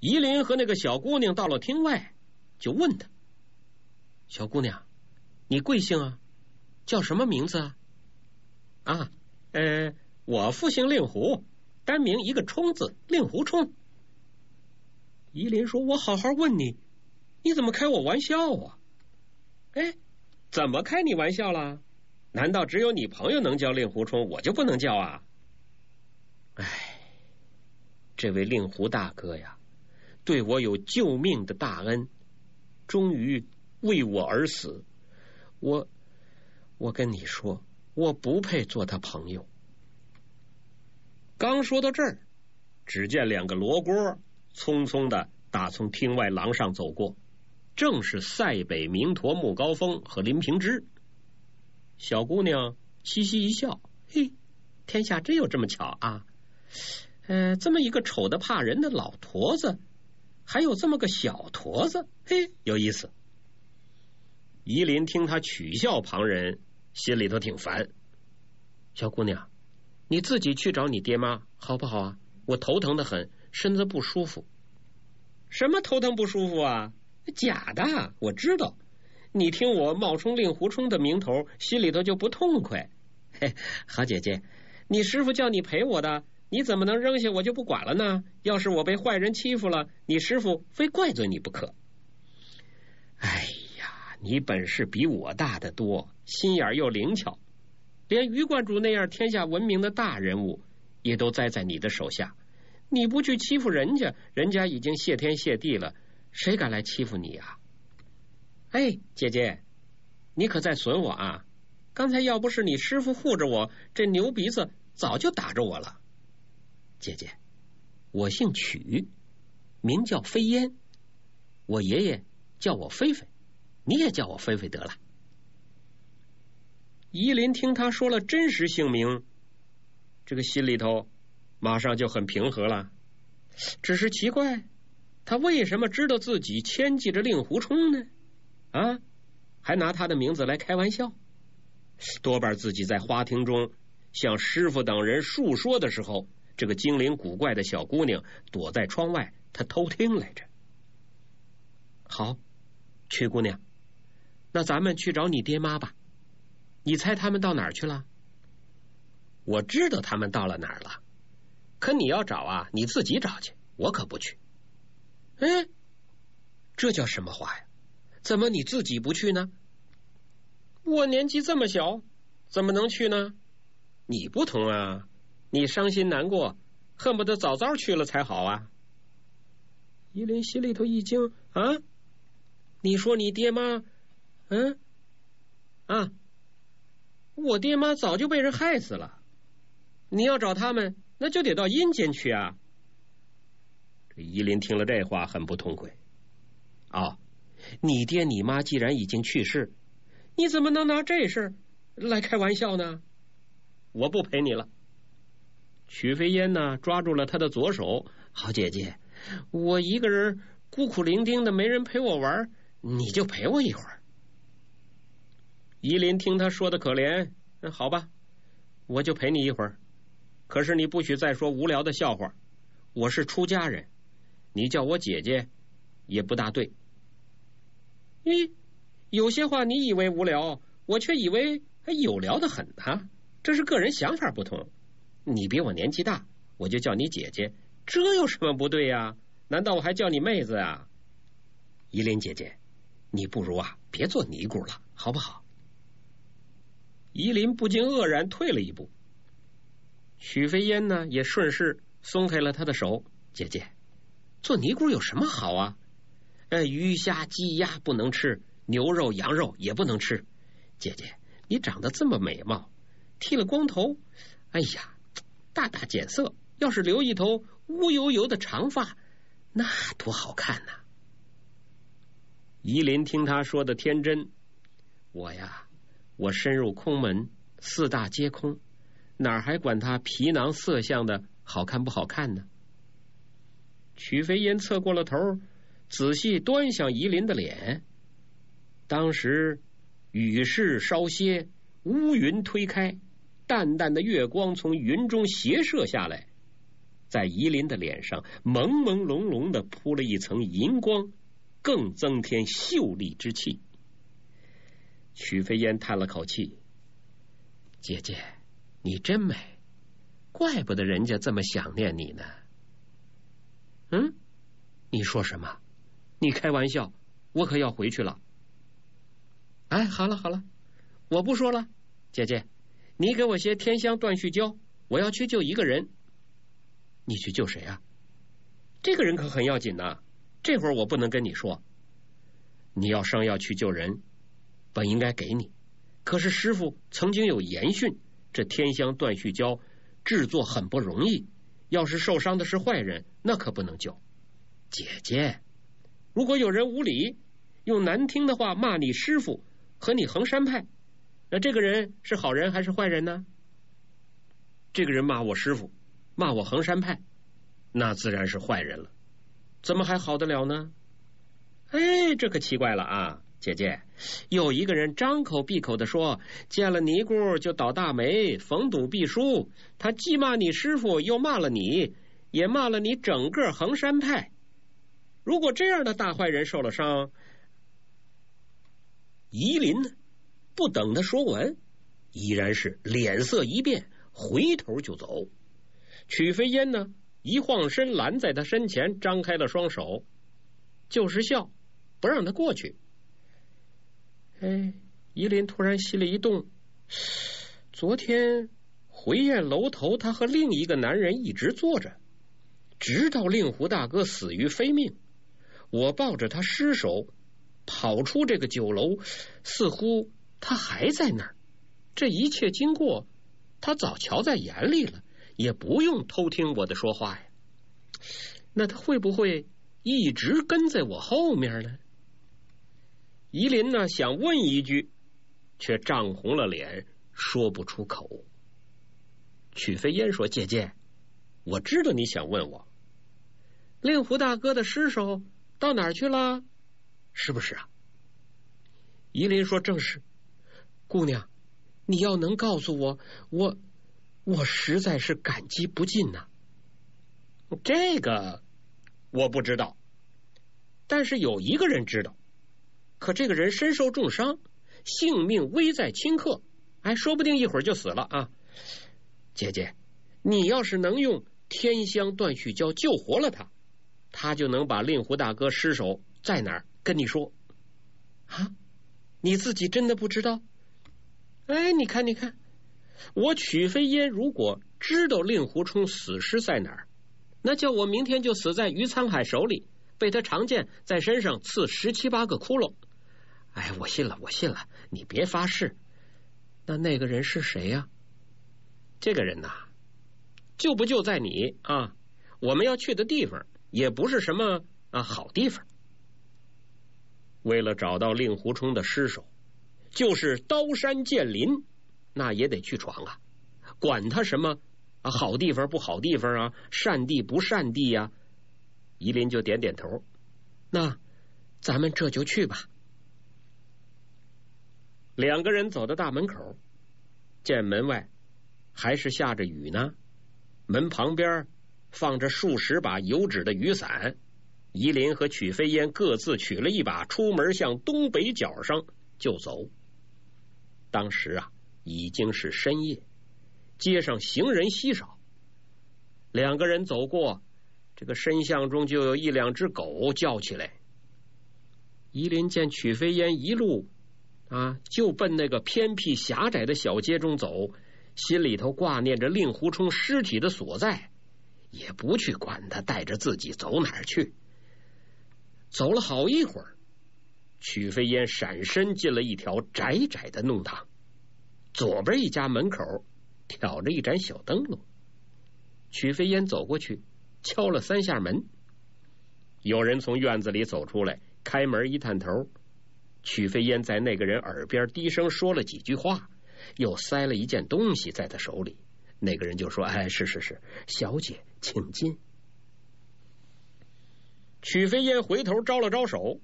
夷陵和那个小姑娘到了厅外，就问他：“小姑娘，你贵姓啊？叫什么名字啊？”啊，我复姓令狐，单名一个冲字，令狐冲。夷陵说：“我好好问你，你怎么开我玩笑啊？哎，怎么开你玩笑了？难道只有你朋友能叫令狐冲，我就不能叫啊？”哎，这位令狐大哥呀。对我有救命的大恩，终于为我而死。我，我跟你说，我不配做他朋友。刚说到这儿，只见两个罗锅匆匆的打从厅外廊上走过，正是塞北名驼穆高峰和林平之。小姑娘嘻嘻一笑，嘿，天下真有这么巧啊！嗯，这么一个丑的怕人的老驼子。还有这么个小坨子，嘿，有意思。依林听他取笑旁人，心里头挺烦。小姑娘，你自己去找你爹妈好不好啊？我头疼的很，身子不舒服。什么头疼不舒服啊？假的，我知道。你听我冒充令狐冲的名头，心里头就不痛快。嘿，好姐姐，你师傅叫你陪我的。你怎么能扔下我就不管了呢？要是我被坏人欺负了，你师傅非怪罪你不可。哎呀，你本事比我大得多，心眼又灵巧，连余观主那样天下闻名的大人物，也都栽在你的手下。你不去欺负人家，人家已经谢天谢地了，谁敢来欺负你啊？哎，姐姐，你可再损我啊！刚才要不是你师傅护着我，这牛鼻子早就打着我了。姐姐，我姓曲，名叫飞烟，我爷爷叫我飞飞，你也叫我飞飞得了。依林听他说了真实姓名，这个心里头马上就很平和了。只是奇怪，他为什么知道自己牵系着令狐冲呢？啊，还拿他的名字来开玩笑，多半自己在花厅中向师傅等人述说的时候。这个精灵古怪的小姑娘躲在窗外，她偷听来着。好，曲姑娘，那咱们去找你爹妈吧。你猜他们到哪儿去了？我知道他们到了哪儿了。可你要找啊，你自己找去，我可不去。哎，这叫什么话呀？怎么你自己不去呢？我年纪这么小，怎么能去呢？你不同啊。你伤心难过，恨不得早早去了才好啊！依林心里头一惊啊，你说你爹妈，嗯啊，我爹妈早就被人害死了，你要找他们，那就得到阴间去啊！依林听了这话，很不痛快。啊，你爹你妈既然已经去世，你怎么能拿这事来开玩笑呢？我不陪你了。许飞烟呢，抓住了他的左手。好姐姐，我一个人孤苦伶仃的，没人陪我玩，你就陪我一会儿。依林听他说的可怜，那好吧，我就陪你一会儿。可是你不许再说无聊的笑话。我是出家人，你叫我姐姐也不大对。咦，有些话你以为无聊，我却以为还有聊的很呢。这是个人想法不同。你比我年纪大，我就叫你姐姐，这有什么不对呀？难道我还叫你妹子啊？依琳姐姐，你不如啊，别做尼姑了，好不好？依琳不禁愕然，退了一步。许飞燕呢，也顺势松开了她的手。姐姐，做尼姑有什么好啊？鱼虾鸡鸭不能吃，牛肉羊肉也不能吃。姐姐，你长得这么美貌，剃了光头，哎呀！大大减色，要是留一头乌油油的长发，那多好看呐！怡林听他说的天真，我呀，我深入空门，四大皆空，哪还管他皮囊色相的好看不好看呢？曲飞烟侧过了头，仔细端详怡林的脸。当时雨势稍歇，乌云推开。淡淡的月光从云中斜射下来，在夷林的脸上朦朦胧胧的铺了一层银光，更增添秀丽之气。曲飞烟叹了口气：“姐姐，你真美，怪不得人家这么想念你呢。”嗯？你说什么？你开玩笑？我可要回去了。哎，好了好了，我不说了，姐姐。你给我些天香断续胶，我要去救一个人。你去救谁啊？这个人可很要紧呢。这会儿我不能跟你说。你要伤药去救人，本应该给你。可是师傅曾经有言训：这天香断续胶制作很不容易。要是受伤的是坏人，那可不能救。姐姐，如果有人无理用难听的话骂你师傅和你衡山派。那这个人是好人还是坏人呢？这个人骂我师傅，骂我衡山派，那自然是坏人了。怎么还好得了呢？哎，这可奇怪了啊！姐姐，有一个人张口闭口的说，见了尼姑就倒大霉，逢赌必输。他既骂你师傅，又骂了你，也骂了你整个衡山派。如果这样的大坏人受了伤，夷陵呢？不等他说完，依然是脸色一变，回头就走。曲飞烟呢，一晃身拦在他身前，张开了双手，就是笑，不让他过去。哎，依林突然心里一动，昨天回雁楼头，他和另一个男人一直坐着，直到令狐大哥死于非命，我抱着他尸首跑出这个酒楼，似乎。他还在那儿，这一切经过他早瞧在眼里了，也不用偷听我的说话呀。那他会不会一直跟在我后面呢？依林呢想问一句，却涨红了脸说不出口。曲飞烟说：“姐姐，我知道你想问我，令狐大哥的尸首到哪儿去了？是不是啊？”依林说：“正是。”姑娘，你要能告诉我，我我实在是感激不尽呐。这个我不知道，但是有一个人知道，可这个人身受重伤，性命危在顷刻，哎，说不定一会儿就死了啊。姐姐，你要是能用天香断续胶救活了他，他就能把令狐大哥尸首在哪儿跟你说。啊，你自己真的不知道？哎，你看，你看，我曲飞烟如果知道令狐冲死尸在哪儿，那叫我明天就死在于沧海手里，被他长剑在身上刺十七八个窟窿。哎，我信了，我信了，你别发誓。那那个人是谁呀？这个人呐，就不就在你啊？我们要去的地方也不是什么啊好地方。为了找到令狐冲的尸首。就是刀山剑林，那也得去闯啊！管他什么好地方不好地方啊，善地不善地呀！怡林就点点头，那咱们这就去吧。两个人走到大门口，见门外还是下着雨呢，门旁边放着数十把油纸的雨伞。怡林和曲飞烟各自取了一把，出门向东北角上就走。当时啊，已经是深夜，街上行人稀少。两个人走过，这个深巷中就有一两只狗叫起来。依林见曲飞烟一路啊，就奔那个偏僻狭窄的小街中走，心里头挂念着令狐冲尸体的所在，也不去管他带着自己走哪儿去。走了好一会儿。曲飞燕闪身进了一条窄窄的弄堂，左边一家门口挑着一盏小灯笼。曲飞燕走过去，敲了三下门，有人从院子里走出来，开门一探头，曲飞燕在那个人耳边低声说了几句话，又塞了一件东西在他手里。那个人就说：“哎，是是是，小姐请进。”曲飞燕回头招了招手。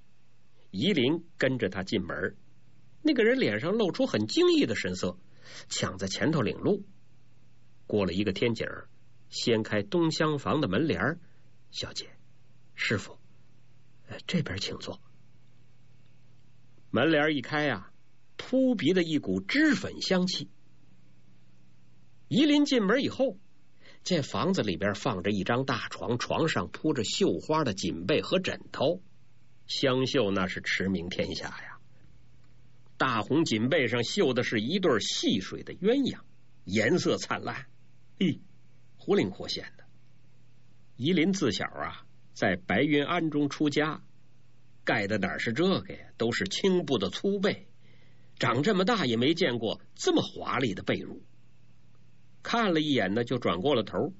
夷陵跟着他进门，那个人脸上露出很惊异的神色，抢在前头领路。过了一个天井，掀开东厢房的门帘，小姐，师傅，这边请坐。门帘一开呀，扑鼻的一股脂粉香气。夷林进门以后，见房子里边放着一张大床，床上铺着绣花的锦被和枕头。湘绣那是驰名天下呀，大红锦被上绣的是一对戏水的鸳鸯，颜色灿烂，咦，活灵活现的。怡林自小啊，在白云庵中出家，盖的哪是这个呀？都是青布的粗被，长这么大也没见过这么华丽的被褥。看了一眼呢，就转过了头。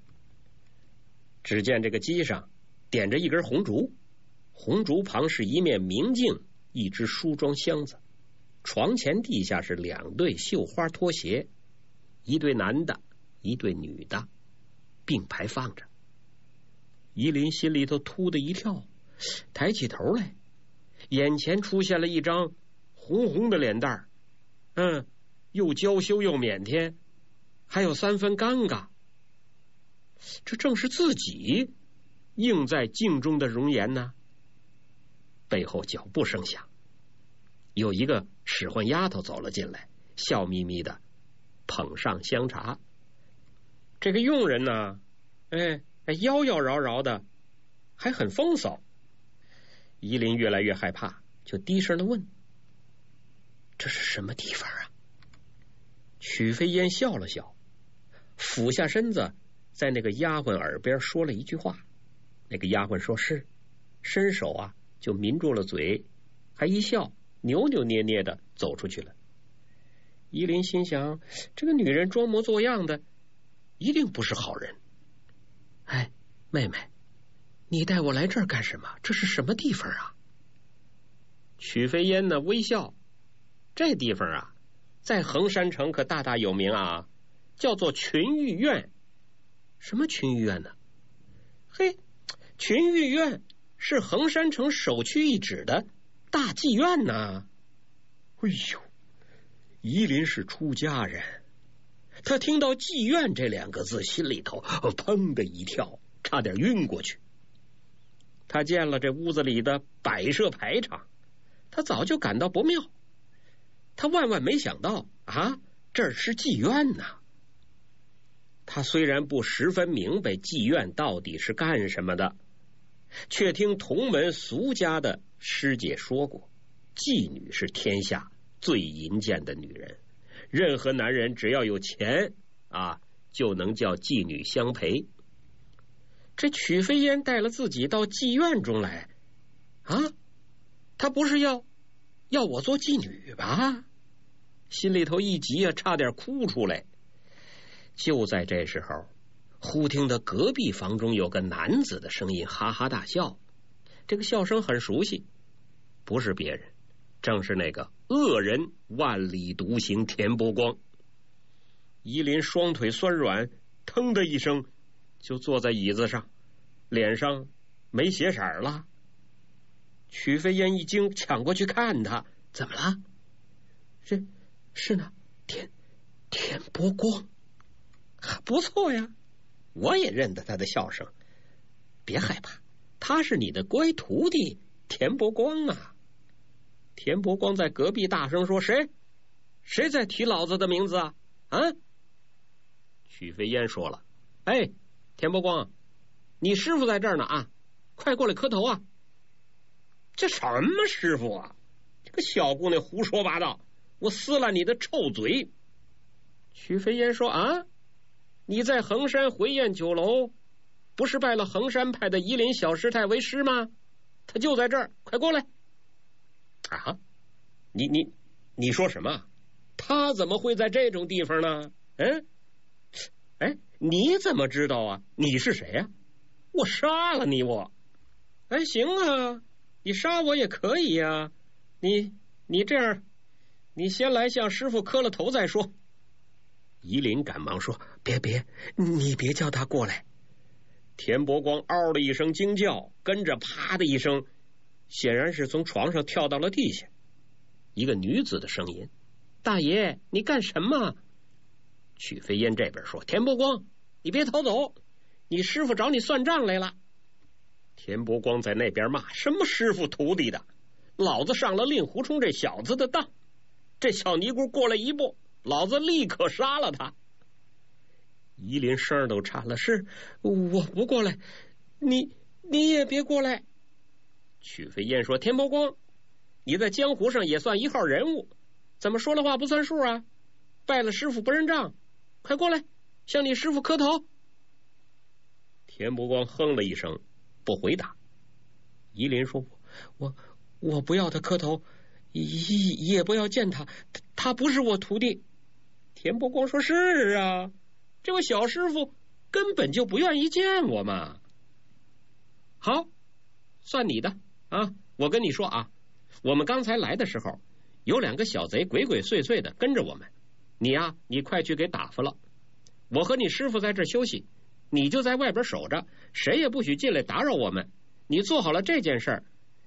只见这个机上点着一根红烛。红烛旁是一面明镜，一只梳妆箱子。床前地下是两对绣花拖鞋，一对男的，一对女的，并排放着。依林心里头突的一跳，抬起头来，眼前出现了一张红红的脸蛋儿，嗯，又娇羞又腼腆，还有三分尴尬。这正是自己映在镜中的容颜呢。背后脚步声响，有一个使唤丫头走了进来，笑眯眯的捧上香茶。这个佣人呢，哎，妖妖娆娆的，还很风骚。依林越来越害怕，就低声的问：“这是什么地方啊？”曲飞烟笑了笑，俯下身子，在那个丫鬟耳边说了一句话。那个丫鬟说是，伸手啊。就抿住了嘴，还一笑，扭扭捏捏的走出去了。依林心想，这个女人装模作样的，一定不是好人。哎，妹妹，你带我来这儿干什么？这是什么地方啊？曲飞烟呢？微笑。这地方啊，在衡山城可大大有名啊，叫做群玉院。什么群玉院呢？嘿，群玉院。是衡山城首屈一指的大妓院呢。哎呦，怡林是出家人，他听到“妓院”这两个字，心里头砰的一跳，差点晕过去。他见了这屋子里的摆设排场，他早就感到不妙。他万万没想到啊，这儿是妓院呐。他虽然不十分明白妓院到底是干什么的。却听同门俗家的师姐说过，妓女是天下最淫贱的女人，任何男人只要有钱啊，就能叫妓女相陪。这曲飞烟带了自己到妓院中来，啊，他不是要要我做妓女吧？心里头一急啊，差点哭出来。就在这时候。忽听得隔壁房中有个男子的声音，哈哈大笑。这个笑声很熟悉，不是别人，正是那个恶人万里独行田伯光。依林双腿酸软，腾的一声就坐在椅子上，脸上没血色了。曲飞燕一惊，抢过去看他，怎么了？这是呢？田田伯光，不错呀。我也认得他的笑声，别害怕，他是你的乖徒弟田伯光啊！田伯光在隔壁大声说：“谁？谁在提老子的名字啊？”啊！许飞烟说了：“哎，田伯光，你师傅在这儿呢啊，快过来磕头啊！”这什么师傅啊？这个小姑娘胡说八道，我撕烂你的臭嘴！许飞烟说：“啊。”你在衡山回雁酒楼，不是拜了衡山派的夷陵小师太为师吗？他就在这儿，快过来！啊，你你你说什么？他怎么会在这种地方呢？嗯，哎，你怎么知道啊？你是谁呀？我杀了你！我哎，行啊，你杀我也可以呀。你你这样，你先来向师傅磕了头再说。夷陵赶忙说：“别别，你别叫他过来！”田伯光“嗷”的一声惊叫，跟着“啪”的一声，显然是从床上跳到了地下。一个女子的声音：“大爷，你干什么？”曲飞燕这边说：“田伯光，你别逃走，你师傅找你算账来了。”田伯光在那边骂：“什么师傅徒弟的，老子上了令狐冲这小子的当！”这小尼姑过来一步。老子立刻杀了他！夷林声儿都颤了，是我不过来，你你也别过来。曲飞燕说：“田伯光，你在江湖上也算一号人物，怎么说了话不算数啊？拜了师傅不认账，快过来，向你师傅磕头！”田伯光哼了一声，不回答。夷林说：“我我我不要他磕头，也也不要见他，他不是我徒弟。”田伯光说：“是啊，这位小师傅根本就不愿意见我嘛。好，算你的啊。我跟你说啊，我们刚才来的时候有两个小贼鬼鬼祟祟的跟着我们。你呀，你快去给打发了。我和你师傅在这休息，你就在外边守着，谁也不许进来打扰我们。你做好了这件事儿，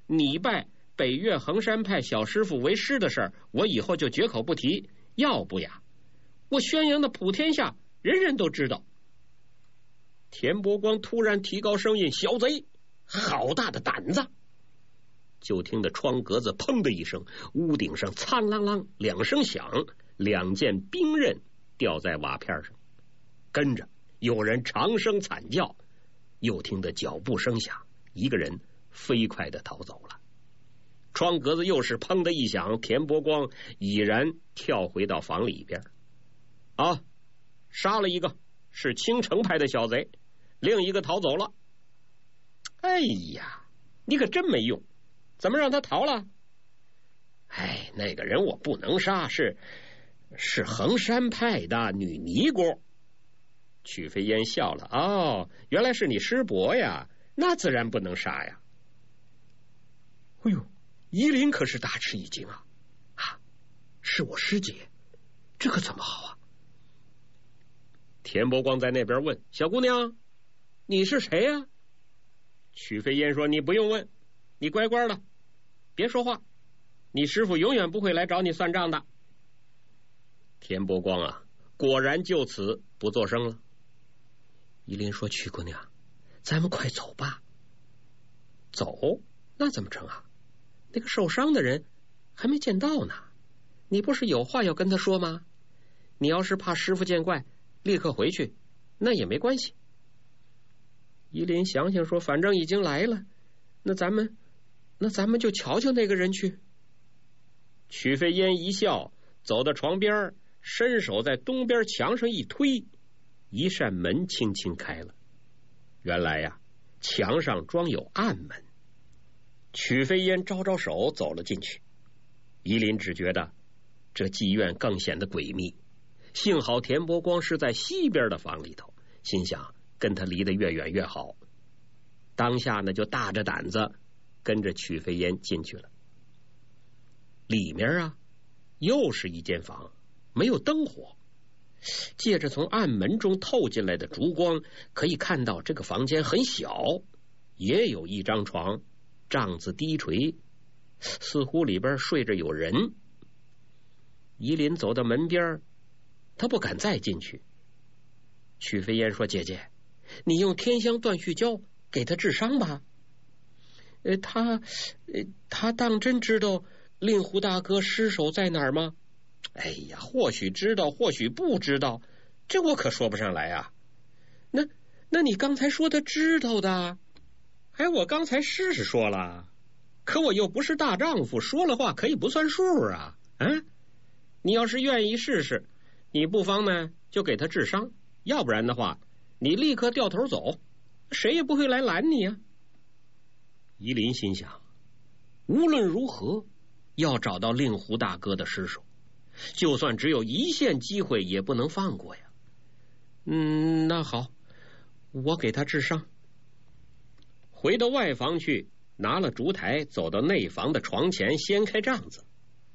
你拜北岳恒山派小师傅为师的事儿，我以后就绝口不提。要不呀？”我宣扬的普天下人人都知道。田伯光突然提高声音：“小贼，好大的胆子！”就听得窗格子砰的一声，屋顶上“苍啷啷”两声响，两件兵刃掉在瓦片上。跟着有人长声惨叫，又听得脚步声响，一个人飞快的逃走了。窗格子又是“砰”的一响，田伯光已然跳回到房里边。啊，杀了一个是青城派的小贼，另一个逃走了。哎呀，你可真没用，怎么让他逃了？哎，那个人我不能杀，是是衡山派的女尼姑。曲飞烟笑了，哦，原来是你师伯呀，那自然不能杀呀。哎呦，依林可是大吃一惊啊！啊，是我师姐，这可怎么好啊？田伯光在那边问：“小姑娘，你是谁呀？”曲飞燕说：“你不用问，你乖乖的，别说话。你师傅永远不会来找你算账的。”田伯光啊，果然就此不作声了。依林说：“曲姑娘，咱们快走吧。走，那怎么成啊？那个受伤的人还没见到呢。你不是有话要跟他说吗？你要是怕师傅见怪。”立刻回去，那也没关系。依林想想说：“反正已经来了，那咱们，那咱们就瞧瞧那个人去。”曲飞烟一笑，走到床边，伸手在东边墙上一推，一扇门轻轻开了。原来呀，墙上装有暗门。曲飞烟招招手，走了进去。依林只觉得这妓院更显得诡秘。幸好田伯光是在西边的房里头，心想跟他离得越远越好。当下呢，就大着胆子跟着曲飞烟进去了。里面啊，又是一间房，没有灯火，借着从暗门中透进来的烛光，可以看到这个房间很小，也有一张床，帐子低垂，似乎里边睡着有人。依林走到门边。他不敢再进去。许飞燕说：“姐姐，你用天香断续胶给他治伤吧。呃，他呃，他当真知道令狐大哥尸首在哪儿吗？哎呀，或许知道，或许不知道，这我可说不上来呀。那那你刚才说他知道的，哎，我刚才试试说了，可我又不是大丈夫，说了话可以不算数啊。嗯，你要是愿意试试。”你不方呢，就给他治伤，要不然的话，你立刻掉头走，谁也不会来拦你呀。依林心想，无论如何要找到令狐大哥的尸首，就算只有一线机会也不能放过呀。嗯，那好，我给他治伤。回到外房去，拿了烛台，走到内房的床前，掀开帐子，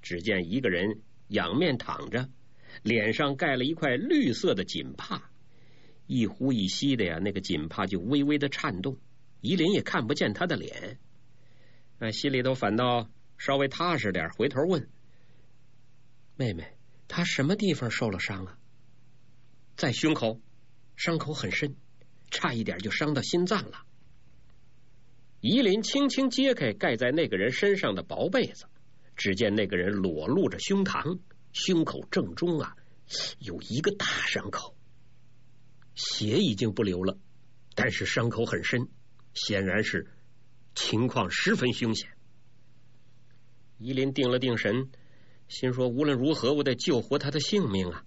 只见一个人仰面躺着。脸上盖了一块绿色的锦帕，一呼一吸的呀，那个锦帕就微微的颤动。怡琳也看不见他的脸，心里头反倒稍微踏实点。回头问妹妹：“他什么地方受了伤啊？”在胸口，伤口很深，差一点就伤到心脏了。怡林轻轻揭开盖在那个人身上的薄被子，只见那个人裸露着胸膛。胸口正中啊，有一个大伤口，血已经不流了，但是伤口很深，显然是情况十分凶险。依林定了定神，心说无论如何，我得救活他的性命啊！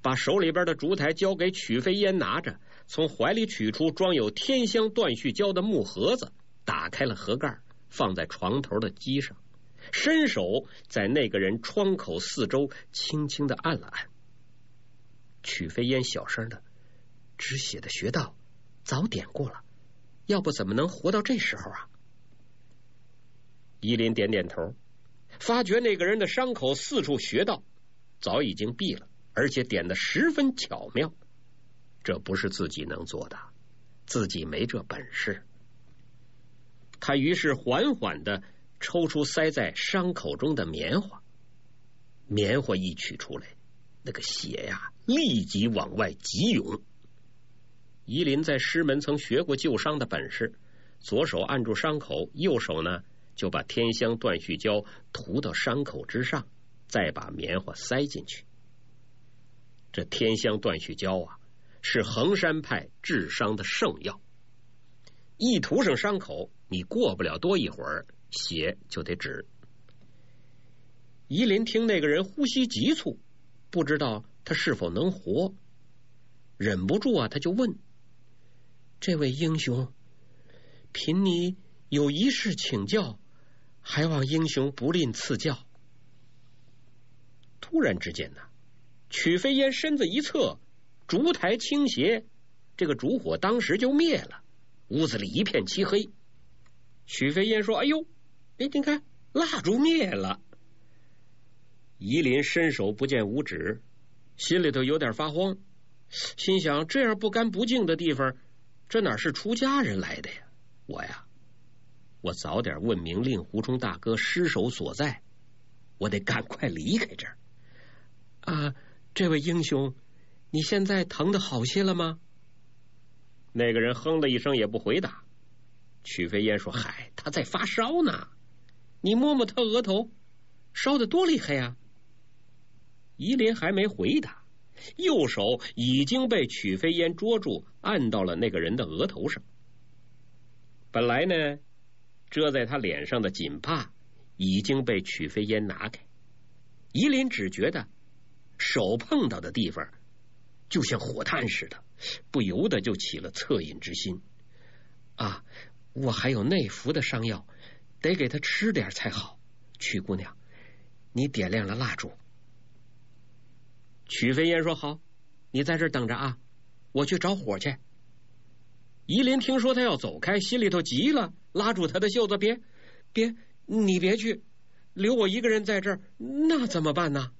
把手里边的烛台交给曲飞烟拿着，从怀里取出装有天香断续胶的木盒子，打开了盒盖，放在床头的机上。伸手在那个人窗口四周轻轻的按了按。曲飞烟小声的：“止血的穴道早点过了，要不怎么能活到这时候啊？”依林点点头，发觉那个人的伤口四处穴道早已经闭了，而且点的十分巧妙，这不是自己能做的，自己没这本事。他于是缓缓的。抽出塞在伤口中的棉花，棉花一取出来，那个血呀立即往外急涌。仪林在师门曾学过救伤的本事，左手按住伤口，右手呢就把天香断续胶涂到伤口之上，再把棉花塞进去。这天香断续胶啊，是衡山派治伤的圣药，一涂上伤口，你过不了多一会儿。血就得止。依林听那个人呼吸急促，不知道他是否能活，忍不住啊，他就问：“这位英雄，贫尼有一事请教，还望英雄不吝赐教。”突然之间呢，曲飞烟身子一侧，烛台倾斜，这个烛火当时就灭了，屋子里一片漆黑。曲飞烟说：“哎呦！”哎，您看蜡烛灭了。夷陵伸手不见五指，心里头有点发慌，心想：这样不干不净的地方，这哪是出家人来的呀？我呀，我早点问明令狐冲大哥尸首所在，我得赶快离开这儿。啊，这位英雄，你现在疼的好些了吗？那个人哼了一声，也不回答。曲飞燕说：“嗨，他在发烧呢。”你摸摸他额头，烧的多厉害呀！怡林还没回答，右手已经被曲飞烟捉住，按到了那个人的额头上。本来呢，遮在他脸上的锦帕已经被曲飞烟拿开，怡林只觉得手碰到的地方就像火炭似的，不由得就起了恻隐之心。啊，我还有内服的伤药。得给他吃点才好，曲姑娘，你点亮了蜡烛。曲飞燕说：“好，你在这等着啊，我去找火去。”依林听说他要走开，心里头急了，拉住他的袖子：“别别，你别去，留我一个人在这儿，那怎么办呢？”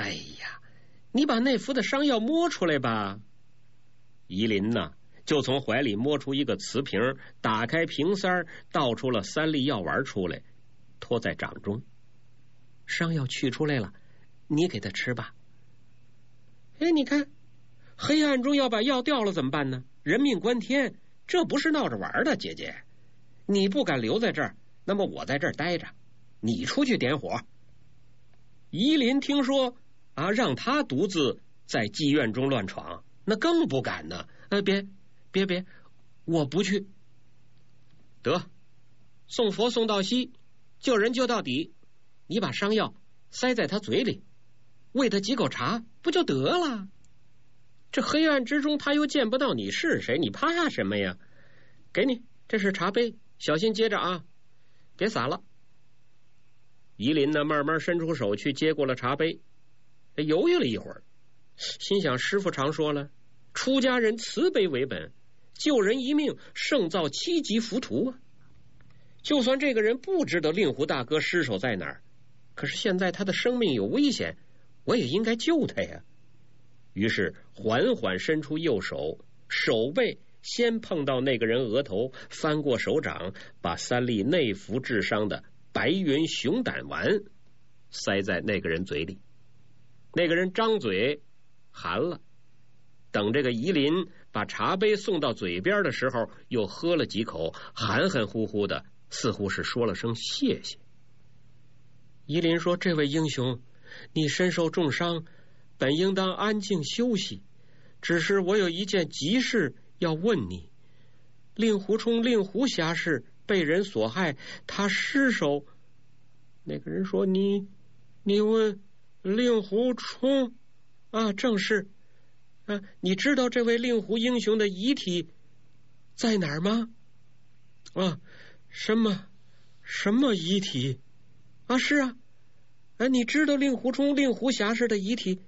哎呀，你把那服的伤药摸出来吧，依林呢？就从怀里摸出一个瓷瓶，打开瓶塞倒出了三粒药丸出来，托在掌中。伤药取出来了，你给他吃吧。哎，你看，黑暗中要把药掉了怎么办呢？人命关天，这不是闹着玩的。姐姐，你不敢留在这儿，那么我在这儿待着，你出去点火。依林听说啊，让他独自在妓院中乱闯，那更不敢呢。啊，别。别别，我不去。得，送佛送到西，救人救到底。你把伤药塞在他嘴里，喂他几口茶，不就得了？这黑暗之中，他又见不到你是谁，你怕什么呀？给你，这是茶杯，小心接着啊，别洒了。依林呢，慢慢伸出手去接过了茶杯，犹豫了一会儿，心想：师傅常说了，出家人慈悲为本。救人一命，胜造七级浮屠啊！就算这个人不知道令狐大哥尸首在哪儿，可是现在他的生命有危险，我也应该救他呀。于是缓缓伸出右手，手背先碰到那个人额头，翻过手掌，把三粒内服治伤的白云熊胆丸塞在那个人嘴里。那个人张嘴含了，等这个夷林。把茶杯送到嘴边的时候，又喝了几口，含含糊糊的，似乎是说了声谢谢。伊林说：“这位英雄，你身受重伤，本应当安静休息。只是我有一件急事要问你。令狐冲，令狐侠士被人所害，他失手……那个人说你，你问令狐冲啊，正是。”你知道这位令狐英雄的遗体在哪儿吗？啊，什么什么遗体？啊，是啊，哎，你知道令狐冲、令狐侠士的遗体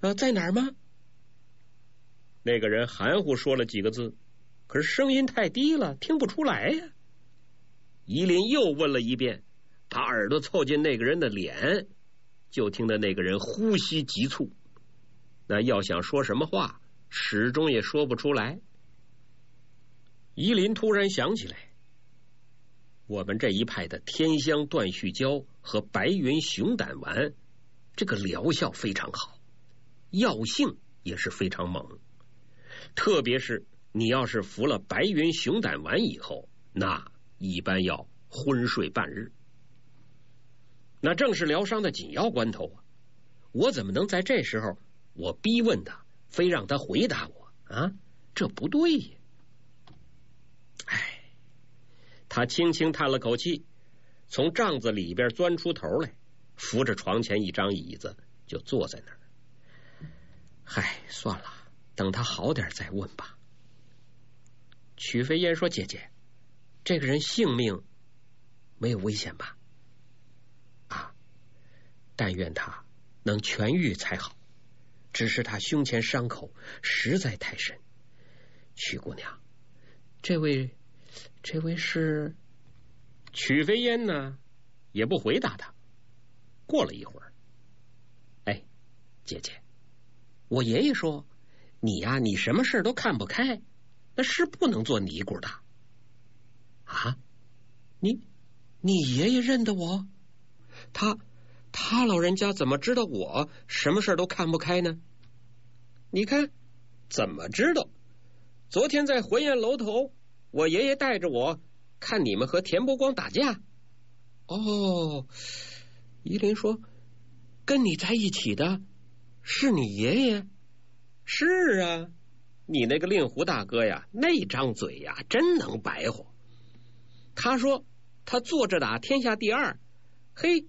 啊在哪儿吗？那个人含糊说了几个字，可是声音太低了，听不出来呀。夷林又问了一遍，他耳朵凑近那个人的脸，就听到那个人呼吸急促。那要想说什么话，始终也说不出来。伊林突然想起来，我们这一派的天香断续胶和白云熊胆丸，这个疗效非常好，药性也是非常猛。特别是你要是服了白云熊胆丸以后，那一般要昏睡半日。那正是疗伤的紧要关头啊！我怎么能在这时候？我逼问他，非让他回答我啊，这不对呀！哎，他轻轻叹了口气，从帐子里边钻出头来，扶着床前一张椅子就坐在那儿。嗨，算了，等他好点再问吧。曲飞燕说：“姐姐，这个人性命没有危险吧？啊，但愿他能痊愈才好。”只是他胸前伤口实在太深，曲姑娘，这位，这位是曲飞烟呢？也不回答他。过了一会儿，哎，姐姐，我爷爷说你呀，你什么事都看不开，那是不能做尼姑的。啊，你，你爷爷认得我？他。他老人家怎么知道我什么事都看不开呢？你看，怎么知道？昨天在回宴楼头，我爷爷带着我看你们和田伯光打架。哦，依林说，跟你在一起的是你爷爷。是啊，你那个令狐大哥呀，那张嘴呀，真能白活。他说他坐着打天下第二，嘿。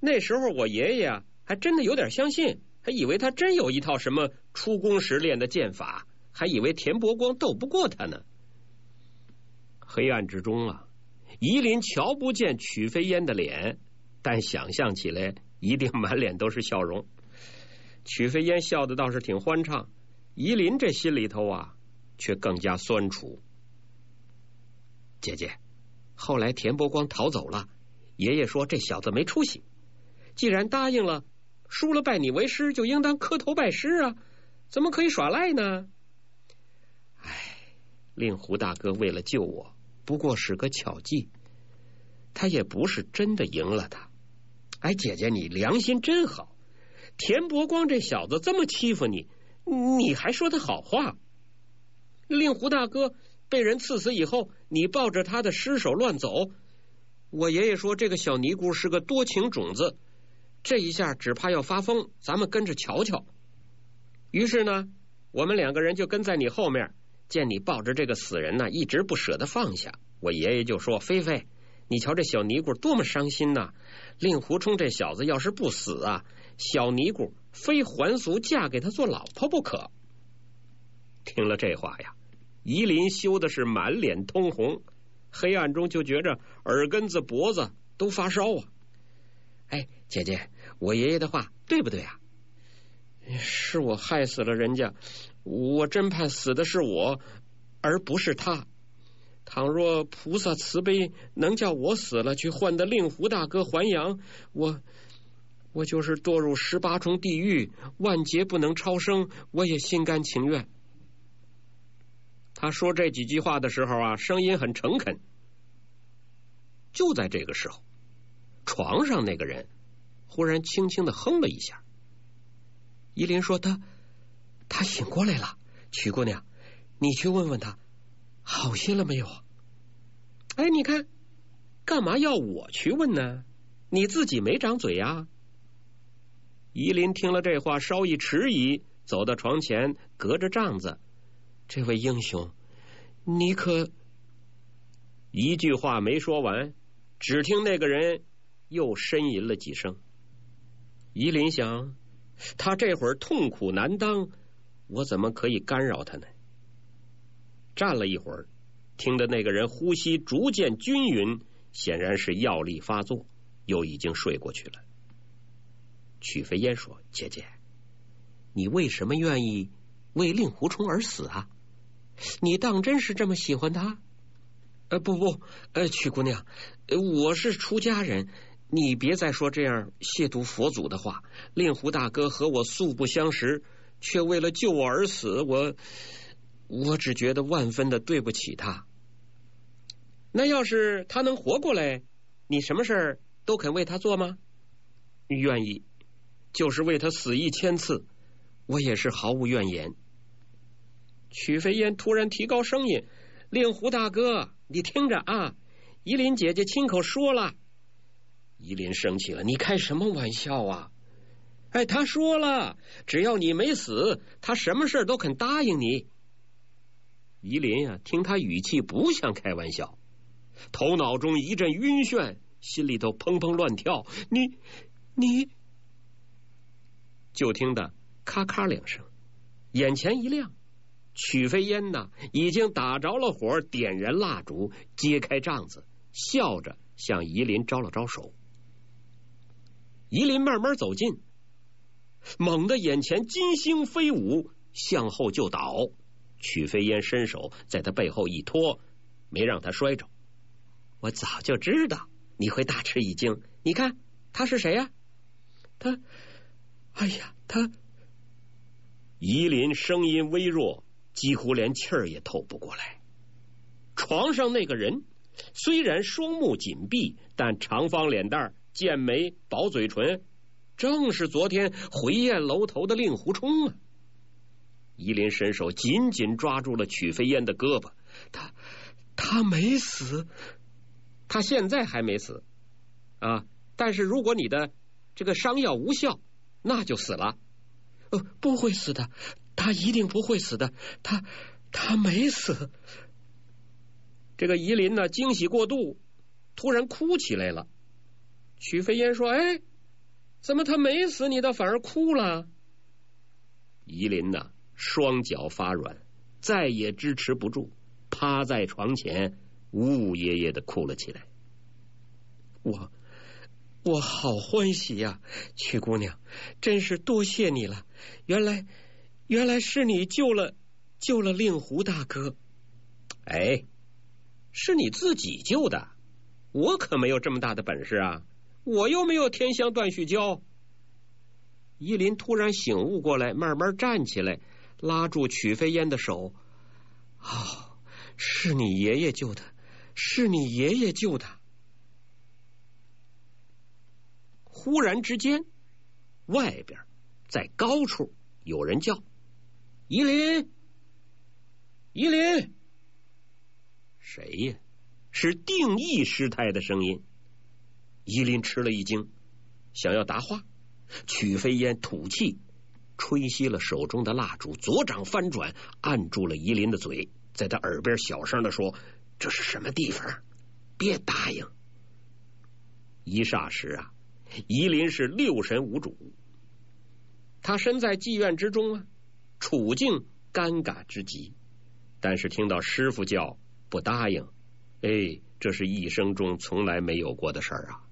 那时候我爷爷啊，还真的有点相信，还以为他真有一套什么出宫时练的剑法，还以为田伯光斗不过他呢。黑暗之中啊，怡林瞧不见曲飞烟的脸，但想象起来一定满脸都是笑容。曲飞烟笑的倒是挺欢畅，怡林这心里头啊却更加酸楚。姐姐，后来田伯光逃走了，爷爷说这小子没出息。既然答应了，输了拜你为师就应当磕头拜师啊！怎么可以耍赖呢？哎，令狐大哥为了救我，不过是个巧计，他也不是真的赢了他。哎，姐姐你良心真好，田伯光这小子这么欺负你，你还说他好话？令狐大哥被人刺死以后，你抱着他的尸首乱走。我爷爷说这个小尼姑是个多情种子。这一下只怕要发疯，咱们跟着瞧瞧。于是呢，我们两个人就跟在你后面，见你抱着这个死人呢，一直不舍得放下。我爷爷就说：“菲菲，你瞧这小尼姑多么伤心呐！令狐冲这小子要是不死啊，小尼姑非还俗嫁给他做老婆不可。”听了这话呀，怡林羞的是满脸通红，黑暗中就觉着耳根子、脖子都发烧啊。哎。姐姐，我爷爷的话对不对啊？是我害死了人家，我真怕死的是我，而不是他。倘若菩萨慈悲，能叫我死了去换得令狐大哥还阳，我我就是堕入十八重地狱，万劫不能超生，我也心甘情愿。他说这几句话的时候啊，声音很诚恳。就在这个时候，床上那个人。忽然轻轻的哼了一下。依林说：“他，他醒过来了。”曲姑娘，你去问问他，好些了没有？哎，你看，干嘛要我去问呢？你自己没长嘴呀？依林听了这话，稍一迟疑，走到床前，隔着帐子：“这位英雄，你可……”一句话没说完，只听那个人又呻吟了几声。依林想，他这会儿痛苦难当，我怎么可以干扰他呢？站了一会儿，听得那个人呼吸逐渐均匀，显然是药力发作，又已经睡过去了。曲飞烟说：“姐姐，你为什么愿意为令狐冲而死啊？你当真是这么喜欢他？呃，不不，呃，曲姑娘，我是出家人。”你别再说这样亵渎佛祖的话。令狐大哥和我素不相识，却为了救我而死，我我只觉得万分的对不起他。那要是他能活过来，你什么事儿都肯为他做吗？愿意，就是为他死一千次，我也是毫无怨言。曲飞燕突然提高声音：“令狐大哥，你听着啊，依林姐姐亲口说了。”伊林生气了，你开什么玩笑啊？哎，他说了，只要你没死，他什么事都肯答应你。伊林啊，听他语气不像开玩笑，头脑中一阵晕眩，心里头砰砰乱跳。你你，就听得咔咔两声，眼前一亮，曲飞烟呢已经打着了火，点燃蜡烛，揭开帐子，笑着向伊林招了招手。夷琳慢慢走近，猛地眼前金星飞舞，向后就倒。曲飞烟伸手在他背后一托，没让他摔着。我早就知道你会大吃一惊。你看他是谁呀？他，哎呀，他！夷琳声音微弱，几乎连气儿也透不过来。床上那个人虽然双目紧闭，但长方脸蛋儿。剑眉薄嘴唇，正是昨天回雁楼头的令狐冲啊！伊林伸手紧紧抓住了曲飞烟的胳膊，他他没死，他现在还没死啊！但是如果你的这个伤药无效，那就死了。呃，不会死的，他一定不会死的，他他没死。这个依林呢，惊喜过度，突然哭起来了。曲飞燕说：“哎，怎么他没死，你倒反而哭了？”夷琳呐，双脚发软，再也支持不住，趴在床前呜呜咽咽的哭了起来。“我我好欢喜呀，曲姑娘，真是多谢你了！原来原来是你救了救了令狐大哥，哎，是你自己救的，我可没有这么大的本事啊！”我又没有天香断续胶。依林突然醒悟过来，慢慢站起来，拉住曲飞烟的手。哦，是你爷爷救的，是你爷爷救的。忽然之间，外边在高处有人叫：“依林，依林！”谁呀？是定义师太的声音。伊林吃了一惊，想要答话，曲飞烟吐气，吹熄了手中的蜡烛，左掌翻转，按住了伊林的嘴，在他耳边小声的说：“这是什么地方？别答应！”一霎时啊，伊林是六神无主，他身在妓院之中啊，处境尴尬之极。但是听到师傅叫不答应，哎，这是一生中从来没有过的事儿啊！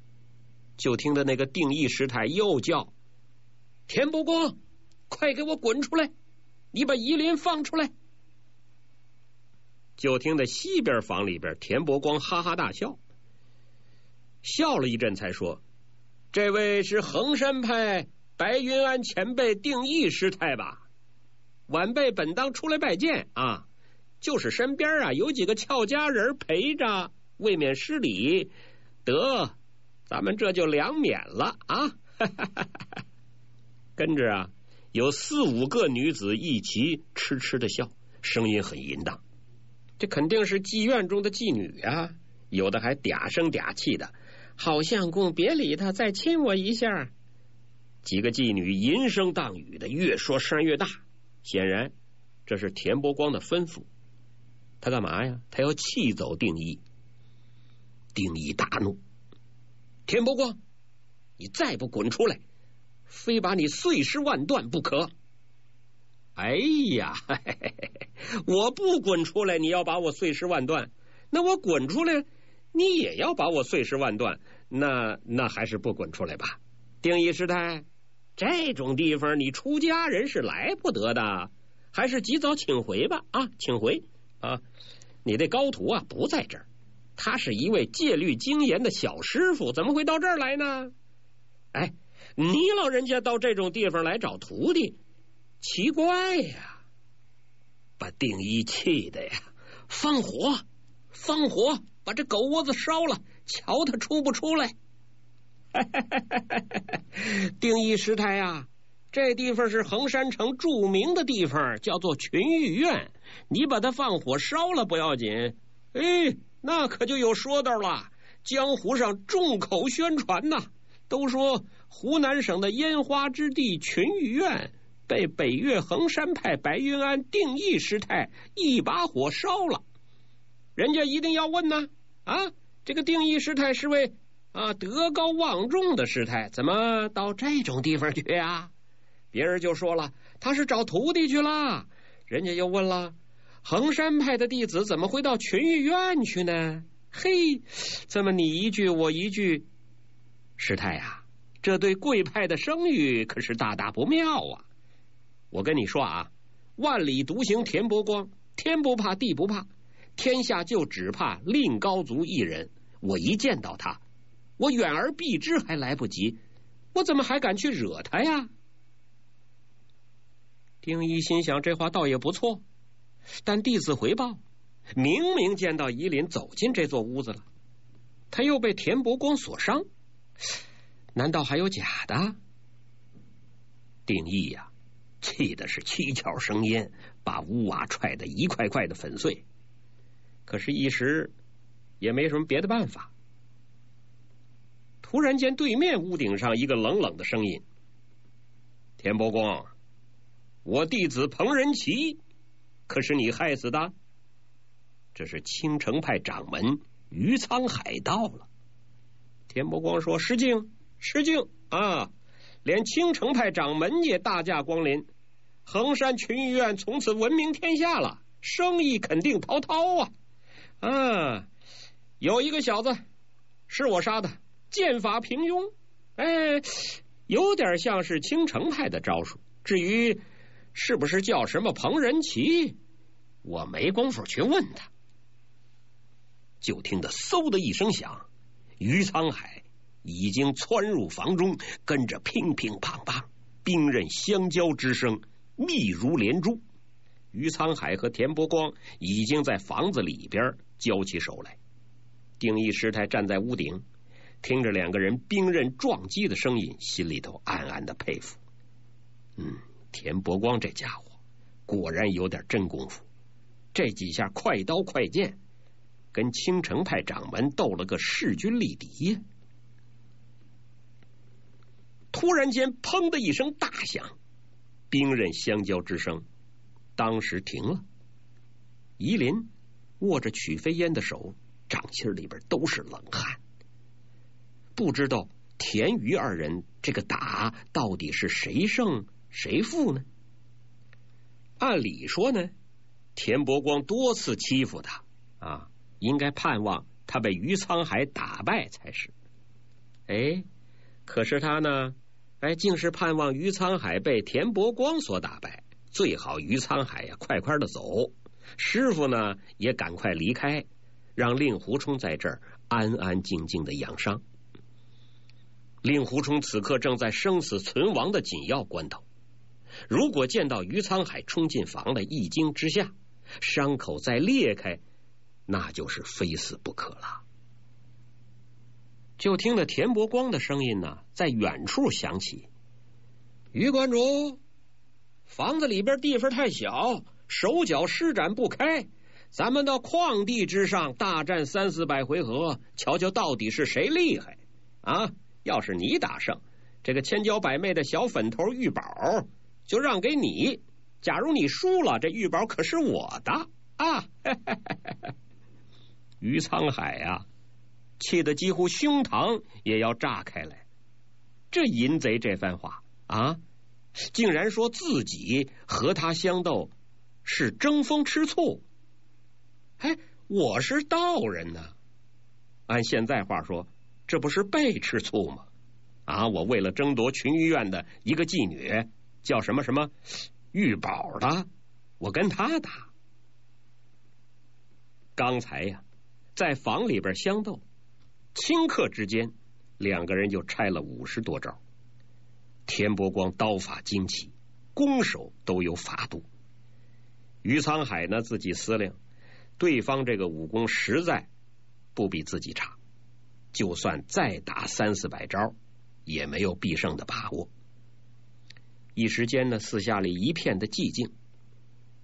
就听到那个定义师太又叫：“田伯光，快给我滚出来！你把怡林放出来！”就听的西边房里边，田伯光哈哈大笑，笑了一阵才说：“这位是衡山派白云庵前辈，定义师太吧？晚辈本当出来拜见啊，就是身边啊有几个俏佳人陪着，未免失礼，得。”咱们这就两免了啊！跟着啊，有四五个女子一齐痴痴的笑，声音很淫荡。这肯定是妓院中的妓女啊，有的还嗲声嗲气的：“好相公，别理他，再亲我一下。”几个妓女淫声荡语的，越说声越大。显然这是田伯光的吩咐。他干嘛呀？他要气走丁一。丁一大怒。田伯光，你再不滚出来，非把你碎尸万段不可！哎呀，我不滚出来，你要把我碎尸万段，那我滚出来，你也要把我碎尸万段，那那还是不滚出来吧。定义师太，这种地方你出家人是来不得的，还是及早请回吧。啊，请回啊，你这高徒啊不在这儿。他是一位戒律精严的小师傅，怎么会到这儿来呢？哎，你老人家到这种地方来找徒弟，奇怪呀！把定一气的呀，放火，放火，把这狗窝子烧了，瞧他出不出来？丁 定一师太呀，这地方是衡山城著名的地方，叫做群玉院。你把他放火烧了不要紧？哎。那可就有说道了，江湖上众口宣传呐，都说湖南省的烟花之地群玉院被北岳衡山派白云庵定义师太一把火烧了。人家一定要问呢，啊，这个定义师太是位啊德高望重的师太，怎么到这种地方去啊？别人就说了，他是找徒弟去了。人家又问了。衡山派的弟子怎么会到群玉院去呢？嘿，这么你一句我一句，师太呀，这对贵派的声誉可是大大不妙啊！我跟你说啊，万里独行田伯光，天不怕地不怕，天下就只怕令高足一人。我一见到他，我远而避之还来不及，我怎么还敢去惹他呀？丁一心想这话倒也不错。但弟子回报，明明见到夷陵走进这座屋子了，他又被田伯光所伤，难道还有假的？定义呀，气的是七窍生烟，把屋瓦踹得一块块的粉碎。可是，一时也没什么别的办法。突然间，对面屋顶上一个冷冷的声音：“田伯光，我弟子彭仁奇。”可是你害死的，这是青城派掌门于沧海到了。田伯光说：“失敬，失敬啊！连青城派掌门也大驾光临，衡山群玉院从此闻名天下了，生意肯定滔滔啊！”啊，有一个小子是我杀的，剑法平庸，哎，有点像是青城派的招数。至于……是不是叫什么彭仁奇？我没工夫去问他。就听得嗖的一声响，于沧海已经窜入房中，跟着乒乒乓乓，兵刃相交之声密如连珠。于沧海和田伯光已经在房子里边交起手来。定义师太站在屋顶，听着两个人兵刃撞击的声音，心里头暗暗的佩服。嗯。田伯光这家伙果然有点真功夫，这几下快刀快剑，跟青城派掌门斗了个势均力敌呀！突然间，砰的一声大响，兵刃相交之声，当时停了。夷林握着曲飞烟的手，掌心里边都是冷汗，不知道田余二人这个打到底是谁胜。谁负呢？按理说呢，田伯光多次欺负他啊，应该盼望他被余沧海打败才是。哎，可是他呢，哎，竟是盼望余沧海被田伯光所打败，最好余沧海呀快快的走，师傅呢也赶快离开，让令狐冲在这儿安安静静的养伤。令狐冲此刻正在生死存亡的紧要关头。如果见到于沧海冲进房的一惊之下，伤口再裂开，那就是非死不可了。就听得田伯光的声音呢，在远处响起：“于馆主，房子里边地方太小，手脚施展不开，咱们到旷地之上大战三四百回合，瞧瞧到底是谁厉害啊！要是你打胜，这个千娇百媚的小粉头玉宝。”就让给你，假如你输了，这玉宝可是我的啊！于沧海呀，气得几乎胸膛也要炸开来。这淫贼这番话啊，竟然说自己和他相斗是争风吃醋？哎，我是道人呢，按现在话说，这不是被吃醋吗？啊，我为了争夺群玉院的一个妓女。叫什么什么玉宝的，我跟他打。刚才呀，在房里边相斗，顷刻之间，两个人就拆了五十多招。田伯光刀法精奇，攻守都有法度。于沧海呢，自己思量，对方这个武功实在不比自己差，就算再打三四百招，也没有必胜的把握。一时间呢，四下里一片的寂静。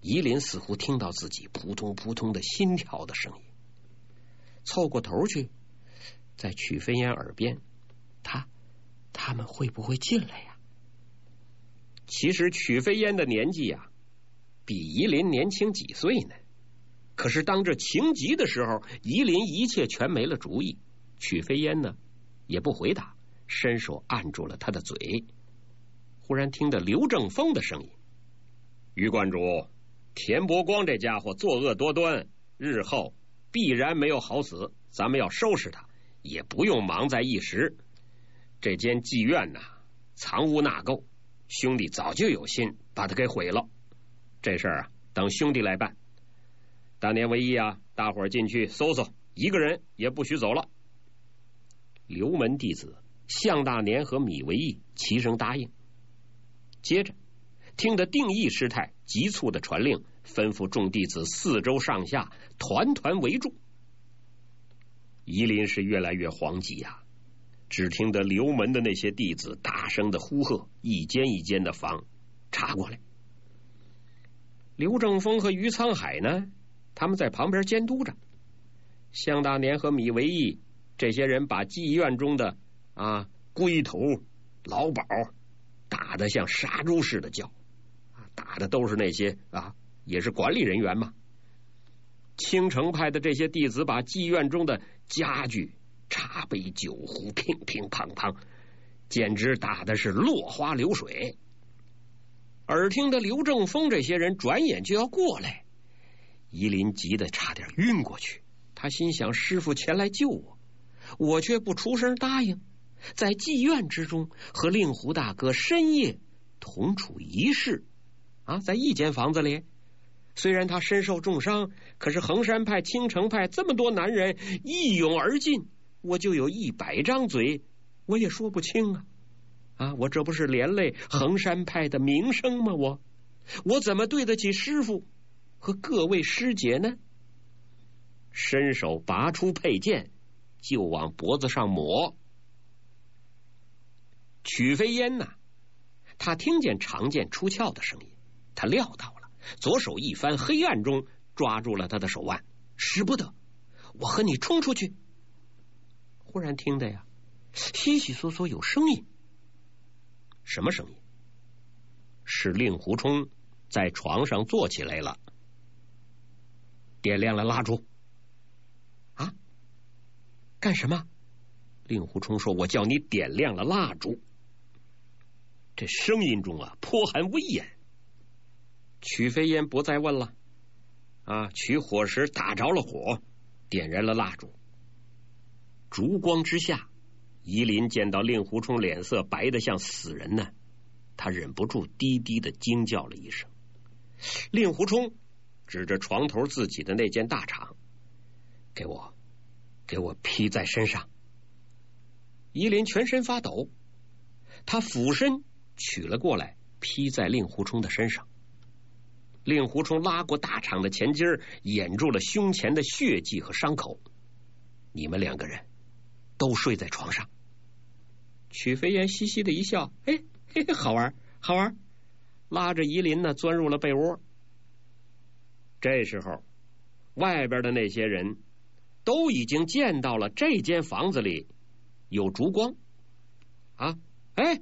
夷林似乎听到自己扑通扑通的心跳的声音。凑过头去，在曲飞烟耳边，他他们会不会进来呀？其实曲飞烟的年纪呀，比夷林年轻几岁呢。可是当这情急的时候，夷林一切全没了主意。曲飞烟呢，也不回答，伸手按住了他的嘴。忽然听得刘正风的声音：“余观主，田伯光这家伙作恶多端，日后必然没有好死。咱们要收拾他，也不用忙在一时。这间妓院呐，藏污纳垢，兄弟早就有心把他给毁了。这事儿啊，等兄弟来办。大年为义啊，大伙儿进去搜搜，一个人也不许走了。”刘门弟子向大年和米为义齐声答应。接着，听得定义师太急促的传令，吩咐众弟子四周上下团团围住。夷林是越来越惶急呀！只听得刘门的那些弟子大声的呼喝，一间一间的房查过来。刘正风和于沧海呢？他们在旁边监督着。向大年和米维义这些人把妓院中的啊龟头老鸨。打的像杀猪似的叫，打的都是那些啊，也是管理人员嘛。青城派的这些弟子把妓院中的家具、茶杯、酒壶，乒乒乓乓，简直打的是落花流水。耳听得刘正风这些人转眼就要过来，怡林急得差点晕过去。他心想：师傅前来救我，我却不出声答应。在妓院之中和令狐大哥深夜同处一室，啊，在一间房子里。虽然他身受重伤，可是衡山派、青城派这么多男人一涌而进，我就有一百张嘴，我也说不清啊！啊，我这不是连累衡山派的名声吗？我，我怎么对得起师傅和各位师姐呢？伸手拔出佩剑，就往脖子上抹。曲飞烟呢？他听见长剑出鞘的声音，他料到了，左手一翻，黑暗中抓住了他的手腕，使不得！我和你冲出去。忽然听得呀，稀稀嗦嗦有声音。什么声音？是令狐冲在床上坐起来了，点亮了蜡烛。啊？干什么？令狐冲说：“我叫你点亮了蜡烛。”这声音中啊，颇含威严。曲飞烟不再问了。啊，取火石打着了火，点燃了蜡烛。烛光之下，伊林见到令狐冲脸色白的像死人呢，他忍不住低低的惊叫了一声。令狐冲指着床头自己的那件大氅：“给我，给我披在身上。”伊林全身发抖，他俯身。取了过来，披在令狐冲的身上。令狐冲拉过大场的前襟儿，掩住了胸前的血迹和伤口。你们两个人都睡在床上。曲飞燕嘻嘻的一笑，哎，好玩，好玩，拉着怡林呢，钻入了被窝。这时候，外边的那些人都已经见到了这间房子里有烛光啊，哎。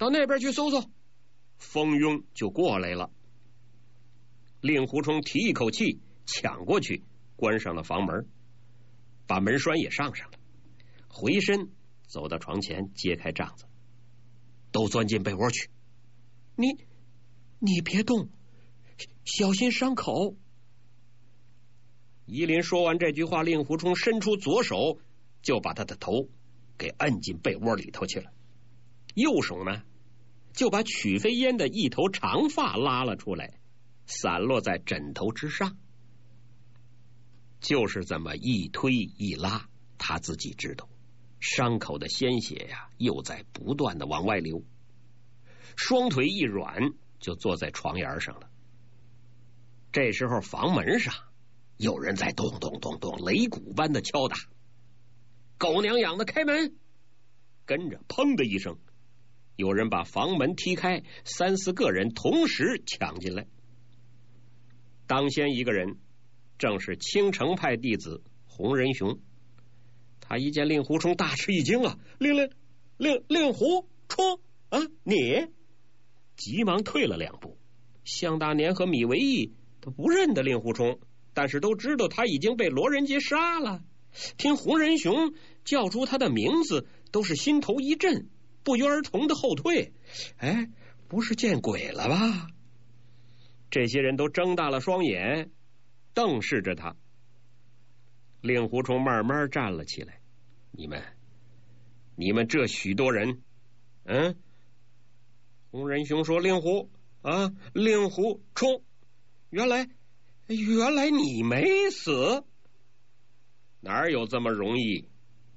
到那边去搜搜，蜂拥就过来了。令狐冲提一口气，抢过去关上了房门，把门栓也上上了。回身走到床前，揭开帐子，都钻进被窝去。你你别动，小心伤口。依林说完这句话，令狐冲伸出左手就把他的头给摁进被窝里头去了，右手呢？就把曲飞烟的一头长发拉了出来，散落在枕头之上。就是这么一推一拉，他自己知道，伤口的鲜血呀，又在不断的往外流。双腿一软，就坐在床沿上了。这时候，房门上有人在咚咚咚咚擂鼓般的敲打，“狗娘养的，开门！”跟着，砰的一声。有人把房门踢开，三四个人同时抢进来。当先一个人，正是青城派弟子洪仁雄。他一见令狐冲，大吃一惊啊！令令令令狐冲啊，你！急忙退了两步。向大年和米维义，他不认得令狐冲，但是都知道他已经被罗仁杰杀了。听洪仁雄叫出他的名字，都是心头一震。不约而同的后退，哎，不是见鬼了吧？这些人都睁大了双眼，瞪视着他。令狐冲慢慢站了起来，你们，你们这许多人，嗯？洪仁雄说：“令狐啊，令狐冲，原来，原来你没死，哪有这么容易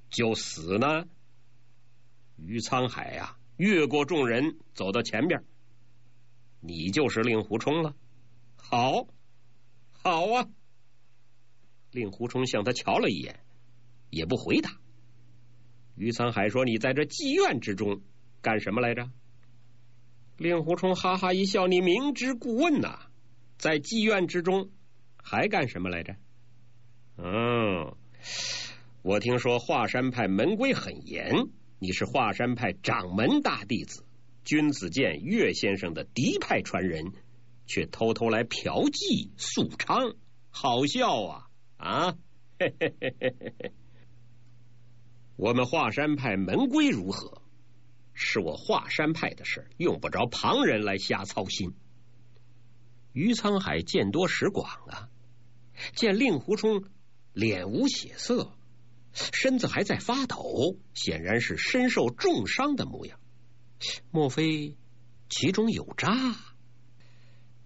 就死呢？”于沧海呀，越过众人走到前边。你就是令狐冲了，好，好啊！令狐冲向他瞧了一眼，也不回答。于沧海说：“你在这妓院之中干什么来着？”令狐冲哈哈一笑：“你明知故问呐，在妓院之中还干什么来着？”嗯，我听说华山派门规很严。你是华山派掌门大弟子，君子剑岳先生的嫡派传人，却偷偷来嫖妓素昌，好笑啊！啊，我们华山派门规如何？是我华山派的事，用不着旁人来瞎操心。余沧海见多识广啊，见令狐冲脸无血色。身子还在发抖，显然是身受重伤的模样。莫非其中有诈？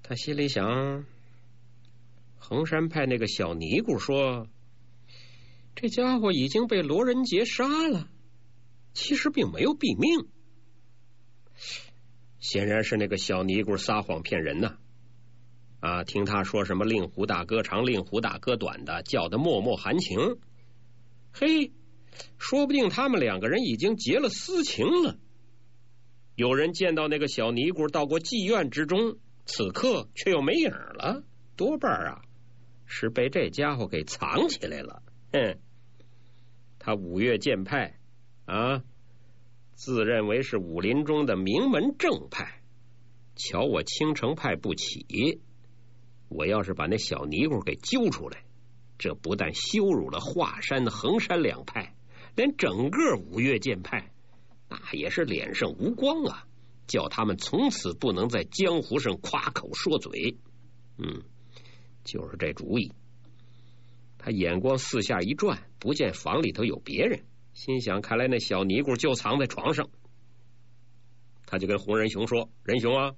他心里想：衡山派那个小尼姑说，这家伙已经被罗仁杰杀了，其实并没有毙命。显然是那个小尼姑撒谎骗人呢。啊，听他说什么“令狐大哥长，令狐大哥短”的，叫的脉脉含情。嘿，说不定他们两个人已经结了私情了。有人见到那个小尼姑到过妓院之中，此刻却又没影了。多半啊，是被这家伙给藏起来了。哼，他五岳剑派啊，自认为是武林中的名门正派，瞧我青城派不起。我要是把那小尼姑给揪出来。这不但羞辱了华山、衡山两派，连整个五岳剑派那也是脸上无光啊！叫他们从此不能在江湖上夸口说嘴。嗯，就是这主意。他眼光四下一转，不见房里头有别人，心想：看来那小尼姑就藏在床上。他就跟洪仁雄说：“仁雄啊，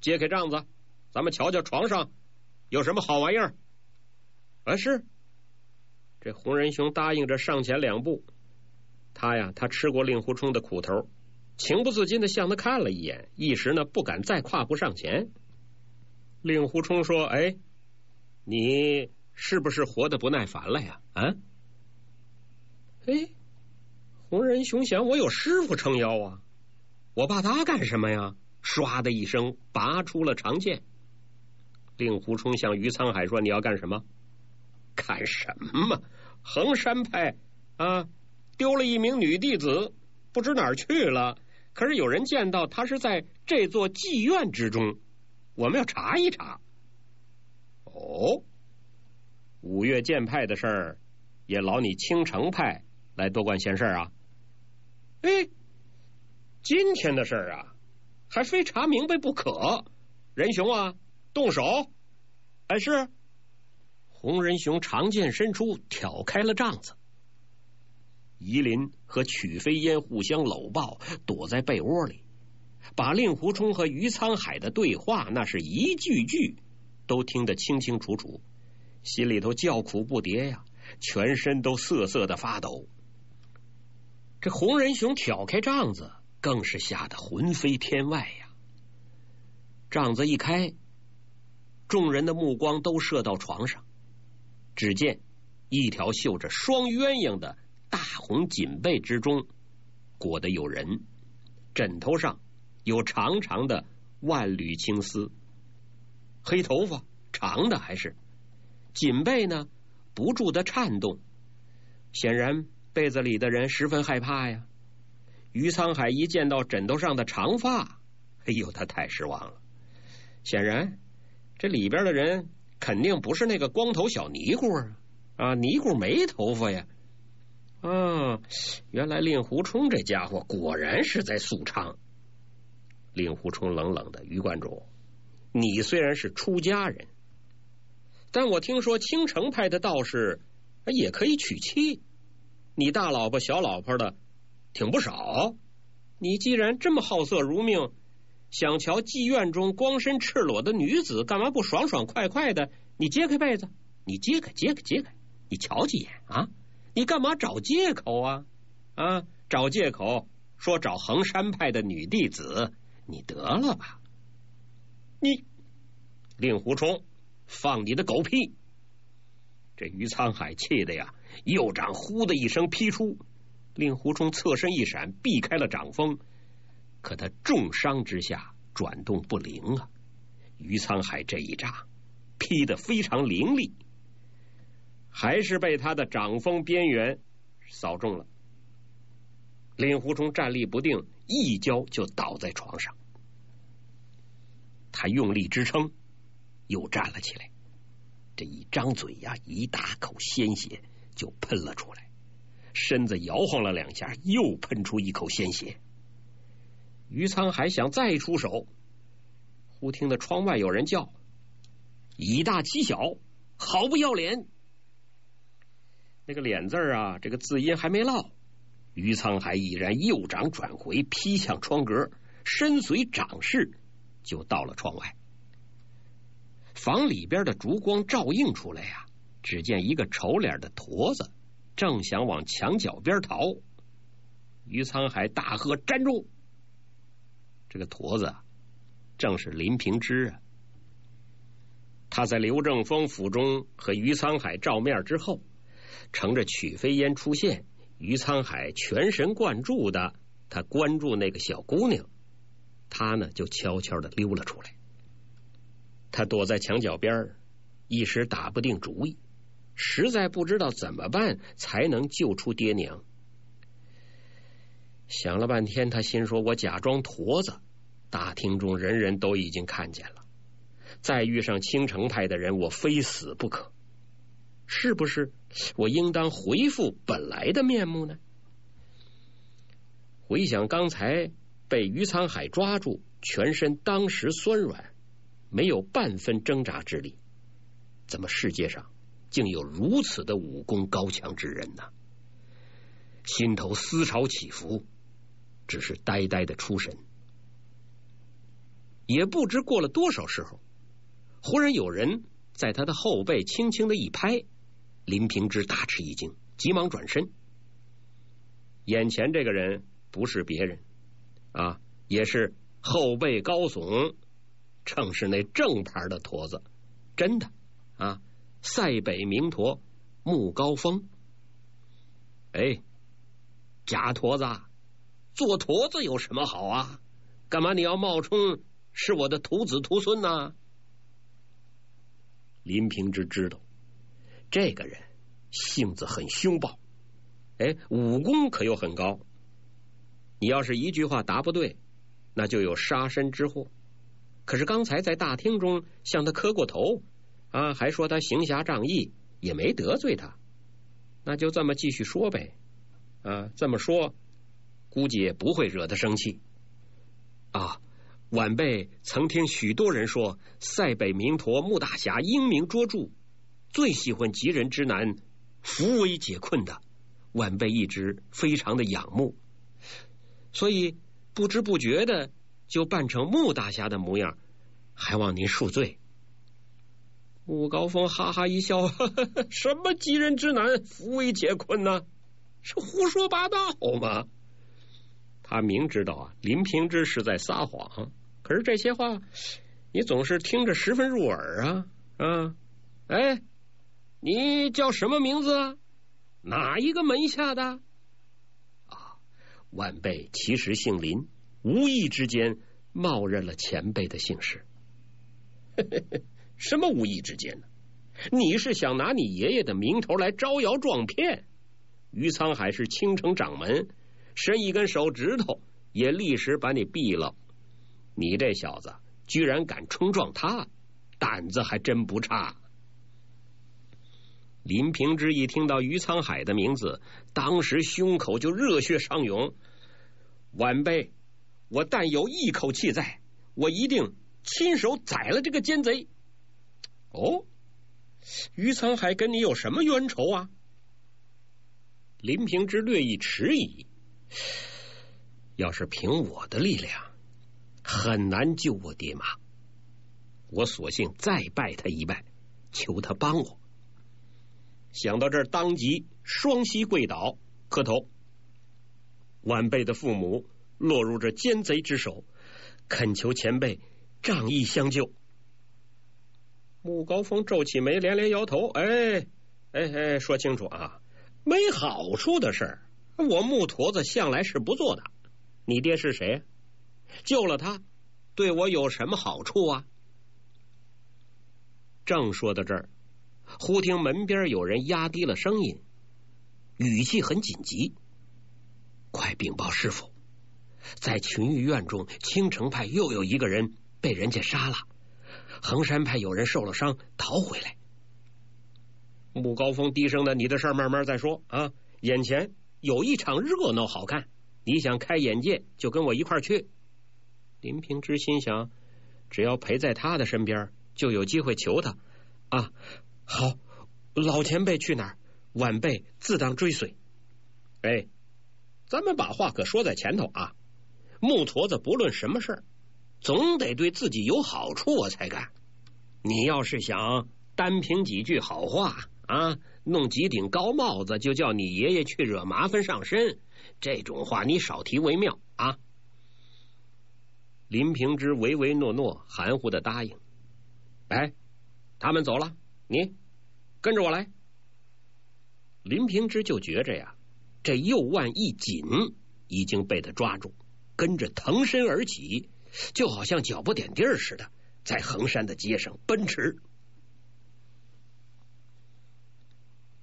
揭开帐子，咱们瞧瞧床上有什么好玩意儿。”啊，是。这洪仁雄答应着上前两步，他呀，他吃过令狐冲的苦头，情不自禁的向他看了一眼，一时呢不敢再跨步上前。令狐冲说：“哎，你是不是活得不耐烦了呀？”啊，哎，洪仁雄想：“我有师傅撑腰啊，我怕他干什么呀？”唰的一声，拔出了长剑。令狐冲向于沧海说：“你要干什么？”看什么？衡山派啊，丢了一名女弟子，不知哪儿去了。可是有人见到她是在这座妓院之中，我们要查一查。哦，五岳剑派的事儿也劳你青城派来多管闲事啊！哎，今天的事儿啊，还非查明白不可。仁雄啊，动手！哎，是。洪仁雄长剑伸出，挑开了帐子。夷琳和曲飞烟互相搂抱，躲在被窝里，把令狐冲和余沧海的对话，那是一句句都听得清清楚楚，心里头叫苦不迭呀，全身都瑟瑟的发抖。这洪仁雄挑开帐子，更是吓得魂飞天外呀。帐子一开，众人的目光都射到床上。只见一条绣着双鸳鸯的大红锦被之中裹得有人，枕头上有长长的万缕青丝，黑头发长的还是。锦被呢不住的颤动，显然被子里的人十分害怕呀。于沧海一见到枕头上的长发，哎呦，他太失望了。显然这里边的人。肯定不是那个光头小尼姑啊！啊，尼姑没头发呀！啊，原来令狐冲这家伙果然是在苏昌。令狐冲冷冷的：“余观主，你虽然是出家人，但我听说青城派的道士也可以娶妻，你大老婆、小老婆的挺不少。你既然这么好色如命。”想瞧妓院中光身赤裸的女子，干嘛不爽爽快快的？你揭开被子，你揭开，揭开，揭开，你瞧几眼啊？你干嘛找借口啊？啊，找借口说找衡山派的女弟子，你得了吧！你令狐冲，放你的狗屁！这于沧海气的呀，右掌呼的一声劈出，令狐冲侧身一闪，避开了掌风。可他重伤之下转动不灵啊！余沧海这一掌劈得非常凌厉，还是被他的掌风边缘扫中了。令狐冲站立不定，一跤就倒在床上。他用力支撑，又站了起来。这一张嘴呀，一大口鲜血就喷了出来，身子摇晃了两下，又喷出一口鲜血。于沧海想再出手，忽听得窗外有人叫：“以大欺小，好不要脸！”那个“脸”字啊，这个字音还没落，于沧海已然右掌转回，劈向窗格，身随掌势就到了窗外。房里边的烛光照映出来呀，只见一个丑脸的驼子正想往墙角边逃，于沧海大喝：“站住！”这个驼子正是林平之啊！他在刘正风府中和余沧海照面之后，乘着曲飞烟出现，余沧海全神贯注的他关注那个小姑娘，他呢就悄悄的溜了出来。他躲在墙角边，一时打不定主意，实在不知道怎么办才能救出爹娘。想了半天，他心说：“我假装驼子。”大厅中，人人都已经看见了。再遇上青城派的人，我非死不可。是不是我应当回复本来的面目呢？回想刚才被余沧海抓住，全身当时酸软，没有半分挣扎之力。怎么世界上竟有如此的武功高强之人呢？心头思潮起伏，只是呆呆的出神。也不知过了多少时候，忽然有人在他的后背轻轻的一拍，林平之大吃一惊，急忙转身。眼前这个人不是别人，啊，也是后背高耸，正是那正牌的驼子，真的啊！塞北名驼穆高峰。哎，假驼子，做驼子有什么好啊？干嘛你要冒充？是我的徒子徒孙呐。林平之知道这个人性子很凶暴，哎，武功可又很高。你要是一句话答不对，那就有杀身之祸。可是刚才在大厅中向他磕过头啊，还说他行侠仗义，也没得罪他。那就这么继续说呗，啊，这么说估计也不会惹他生气啊。晚辈曾听许多人说，塞北名驼穆大侠英明卓著，最喜欢急人之难、扶危解困的。晚辈一直非常的仰慕，所以不知不觉的就扮成穆大侠的模样，还望您恕罪。穆高峰哈哈一笑：“ 什么急人之难、扶危解困呢？是胡说八道吗？”他明知道啊，林平之是在撒谎。可是这些话，你总是听着十分入耳啊啊！哎，你叫什么名字？哪一个门下的？啊，晚辈其实姓林，无意之间冒认了前辈的姓氏。什么无意之间呢？你是想拿你爷爷的名头来招摇撞骗？余沧海是青城掌门，伸一根手指头也立时把你毙了。你这小子居然敢冲撞他，胆子还真不差！林平之一听到余沧海的名字，当时胸口就热血上涌。晚辈，我但有一口气在，我一定亲手宰了这个奸贼。哦，余沧海跟你有什么冤仇啊？林平之略一迟疑，要是凭我的力量……很难救我爹妈，我索性再拜他一拜，求他帮我。想到这儿，当即双膝跪倒，磕头。晚辈的父母落入这奸贼之手，恳求前辈仗义相救。穆高峰皱起眉，连连摇头：“哎哎哎，说清楚啊！没好处的事，我穆驼子向来是不做的。你爹是谁？”救了他，对我有什么好处啊？正说到这儿，忽听门边有人压低了声音，语气很紧急：“快禀报师傅，在群玉院中，青城派又有一个人被人家杀了，衡山派有人受了伤逃回来。”穆高峰低声的：“你的事儿慢慢再说啊，眼前有一场热闹好看，你想开眼界就跟我一块儿去。”林平之心想，只要陪在他的身边，就有机会求他。啊，好，老前辈去哪儿，晚辈自当追随。哎，咱们把话可说在前头啊。木坨子不论什么事儿，总得对自己有好处我才干。你要是想单凭几句好话啊，弄几顶高帽子，就叫你爷爷去惹麻烦上身，这种话你少提为妙啊。林平之唯唯诺诺、含糊的答应。哎，他们走了，你跟着我来。林平之就觉着呀，这右腕一紧，已经被他抓住，跟着腾身而起，就好像脚不点地似的，在衡山的街上奔驰。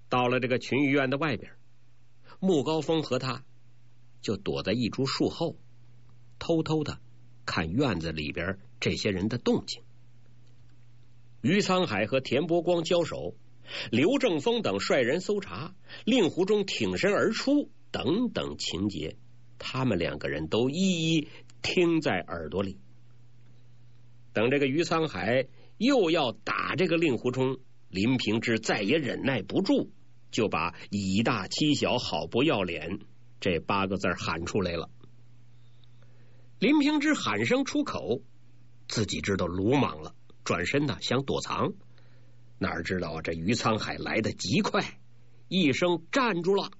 到了这个群玉院的外边，穆高峰和他就躲在一株树后，偷偷的。看院子里边这些人的动静，于沧海和田伯光交手，刘正风等率人搜查，令狐冲挺身而出，等等情节，他们两个人都一一听在耳朵里。等这个于沧海又要打这个令狐冲，林平之再也忍耐不住，就把“以大欺小，好不要脸”这八个字喊出来了。林平之喊声出口，自己知道鲁莽了，转身呢想躲藏，哪知道这余沧海来的极快，一声站住了，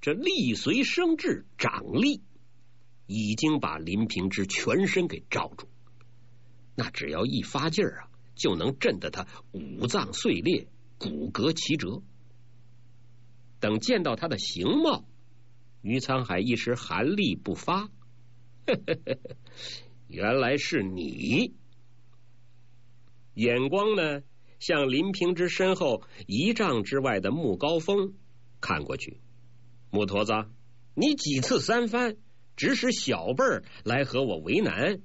这力随声至，掌力已经把林平之全身给罩住，那只要一发劲儿啊，就能震得他五脏碎裂，骨骼奇折。等见到他的形貌，于沧海一时寒力不发。原来是你，眼光呢？向林平之身后一丈之外的木高峰看过去。木驼子，你几次三番指使小辈儿来和我为难，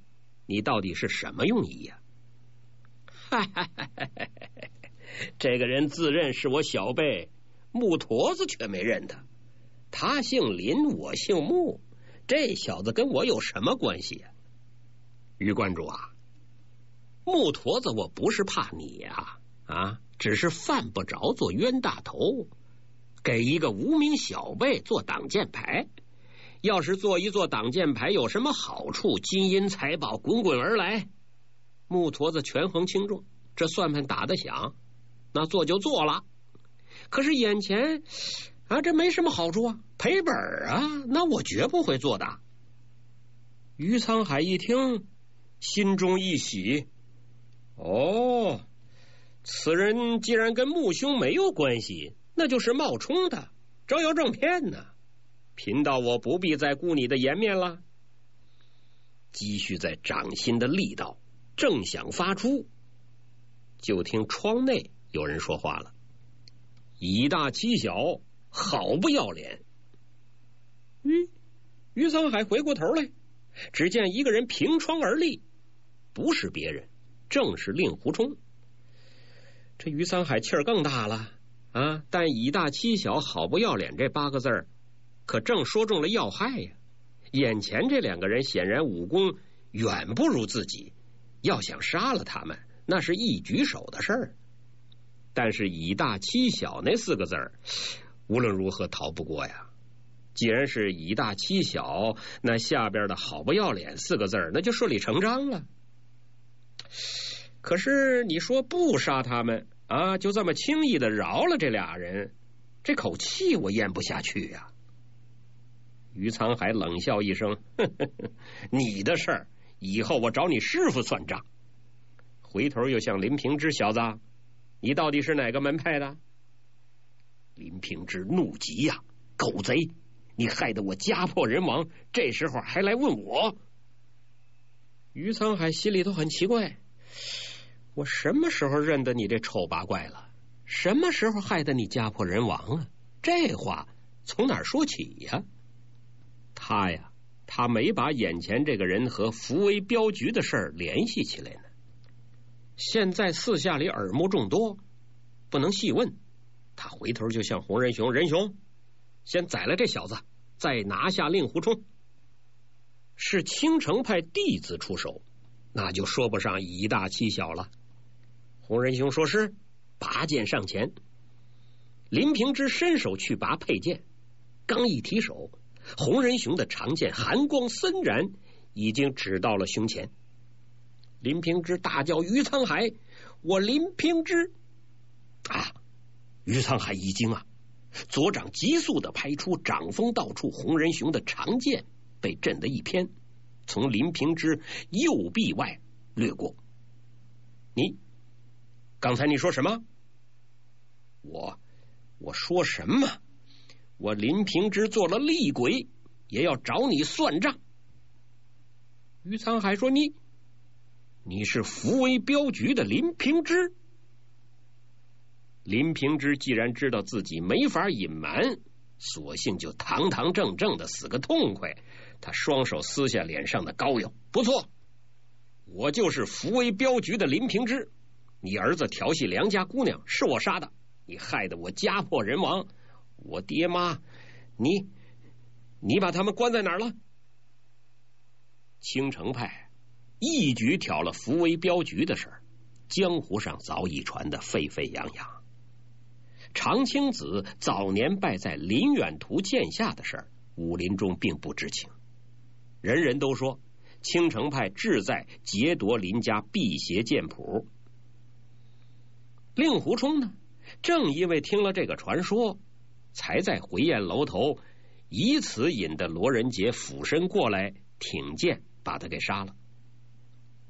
你到底是什么用意呀？哈哈哈哈哈！这个人自认是我小辈，木驼子却没认他。他姓林，我姓木。这小子跟我有什么关系？于观主啊，木驼子，我不是怕你呀，啊，只是犯不着做冤大头，给一个无名小辈做挡箭牌。要是做一做挡箭牌有什么好处，金银财宝滚滚而来。木驼子权衡轻重，这算盘打得响，那做就做了。可是眼前……啊，这没什么好处，啊，赔本啊！那我绝不会做的。于沧海一听，心中一喜。哦，此人既然跟穆兄没有关系，那就是冒充的，招摇撞骗呢。贫道我不必再顾你的颜面了。积蓄在掌心的力道正想发出，就听窗内有人说话了：“以大欺小。”好不要脸！嗯，于三海回过头来，只见一个人凭窗而立，不是别人，正是令狐冲。这于三海气儿更大了啊！但以大欺小，好不要脸这八个字儿，可正说中了要害呀！眼前这两个人显然武功远不如自己，要想杀了他们，那是一举手的事儿。但是以大欺小那四个字儿。无论如何逃不过呀！既然是以大欺小，那下边的“好不要脸”四个字儿，那就顺理成章了。可是你说不杀他们啊，就这么轻易的饶了这俩人，这口气我咽不下去呀！于沧海冷笑一声：“ 你的事儿以后我找你师傅算账。”回头又向林平之小子：“你到底是哪个门派的？”林平之怒极呀！狗贼，你害得我家破人亡，这时候还来问我？余沧海心里头很奇怪，我什么时候认得你这丑八怪了？什么时候害得你家破人亡啊？这话从哪说起呀？他呀，他没把眼前这个人和福威镖局的事联系起来呢。现在四下里耳目众多，不能细问。他回头就向洪仁雄，仁雄，先宰了这小子，再拿下令狐冲。是青城派弟子出手，那就说不上以大欺小了。洪仁雄说：“是。”拔剑上前。林平之伸手去拔佩剑，刚一提手，洪仁雄的长剑寒光森然，已经指到了胸前。林平之大叫：“于沧海，我林平之！”啊！余沧海一惊啊，左掌急速的拍出，掌风到处，红人熊的长剑被震得一偏，从林平之右臂外掠过。你刚才你说什么？我我说什么？我林平之做了厉鬼，也要找你算账。于沧海说：“你你是福威镖局的林平之。”林平之既然知道自己没法隐瞒，索性就堂堂正正的死个痛快。他双手撕下脸上的膏药，不错，我就是福威镖局的林平之。你儿子调戏良家姑娘是我杀的，你害得我家破人亡，我爹妈，你你把他们关在哪儿了？青城派一举挑了福威镖局的事，江湖上早已传得沸沸扬扬。长青子早年败在林远图剑下的事儿，武林中并不知情。人人都说青城派志在劫夺林家辟邪剑谱。令狐冲呢，正因为听了这个传说，才在回雁楼头，以此引得罗仁杰俯身过来，挺剑把他给杀了。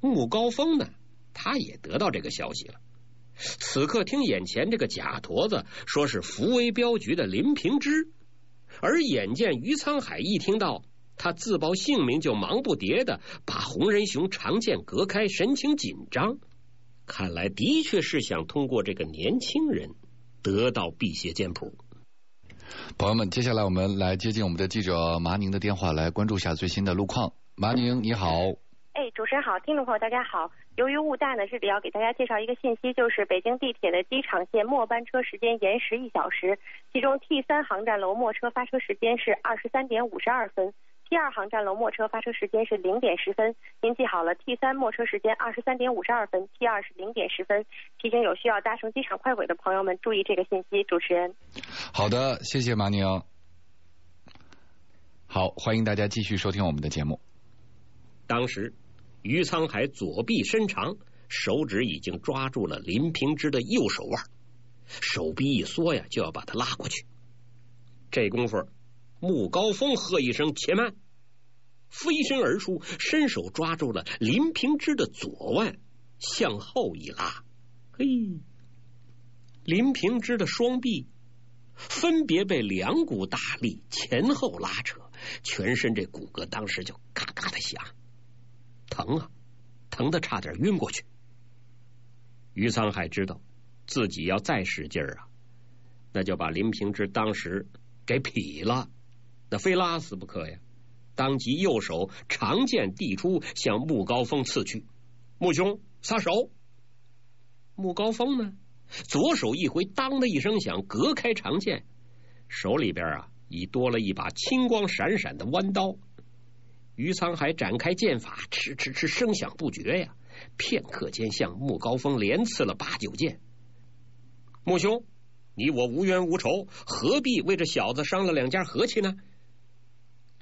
穆高峰呢，他也得到这个消息了。此刻听眼前这个假驼子说是福威镖局的林平之，而眼见于沧海一听到他自报姓名，就忙不迭的把洪仁雄长剑隔开，神情紧张。看来的确是想通过这个年轻人得到辟邪剑谱。朋友们，接下来我们来接近我们的记者麻宁的电话，来关注一下最新的路况。麻宁，你好。哎，主持人好，听众朋友大家好。由于雾大呢，这里要给大家介绍一个信息，就是北京地铁的机场线末班车时间延时一小时。其中 T 三航站楼末车发车时间是二十三点五十二分，T 二航站楼末车发车时间是零点十分。您记好了，T 三末车时间二十三点五十二分，T 二是零点十分。提醒有需要搭乘机场快轨的朋友们注意这个信息。主持人，好的，谢谢马宁。好，欢迎大家继续收听我们的节目。当时。于沧海左臂伸长，手指已经抓住了林平之的右手腕，手臂一缩呀，就要把他拉过去。这功夫，穆高峰喝一声“且慢”，飞身而出，伸手抓住了林平之的左腕，向后一拉。嘿，林平之的双臂分别被两股大力前后拉扯，全身这骨骼当时就嘎嘎的响。疼啊，疼的差点晕过去。于沧海知道自己要再使劲儿啊，那就把林平之当时给劈了，那非拉死不可呀！当即右手长剑递出，向穆高峰刺去。穆兄，撒手！穆高峰呢，左手一挥，当的一声响，隔开长剑，手里边啊，已多了一把青光闪闪的弯刀。余沧海展开剑法，嗤嗤嗤，声响不绝呀！片刻间，向穆高峰连刺了八九剑。穆兄，你我无冤无仇，何必为这小子伤了两家和气呢？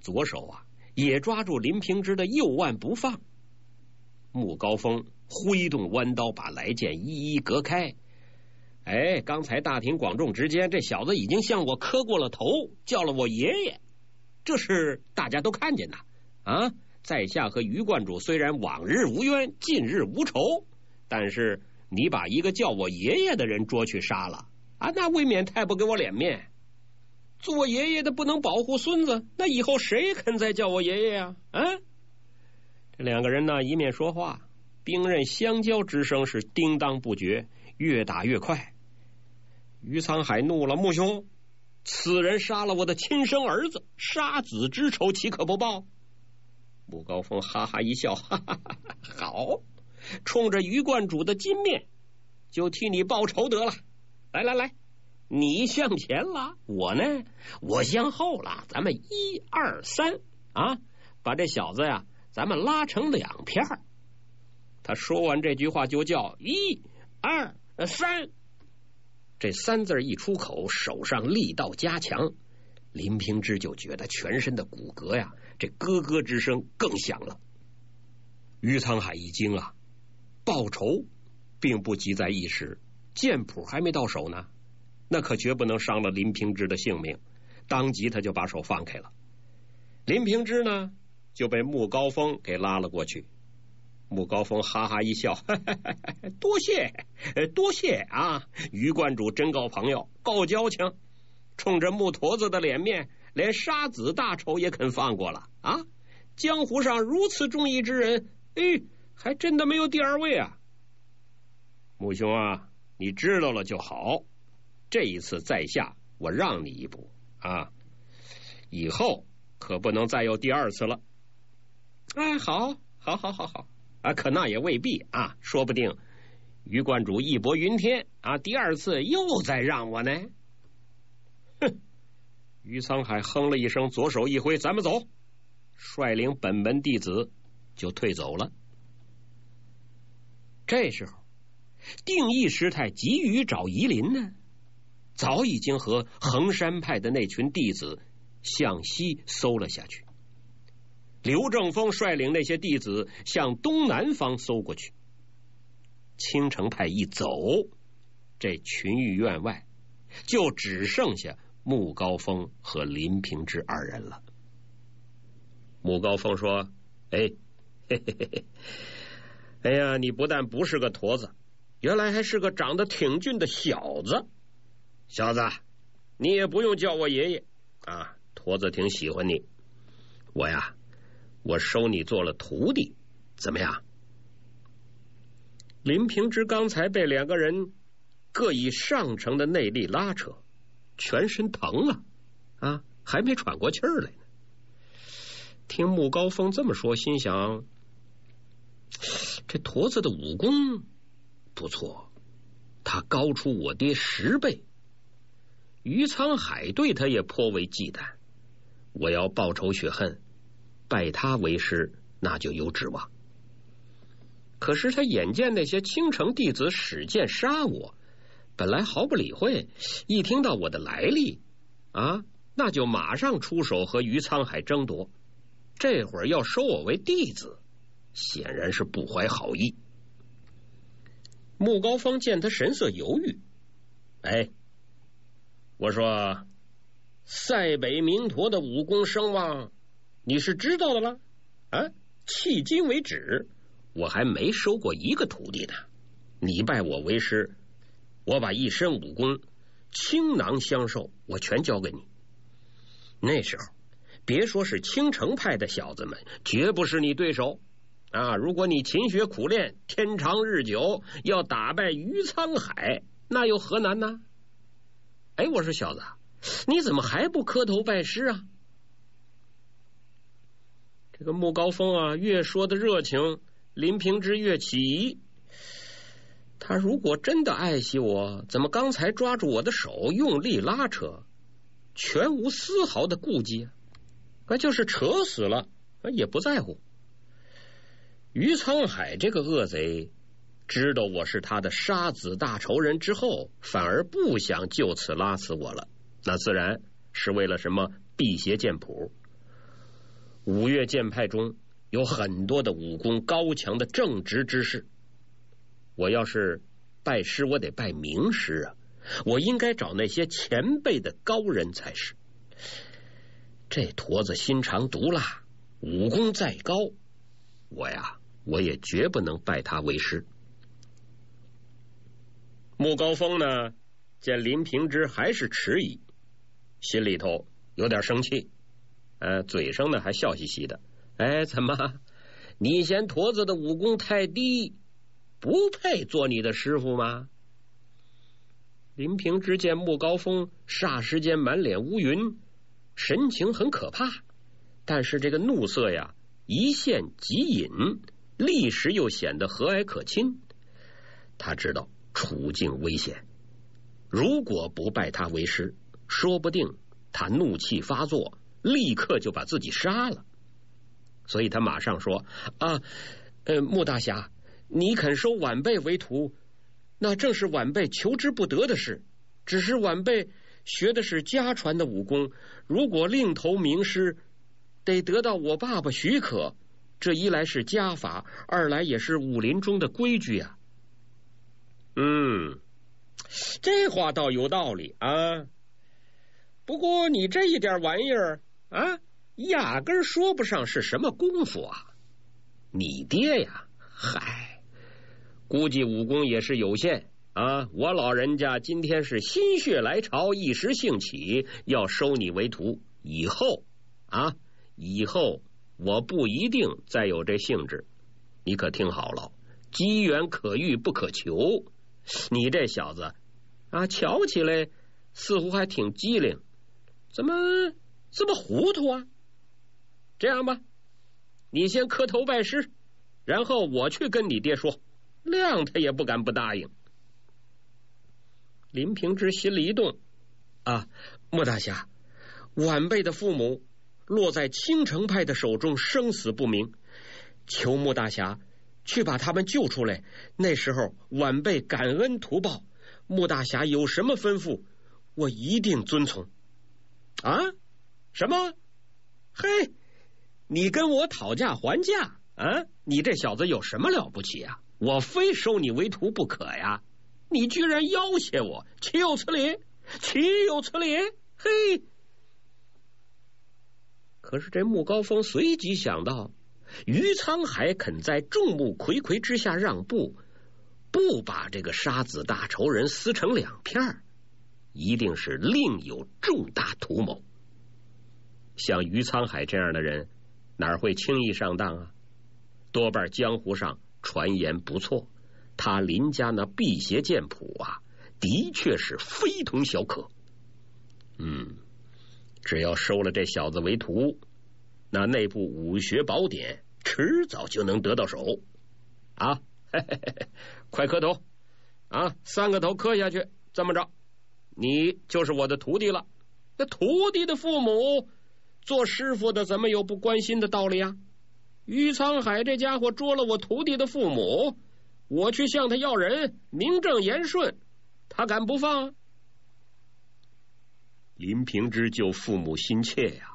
左手啊，也抓住林平之的右腕不放。穆高峰挥动弯刀，把来剑一一隔开。哎，刚才大庭广众之间，这小子已经向我磕过了头，叫了我爷爷，这是大家都看见的。啊，在下和余观主虽然往日无冤，近日无仇，但是你把一个叫我爷爷的人捉去杀了，啊，那未免太不给我脸面。做爷爷的不能保护孙子，那以后谁肯再叫我爷爷啊？啊！这两个人呢，一面说话，兵刃相交之声是叮当不绝，越打越快。于沧海怒了，穆兄，此人杀了我的亲生儿子，杀子之仇岂可不报？穆高峰哈哈一笑，哈 哈哈，好，冲着余冠主的金面，就替你报仇得了。来来来，你向前拉，我呢，我向后拉，咱们一二三啊，把这小子呀，咱们拉成两片。他说完这句话，就叫一二三。这三字一出口，手上力道加强，林平之就觉得全身的骨骼呀。这咯咯之声更响了。于沧海一惊啊！报仇并不急在一时，剑谱还没到手呢，那可绝不能伤了林平之的性命。当即他就把手放开了。林平之呢，就被穆高峰给拉了过去。穆高峰哈哈一笑：“ 多谢，多谢啊！于观主真够朋友，够交情。冲着木驼子的脸面。”连杀子大仇也肯放过了啊！江湖上如此忠义之人，哎，还真的没有第二位啊。穆兄啊，你知道了就好。这一次在下我让你一步啊，以后可不能再有第二次了。哎，好，好，好，好，好啊！可那也未必啊，说不定于观主义薄云天啊，第二次又再让我呢。哼！于沧海哼了一声，左手一挥，咱们走。率领本门弟子就退走了。这时候，定义师太急于找夷林呢，早已经和衡山派的那群弟子向西搜了下去。刘正风率领那些弟子向东南方搜过去。青城派一走，这群域院外就只剩下。穆高峰和林平之二人了。穆高峰说：“哎，哎呀，你不但不是个驼子，原来还是个长得挺俊的小子。小子，你也不用叫我爷爷啊。驼子挺喜欢你，我呀，我收你做了徒弟，怎么样？”林平之刚才被两个人各以上乘的内力拉扯。全身疼了，啊，还没喘过气儿来呢。听穆高峰这么说，心想：这驼子的武功不错，他高出我爹十倍。余沧海对他也颇为忌惮。我要报仇雪恨，拜他为师，那就有指望。可是他眼见那些青城弟子使剑杀我。本来毫不理会，一听到我的来历啊，那就马上出手和余沧海争夺。这会儿要收我为弟子，显然是不怀好意。穆高峰见他神色犹豫，哎，我说，塞北明陀的武功声望你是知道的了啊，迄今为止我还没收过一个徒弟呢，你拜我为师。我把一身武功倾囊相授，我全教给你。那时候，别说是青城派的小子们，绝不是你对手啊！如果你勤学苦练，天长日久，要打败余沧海，那又何难呢？哎，我说小子，你怎么还不磕头拜师啊？这个穆高峰啊，越说的热情，林平之越起疑。他如果真的爱惜我，怎么刚才抓住我的手用力拉扯，全无丝毫的顾忌？啊，就是扯死了也不在乎。于沧海这个恶贼知道我是他的杀子大仇人之后，反而不想就此拉死我了，那自然是为了什么辟邪剑谱？五岳剑派中有很多的武功高强的正直之士。我要是拜师，我得拜名师啊！我应该找那些前辈的高人才是。这驼子心肠毒辣，武功再高，我呀，我也绝不能拜他为师。穆高峰呢，见林平之还是迟疑，心里头有点生气，呃，嘴上呢还笑嘻嘻的。哎，怎么你嫌驼子的武功太低？不配做你的师傅吗？林平之见穆高峰，霎时间满脸乌云，神情很可怕。但是这个怒色呀，一现即隐，立时又显得和蔼可亲。他知道处境危险，如果不拜他为师，说不定他怒气发作，立刻就把自己杀了。所以他马上说：“啊，呃，穆大侠。”你肯收晚辈为徒，那正是晚辈求之不得的事。只是晚辈学的是家传的武功，如果另投名师，得得到我爸爸许可。这一来是家法，二来也是武林中的规矩啊。嗯，这话倒有道理啊。不过你这一点玩意儿啊，压根说不上是什么功夫啊。你爹呀，嗨。估计武功也是有限啊！我老人家今天是心血来潮，一时兴起要收你为徒。以后啊，以后我不一定再有这兴致。你可听好了，机缘可遇不可求。你这小子啊，瞧起来似乎还挺机灵，怎么这么糊涂啊？这样吧，你先磕头拜师，然后我去跟你爹说。谅他也不敢不答应。林平之心里一动，啊，穆大侠，晚辈的父母落在青城派的手中，生死不明，求穆大侠去把他们救出来。那时候，晚辈感恩图报，穆大侠有什么吩咐，我一定遵从。啊，什么？嘿，你跟我讨价还价啊？你这小子有什么了不起呀？我非收你为徒不可呀！你居然要挟我，岂有此理？岂有此理？嘿！可是这穆高峰随即想到，于沧海肯在众目睽睽之下让步，不把这个杀子大仇人撕成两片，一定是另有重大图谋。像于沧海这样的人，哪会轻易上当啊？多半江湖上……传言不错，他林家那辟邪剑谱啊，的确是非同小可。嗯，只要收了这小子为徒，那内部武学宝典迟早就能得到手。啊，嘿嘿嘿快磕头啊，三个头磕下去。这么着，你就是我的徒弟了。那徒弟的父母，做师傅的怎么有不关心的道理啊？于沧海这家伙捉了我徒弟的父母，我去向他要人，名正言顺，他敢不放？林平之救父母心切呀，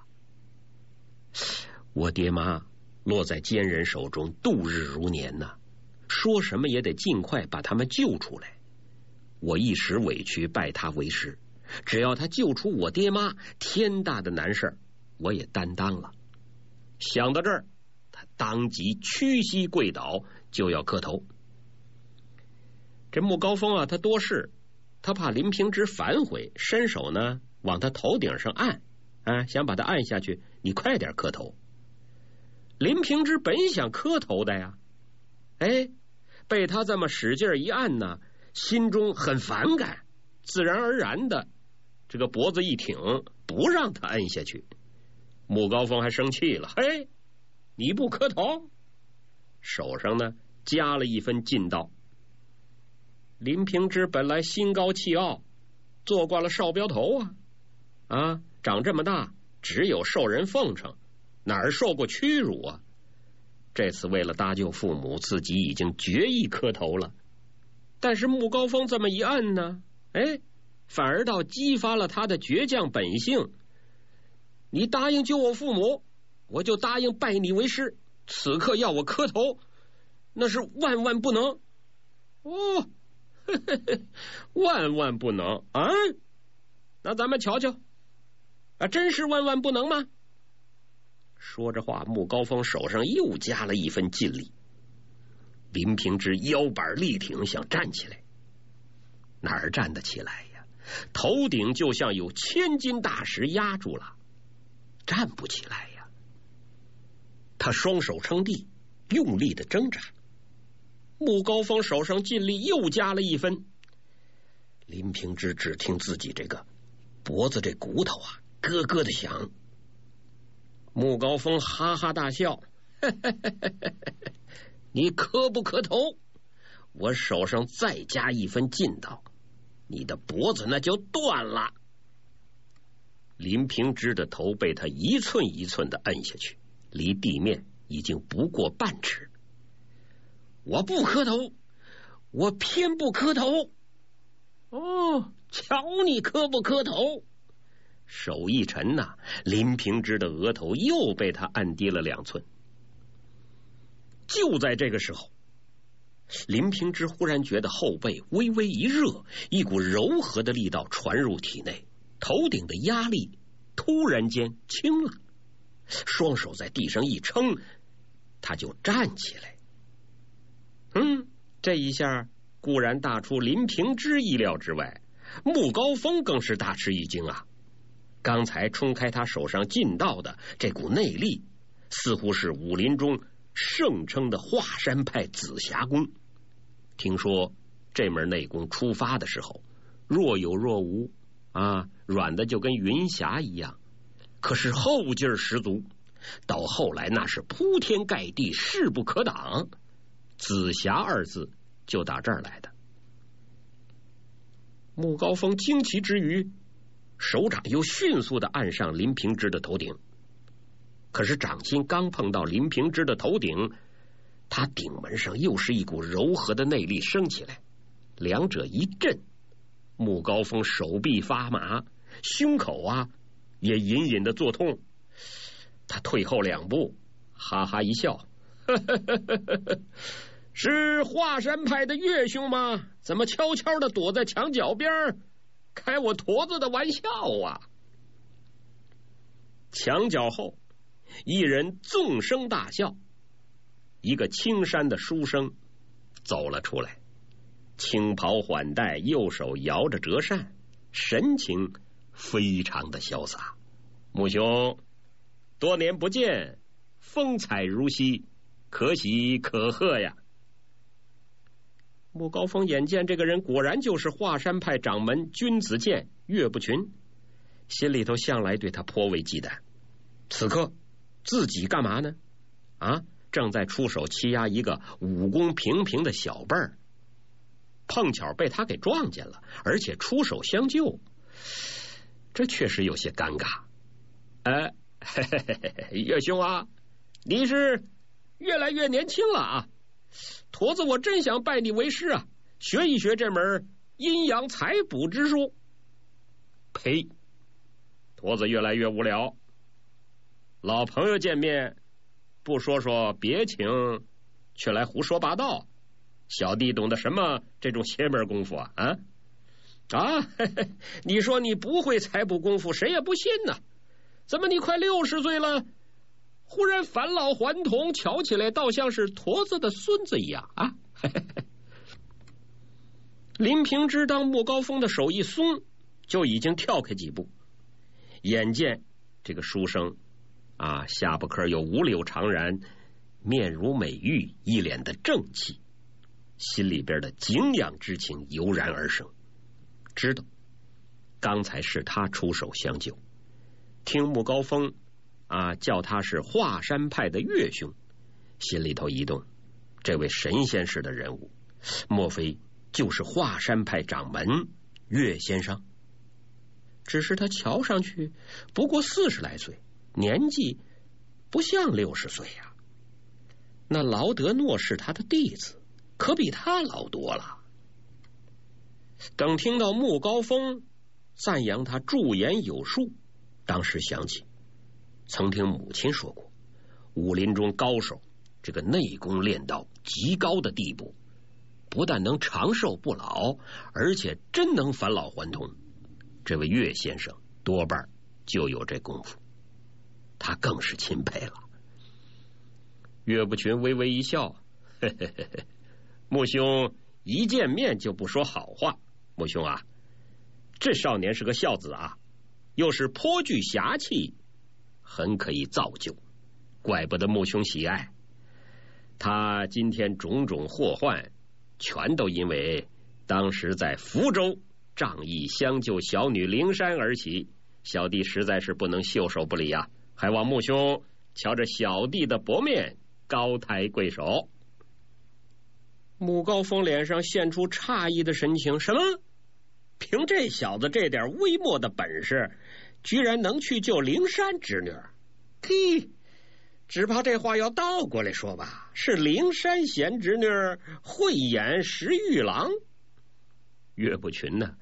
我爹妈落在奸人手中，度日如年呐，说什么也得尽快把他们救出来。我一时委屈，拜他为师，只要他救出我爹妈，天大的难事我也担当了。想到这儿。当即屈膝跪倒，就要磕头。这穆高峰啊，他多事，他怕林平之反悔，伸手呢往他头顶上按，啊，想把他按下去。你快点磕头！林平之本想磕头的呀，哎，被他这么使劲一按呢，心中很反感，自然而然的这个脖子一挺，不让他按下去。穆高峰还生气了，嘿。你不磕头，手上呢加了一分劲道。林平之本来心高气傲，做惯了少镖头啊，啊，长这么大只有受人奉承，哪儿受过屈辱啊？这次为了搭救父母，自己已经决意磕头了。但是穆高峰这么一按呢，哎，反而倒激发了他的倔强本性。你答应救我父母。我就答应拜你为师，此刻要我磕头，那是万万不能。哦，万万不能啊！那咱们瞧瞧，啊，真是万万不能吗？说着话，穆高峰手上又加了一份劲力。林平之腰板立挺，想站起来，哪儿站得起来呀？头顶就像有千斤大石压住了，站不起来。他双手撑地，用力的挣扎。穆高峰手上劲力又加了一分。林平之只听自己这个脖子这骨头啊咯咯的响。穆高峰哈哈大笑，你磕不磕头？我手上再加一分劲道，你的脖子那就断了。林平之的头被他一寸一寸的摁下去。离地面已经不过半尺，我不磕头，我偏不磕头。哦，瞧你磕不磕头？手一沉呐，林平之的额头又被他按低了两寸。就在这个时候，林平之忽然觉得后背微微一热，一股柔和的力道传入体内，头顶的压力突然间轻了。双手在地上一撑，他就站起来。嗯，这一下固然大出林平之意料之外，穆高峰更是大吃一惊啊！刚才冲开他手上劲道的这股内力，似乎是武林中盛称的华山派紫霞功。听说这门内功出发的时候若有若无啊，软的就跟云霞一样。可是后劲儿十足，到后来那是铺天盖地，势不可挡。“紫霞”二字就打这儿来的。穆高峰惊奇之余，手掌又迅速的按上林平之的头顶。可是掌心刚碰到林平之的头顶，他顶门上又是一股柔和的内力升起来，两者一震，穆高峰手臂发麻，胸口啊。也隐隐的作痛，他退后两步，哈哈一笑：“ 是华山派的岳兄吗？怎么悄悄的躲在墙角边，开我驼子的玩笑啊？”墙角后，一人纵声大笑，一个青衫的书生走了出来，青袍缓带，右手摇着折扇，神情。非常的潇洒，穆兄，多年不见，风采如昔，可喜可贺呀！穆高峰眼见这个人果然就是华山派掌门君子剑岳不群，心里头向来对他颇为忌惮，此刻自己干嘛呢？啊，正在出手欺压一个武功平平的小辈儿，碰巧被他给撞见了，而且出手相救。这确实有些尴尬，岳兄啊，你是越来越年轻了啊！驼子，我真想拜你为师啊，学一学这门阴阳财卜之术。呸！驼子越来越无聊，老朋友见面不说说别情，却来胡说八道。小弟懂得什么这种邪门功夫啊啊！啊嘿嘿，你说你不会采补功夫，谁也不信呢。怎么你快六十岁了，忽然返老还童，瞧起来倒像是驼子的孙子一样啊！林平之当莫高峰的手一松，就已经跳开几步。眼见这个书生啊，下巴颏有五柳长髯，面如美玉，一脸的正气，心里边的敬仰之情油然而生。知道，刚才是他出手相救。听穆高峰啊叫他是华山派的岳兄，心里头一动，这位神仙式的人物，莫非就是华山派掌门岳先生？只是他瞧上去不过四十来岁，年纪不像六十岁呀。那劳德诺是他的弟子，可比他老多了。等听到穆高峰赞扬他驻颜有术，当时想起曾听母亲说过，武林中高手这个内功练到极高的地步，不但能长寿不老，而且真能返老还童。这位岳先生多半就有这功夫，他更是钦佩了。岳不群微微一笑，嘿嘿嘿嘿，穆兄一见面就不说好话。穆兄啊，这少年是个孝子啊，又是颇具侠气，很可以造就，怪不得穆兄喜爱。他今天种种祸患，全都因为当时在福州仗义相救小女灵山而起。小弟实在是不能袖手不理啊，还望穆兄瞧着小弟的薄面，高抬贵手。穆高峰脸上现出诧异的神情，什么？凭这小子这点微末的本事，居然能去救灵山侄女？嘿，只怕这话要倒过来说吧，是灵山贤侄女慧眼识玉郎。岳不群呢，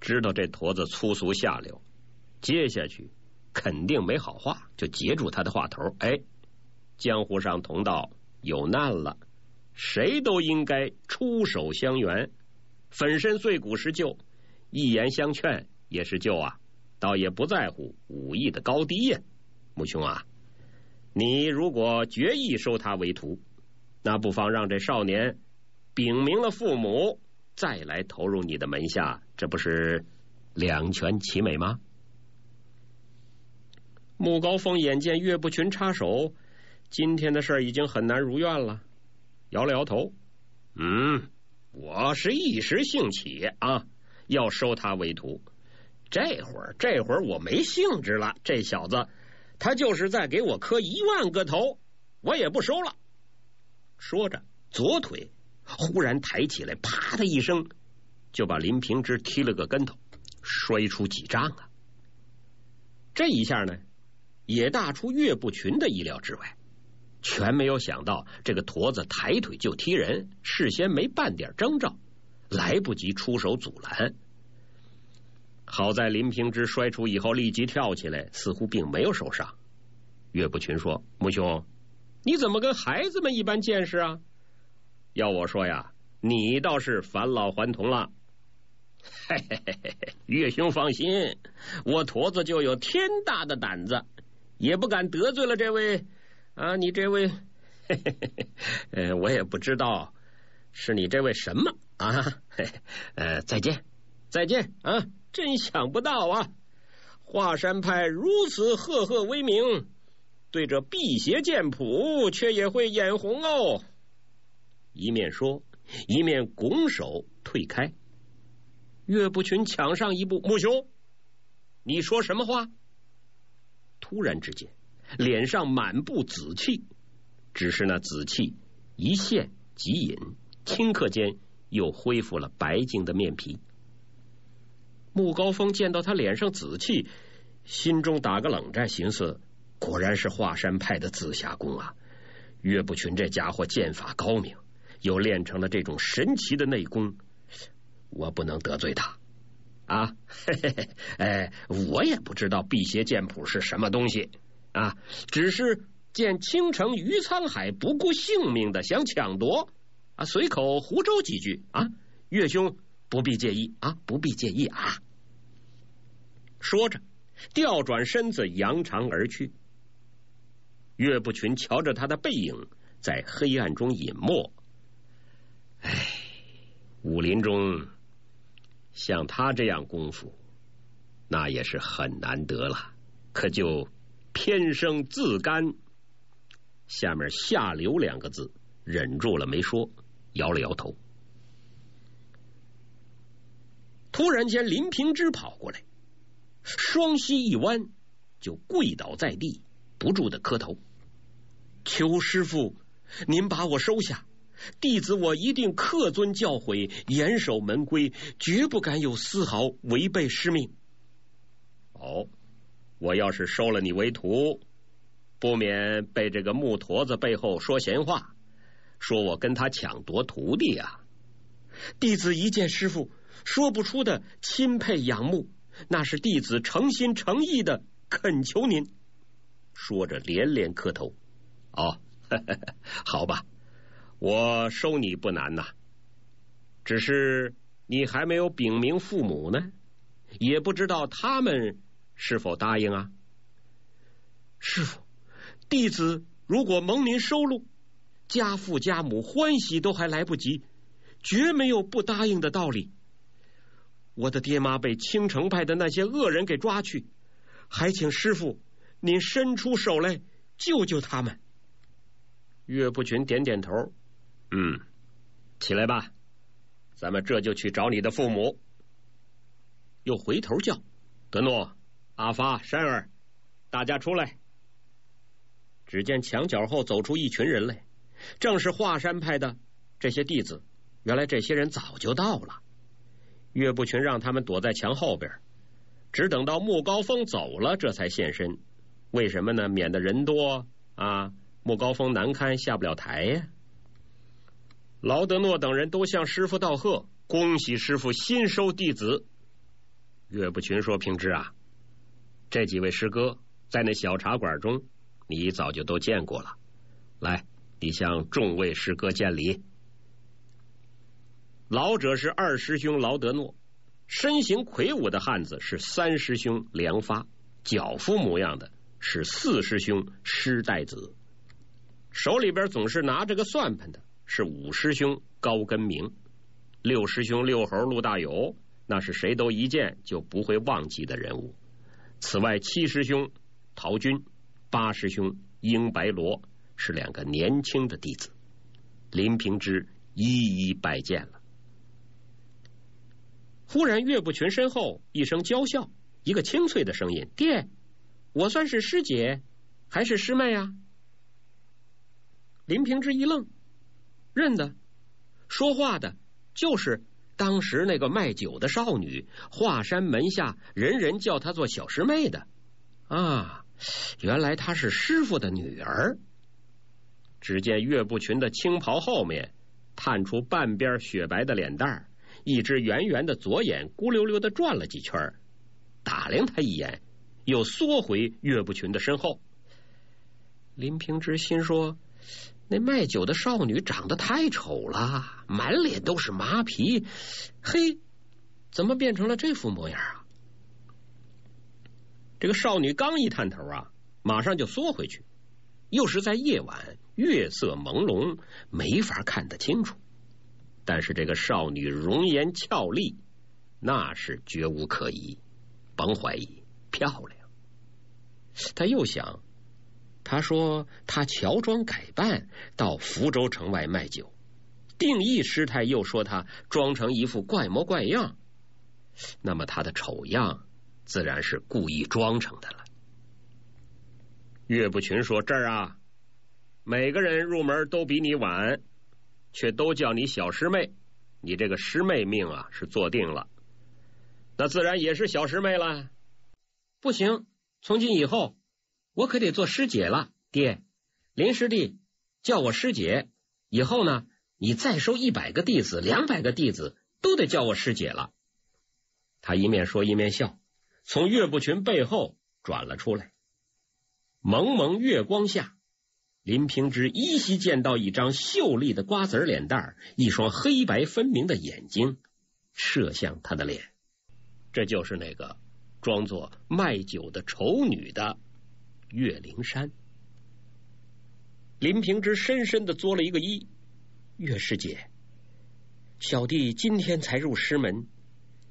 知道这驼子粗俗下流，接下去肯定没好话，就截住他的话头。哎，江湖上同道有难了，谁都应该出手相援，粉身碎骨施救。一言相劝也是救啊，倒也不在乎武艺的高低呀，穆兄啊，你如果决意收他为徒，那不妨让这少年禀明了父母，再来投入你的门下，这不是两全其美吗？穆高峰眼见岳不群插手，今天的事儿已经很难如愿了，摇了摇头，嗯，我是一时兴起啊。要收他为徒，这会儿这会儿我没兴致了。这小子，他就是在给我磕一万个头，我也不收了。说着，左腿忽然抬起来，啪的一声，就把林平之踢了个跟头，摔出几丈啊！这一下呢，也大出岳不群的意料之外，全没有想到这个驼子抬腿就踢人，事先没半点征兆。来不及出手阻拦，好在林平之摔出以后立即跳起来，似乎并没有受伤。岳不群说：“穆兄，你怎么跟孩子们一般见识啊？要我说呀，你倒是返老还童了。”嘿嘿嘿，岳兄放心，我驼子就有天大的胆子，也不敢得罪了这位啊！你这位，嘿嘿嘿，我也不知道。是你这位什么啊？呃，再见，再见啊！真想不到啊，华山派如此赫赫威名，对这辟邪剑谱却也会眼红哦。一面说，一面拱手退开。岳不群抢上一步：“穆兄，你说什么话？”突然之间，脸上满布紫气，只是那紫气一现即隐。顷刻间又恢复了白净的面皮。穆高峰见到他脸上紫气，心中打个冷战，寻思：果然是华山派的紫霞功啊！岳不群这家伙剑法高明，又练成了这种神奇的内功，我不能得罪他啊！嘿嘿哎，我也不知道辟邪剑谱是什么东西啊，只是见倾城余沧海不顾性命的想抢夺。啊，随口胡诌几句啊，岳兄不必介意啊，不必介意啊。说着，调转身子，扬长而去。岳不群瞧着他的背影在黑暗中隐没，唉，武林中像他这样功夫，那也是很难得了。可就天生自甘，下面下流两个字忍住了没说。摇了摇头，突然间，林平之跑过来，双膝一弯就跪倒在地，不住的磕头，求师傅您把我收下，弟子我一定恪遵教诲，严守门规，绝不敢有丝毫违背师命。哦，我要是收了你为徒，不免被这个木坨子背后说闲话。说我跟他抢夺徒弟啊！弟子一见师傅，说不出的钦佩仰慕，那是弟子诚心诚意的恳求您。说着连连磕头。哦，好吧，我收你不难呐，只是你还没有禀明父母呢，也不知道他们是否答应啊。师傅，弟子如果蒙您收录。家父家母欢喜都还来不及，绝没有不答应的道理。我的爹妈被青城派的那些恶人给抓去，还请师傅您伸出手来救救他们。岳不群点点头，嗯，起来吧，咱们这就去找你的父母。又回头叫德诺、阿发、山儿，大家出来。只见墙角后走出一群人来。正是华山派的这些弟子，原来这些人早就到了。岳不群让他们躲在墙后边，只等到穆高峰走了，这才现身。为什么呢？免得人多啊，穆高峰难堪下不了台呀。劳德诺等人都向师傅道贺，恭喜师傅新收弟子。岳不群说：“平之啊，这几位师哥在那小茶馆中，你早就都见过了。来。”你向众位师哥见礼。老者是二师兄劳德诺，身形魁梧的汉子是三师兄梁发，脚夫模样的是四师兄师代子，手里边总是拿着个算盘的是五师兄高根明，六师兄六猴陆大友，那是谁都一见就不会忘记的人物。此外，七师兄陶军，八师兄英白罗。是两个年轻的弟子，林平之一一拜见了。忽然，岳不群身后一声娇笑，一个清脆的声音：“爹，我算是师姐还是师妹啊？”林平之一愣，认得说话的，就是当时那个卖酒的少女，华山门下人人叫她做小师妹的啊！原来她是师傅的女儿。只见岳不群的青袍后面探出半边雪白的脸蛋儿，一只圆圆的左眼孤溜溜的转了几圈，打量他一眼，又缩回岳不群的身后。林平之心说：“那卖酒的少女长得太丑了，满脸都是麻皮，嘿，怎么变成了这副模样啊？”这个少女刚一探头啊，马上就缩回去。又是在夜晚，月色朦胧，没法看得清楚。但是这个少女容颜俏丽，那是绝无可疑，甭怀疑，漂亮。他又想，他说他乔装改扮到福州城外卖酒，定义师太又说他装成一副怪模怪样，那么他的丑样自然是故意装成的了。岳不群说：“这儿啊，每个人入门都比你晚，却都叫你小师妹。你这个师妹命啊，是坐定了。那自然也是小师妹了。不行，从今以后，我可得做师姐了。爹，林师弟叫我师姐，以后呢，你再收一百个弟子、两百个弟子，都得叫我师姐了。”他一面说一面笑，从岳不群背后转了出来。蒙蒙月光下，林平之依稀见到一张秀丽的瓜子脸蛋，一双黑白分明的眼睛射向他的脸。这就是那个装作卖酒的丑女的岳灵珊。林平之深深的作了一个揖：“岳师姐，小弟今天才入师门，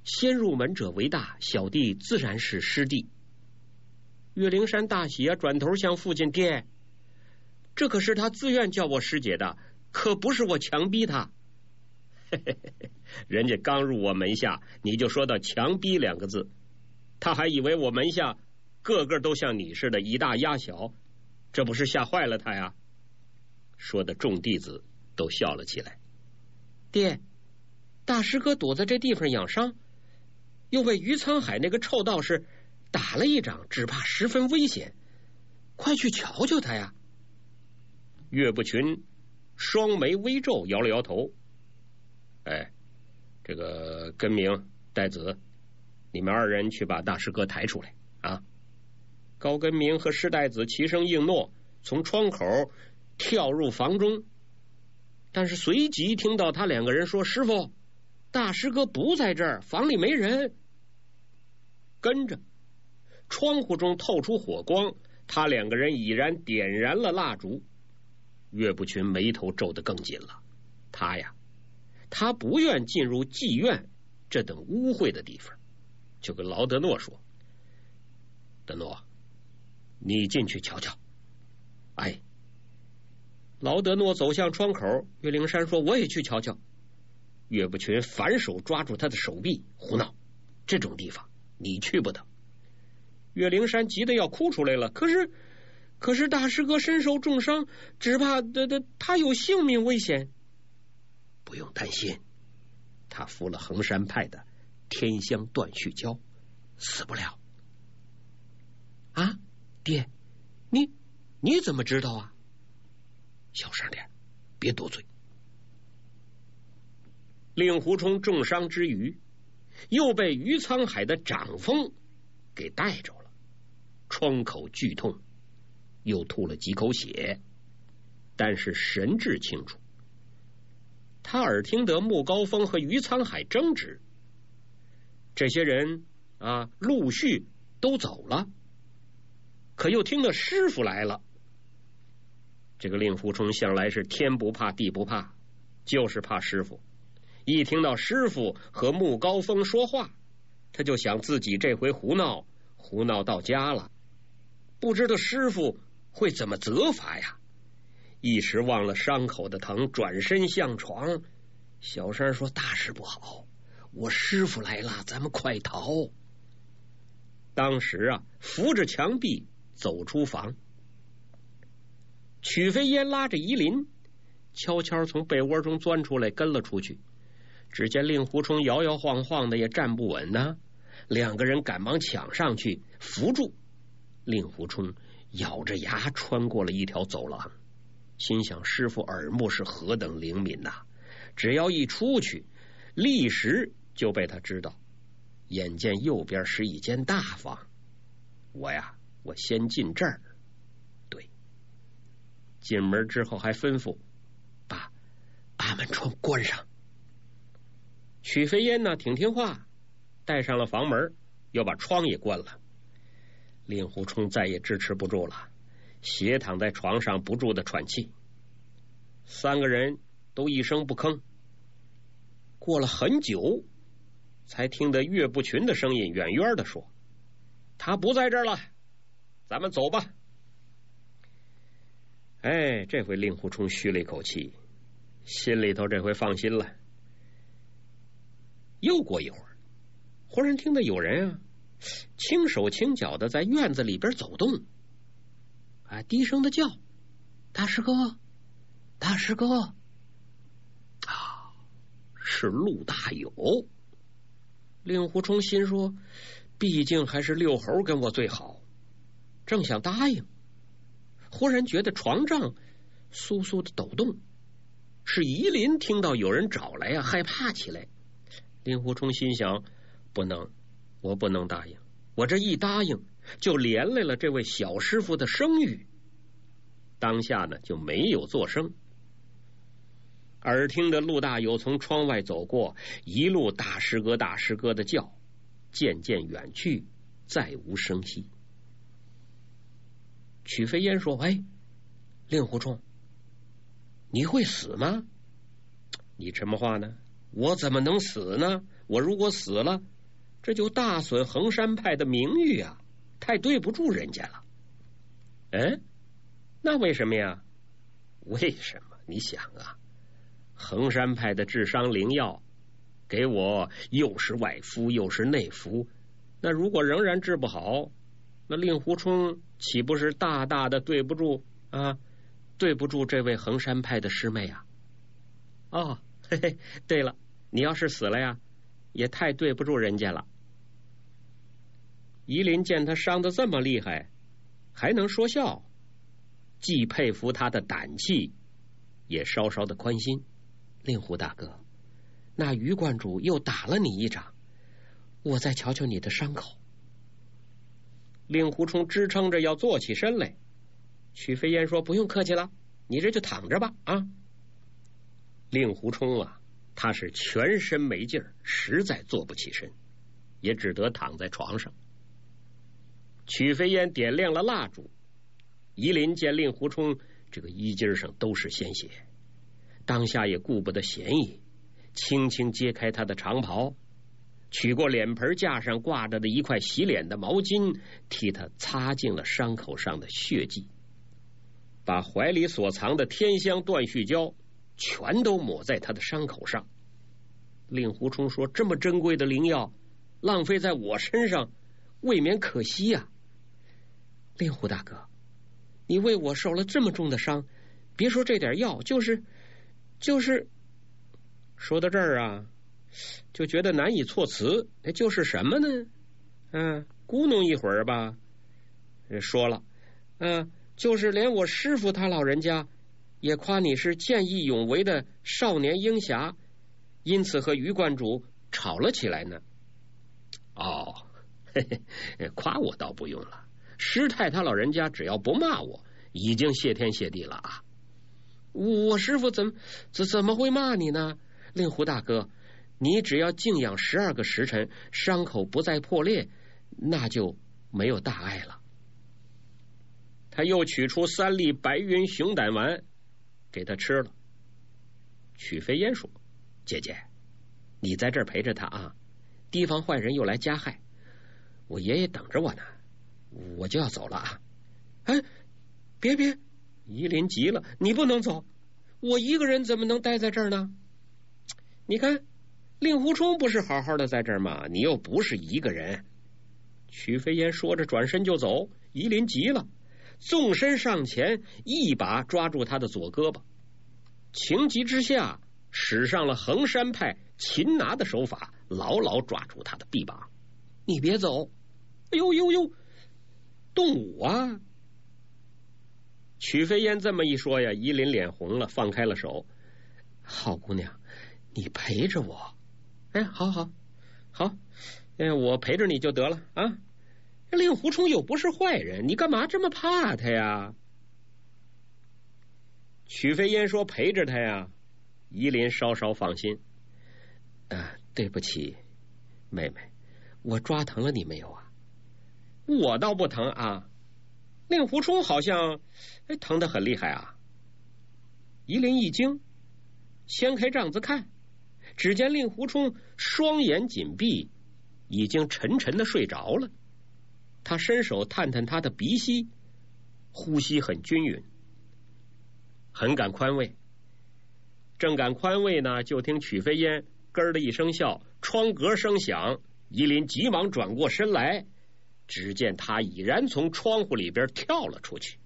先入门者为大，小弟自然是师弟。”岳灵山大喜啊！转头向父亲：“爹，这可是他自愿叫我师姐的，可不是我强逼他。人家刚入我门下，你就说到强逼两个字，他还以为我门下个个都像你似的，以大压小，这不是吓坏了他呀？”说的众弟子都笑了起来。爹，大师哥躲在这地方养伤，又被余沧海那个臭道士。打了一掌，只怕十分危险，快去瞧瞧他呀！岳不群双眉微皱，摇了摇头。哎，这个根明、戴子，你们二人去把大师哥抬出来啊！高根明和师戴子齐声应诺，从窗口跳入房中。但是随即听到他两个人说：“师傅，大师哥不在这儿，房里没人。”跟着。窗户中透出火光，他两个人已然点燃了蜡烛。岳不群眉头皱得更紧了。他呀，他不愿进入妓院这等污秽的地方，就跟劳德诺说：“德诺，你进去瞧瞧。”哎，劳德诺走向窗口，岳灵珊说：“我也去瞧瞧。”岳不群反手抓住他的手臂：“胡闹！这种地方你去不得。”岳灵山急得要哭出来了，可是，可是大师哥身受重伤，只怕他他他有性命危险。不用担心，他服了衡山派的天香断续胶，死不了。啊，爹，你你怎么知道啊？小声点，别多嘴。令狐冲重伤之余，又被余沧海的掌风给带着了。窗口剧痛，又吐了几口血，但是神志清楚。他耳听得穆高峰和于沧海争执，这些人啊陆续都走了，可又听到师傅来了。这个令狐冲向来是天不怕地不怕，就是怕师傅。一听到师傅和穆高峰说话，他就想自己这回胡闹，胡闹到家了。不知道师傅会怎么责罚呀！一时忘了伤口的疼，转身向床。小山说：“大事不好，我师傅来了，咱们快逃！”当时啊，扶着墙壁走出房。曲飞烟拉着依林，悄悄从被窝中钻出来，跟了出去。只见令狐冲摇摇晃晃的，也站不稳呢。两个人赶忙抢上去扶住。令狐冲咬着牙穿过了一条走廊，心想：“师傅耳目是何等灵敏呐！只要一出去，立时就被他知道。”眼见右边是一间大房，我呀，我先进这儿。对，进门之后还吩咐：“把把门窗关上。”曲飞烟呢，挺听话，带上了房门，又把窗也关了。令狐冲再也支持不住了，斜躺在床上，不住的喘气。三个人都一声不吭，过了很久，才听得岳不群的声音远远的说：“他不在这儿了，咱们走吧。”哎，这回令狐冲吁了一口气，心里头这回放心了。又过一会儿，忽然听到有人啊。轻手轻脚的在院子里边走动，啊，低声的叫：“大师哥，大师哥！”啊，是陆大友。令狐冲心说：“毕竟还是六猴跟我最好。”正想答应，忽然觉得床帐簌簌的抖动，是夷林听到有人找来呀，害怕起来。令狐冲心想：“不能。”我不能答应，我这一答应就连累了这位小师傅的声誉。当下呢就没有作声，耳听得陆大友从窗外走过，一路“大师哥，大师哥”的叫，渐渐远去，再无声息。曲飞烟说：“哎，令狐冲，你会死吗？你什么话呢？我怎么能死呢？我如果死了……”这就大损衡山派的名誉啊！太对不住人家了。嗯，那为什么呀？为什么？你想啊，衡山派的治伤灵药给我又是外敷又是内服，那如果仍然治不好，那令狐冲岂不是大大的对不住啊？对不住这位衡山派的师妹啊！哦，嘿嘿，对了，你要是死了呀？也太对不住人家了。夷陵见他伤的这么厉害，还能说笑，既佩服他的胆气，也稍稍的宽心。令狐大哥，那余观主又打了你一掌，我再瞧瞧你的伤口。令狐冲支撑着要坐起身来，曲飞燕说：“不用客气了，你这就躺着吧。”啊，令狐冲啊。他是全身没劲儿，实在坐不起身，也只得躺在床上。曲飞烟点亮了蜡烛，依林见令狐冲这个衣襟上都是鲜血，当下也顾不得嫌疑，轻轻揭开他的长袍，取过脸盆架上挂着的一块洗脸的毛巾，替他擦净了伤口上的血迹，把怀里所藏的天香断续胶。全都抹在他的伤口上。令狐冲说：“这么珍贵的灵药，浪费在我身上，未免可惜呀。”令狐大哥，你为我受了这么重的伤，别说这点药，就是……就是……说到这儿啊，就觉得难以措辞。那就是什么呢？嗯，咕哝一会儿吧。说了，嗯，就是连我师傅他老人家。也夸你是见义勇为的少年英侠，因此和余观主吵了起来呢。哦，嘿嘿，夸我倒不用了，师太他老人家只要不骂我，已经谢天谢地了啊。我师傅怎么怎怎么会骂你呢？令狐大哥，你只要静养十二个时辰，伤口不再破裂，那就没有大碍了。他又取出三粒白云熊胆丸。给他吃了。曲飞烟说：“姐姐，你在这儿陪着他啊，提防坏人又来加害。我爷爷等着我呢，我就要走了啊！”哎，别别！依林急了：“你不能走，我一个人怎么能待在这儿呢？你看，令狐冲不是好好的在这儿吗？你又不是一个人。”曲飞烟说着转身就走，依林急了。纵身上前，一把抓住他的左胳膊，情急之下使上了衡山派擒拿的手法，牢牢抓住他的臂膀。你别走！哎呦呦呦，动武啊！曲飞烟这么一说呀，依林脸红了，放开了手。好姑娘，你陪着我。哎，好好好，哎，我陪着你就得了啊。这令狐冲又不是坏人，你干嘛这么怕他呀？曲飞燕说：“陪着他呀。”夷陵稍稍放心。啊，对不起，妹妹，我抓疼了你没有啊？我倒不疼啊。令狐冲好像哎疼的很厉害啊。依陵一惊，掀开帐子看，只见令狐冲双眼紧闭，已经沉沉的睡着了。他伸手探探他的鼻息，呼吸很均匀，很感宽慰。正感宽慰呢，就听曲飞烟“咯”的一声笑，窗格声响，伊林急忙转过身来，只见他已然从窗户里边跳了出去。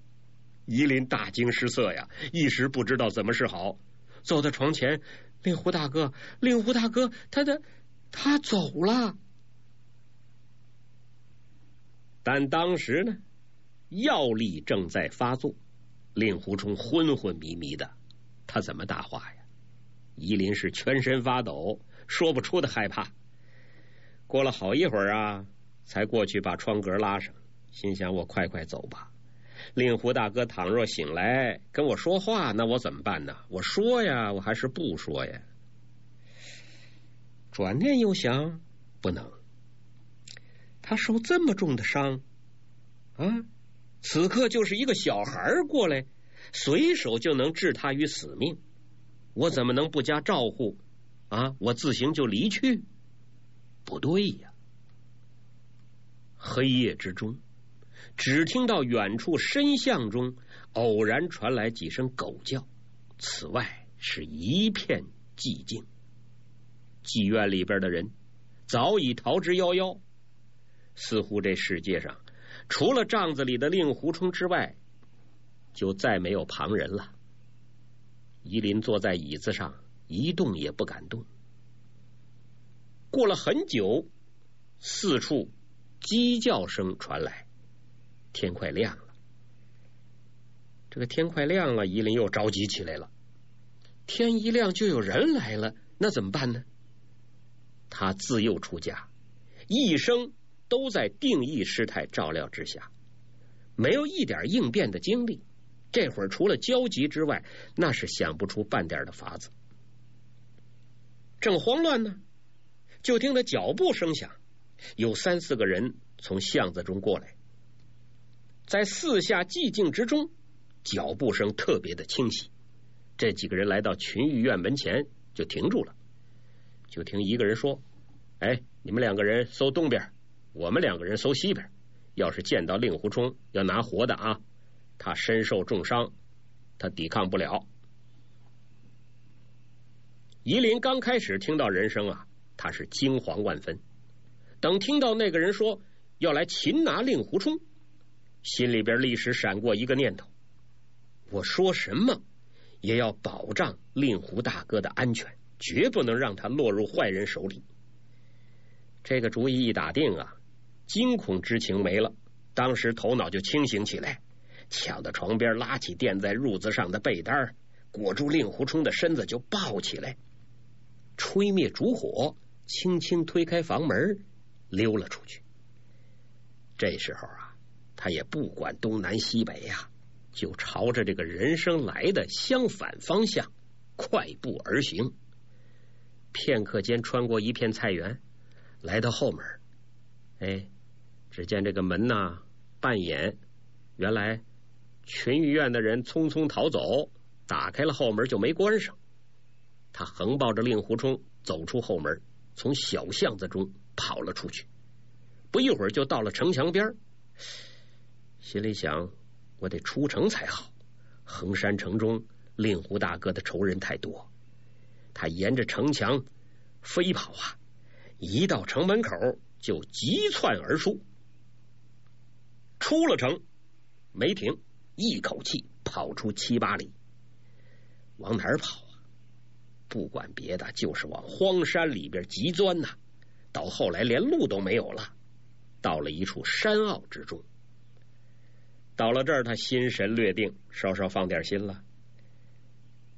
伊林大惊失色呀，一时不知道怎么是好，走到床前：“令狐大哥，令狐大哥，他的他走了。”但当时呢，药力正在发作，令狐冲昏昏迷迷的，他怎么答话呀？伊林是全身发抖，说不出的害怕。过了好一会儿啊，才过去把窗格拉上，心想：我快快走吧。令狐大哥倘若醒来跟我说话，那我怎么办呢？我说呀，我还是不说呀。转念又想，不能。他受这么重的伤，啊！此刻就是一个小孩过来，随手就能置他于死命。我怎么能不加照护啊？我自行就离去，不对呀！黑夜之中，只听到远处深巷中偶然传来几声狗叫，此外是一片寂静。妓院里边的人早已逃之夭夭。似乎这世界上，除了帐子里的令狐冲之外，就再没有旁人了。依林坐在椅子上，一动也不敢动。过了很久，四处鸡叫声传来，天快亮了。这个天快亮了，依林又着急起来了。天一亮就有人来了，那怎么办呢？他自幼出家，一生。都在定义师太照料之下，没有一点应变的经历。这会儿除了焦急之外，那是想不出半点的法子。正慌乱呢，就听得脚步声响，有三四个人从巷子中过来。在四下寂静之中，脚步声特别的清晰。这几个人来到群玉院门前，就停住了。就听一个人说：“哎，你们两个人搜东边。”我们两个人搜西边，要是见到令狐冲，要拿活的啊！他身受重伤，他抵抗不了。夷陵刚开始听到人声啊，他是惊惶万分。等听到那个人说要来擒拿令狐冲，心里边立时闪过一个念头：我说什么也要保障令狐大哥的安全，绝不能让他落入坏人手里。这个主意一打定啊！惊恐之情没了，当时头脑就清醒起来，抢到床边，拉起垫在褥子上的被单，裹住令狐冲的身子就抱起来，吹灭烛火，轻轻推开房门，溜了出去。这时候啊，他也不管东南西北呀，就朝着这个人生来的相反方向快步而行。片刻间穿过一片菜园，来到后门，哎。只见这个门呐半掩，原来群医院的人匆匆逃走，打开了后门就没关上。他横抱着令狐冲走出后门，从小巷子中跑了出去。不一会儿就到了城墙边，心里想：我得出城才好。衡山城中，令狐大哥的仇人太多。他沿着城墙飞跑啊，一到城门口就急窜而出。出了城，没停，一口气跑出七八里，往哪儿跑啊？不管别的，就是往荒山里边急钻呐。到后来连路都没有了，到了一处山坳之中。到了这儿，他心神略定，稍稍放点心了。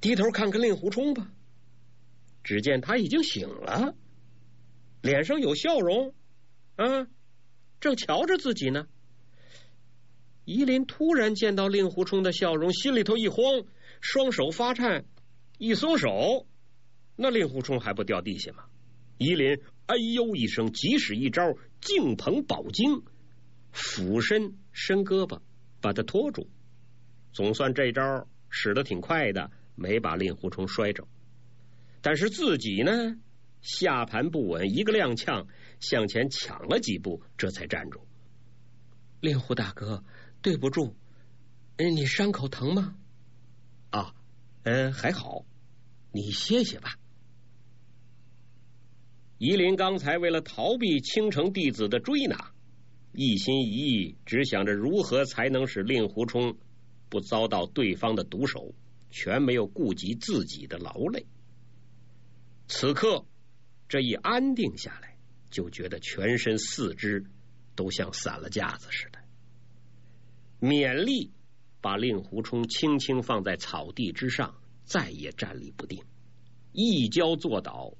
低头看看令狐冲吧，只见他已经醒了，脸上有笑容，啊，正瞧着自己呢。伊林突然见到令狐冲的笑容，心里头一慌，双手发颤，一松手，那令狐冲还不掉地下吗？伊林哎呦一声，即使一招“净捧宝经”，俯身伸胳膊把他拖住。总算这招使得挺快的，没把令狐冲摔着，但是自己呢下盘不稳，一个踉跄向前抢了几步，这才站住。令狐大哥。对不住，你伤口疼吗？啊，嗯，还好。你歇歇吧。夷陵刚才为了逃避青城弟子的追拿，一心一意只想着如何才能使令狐冲不遭到对方的毒手，全没有顾及自己的劳累。此刻这一安定下来，就觉得全身四肢都像散了架子似的。勉力把令狐冲轻轻放在草地之上，再也站立不定，一跤坐倒，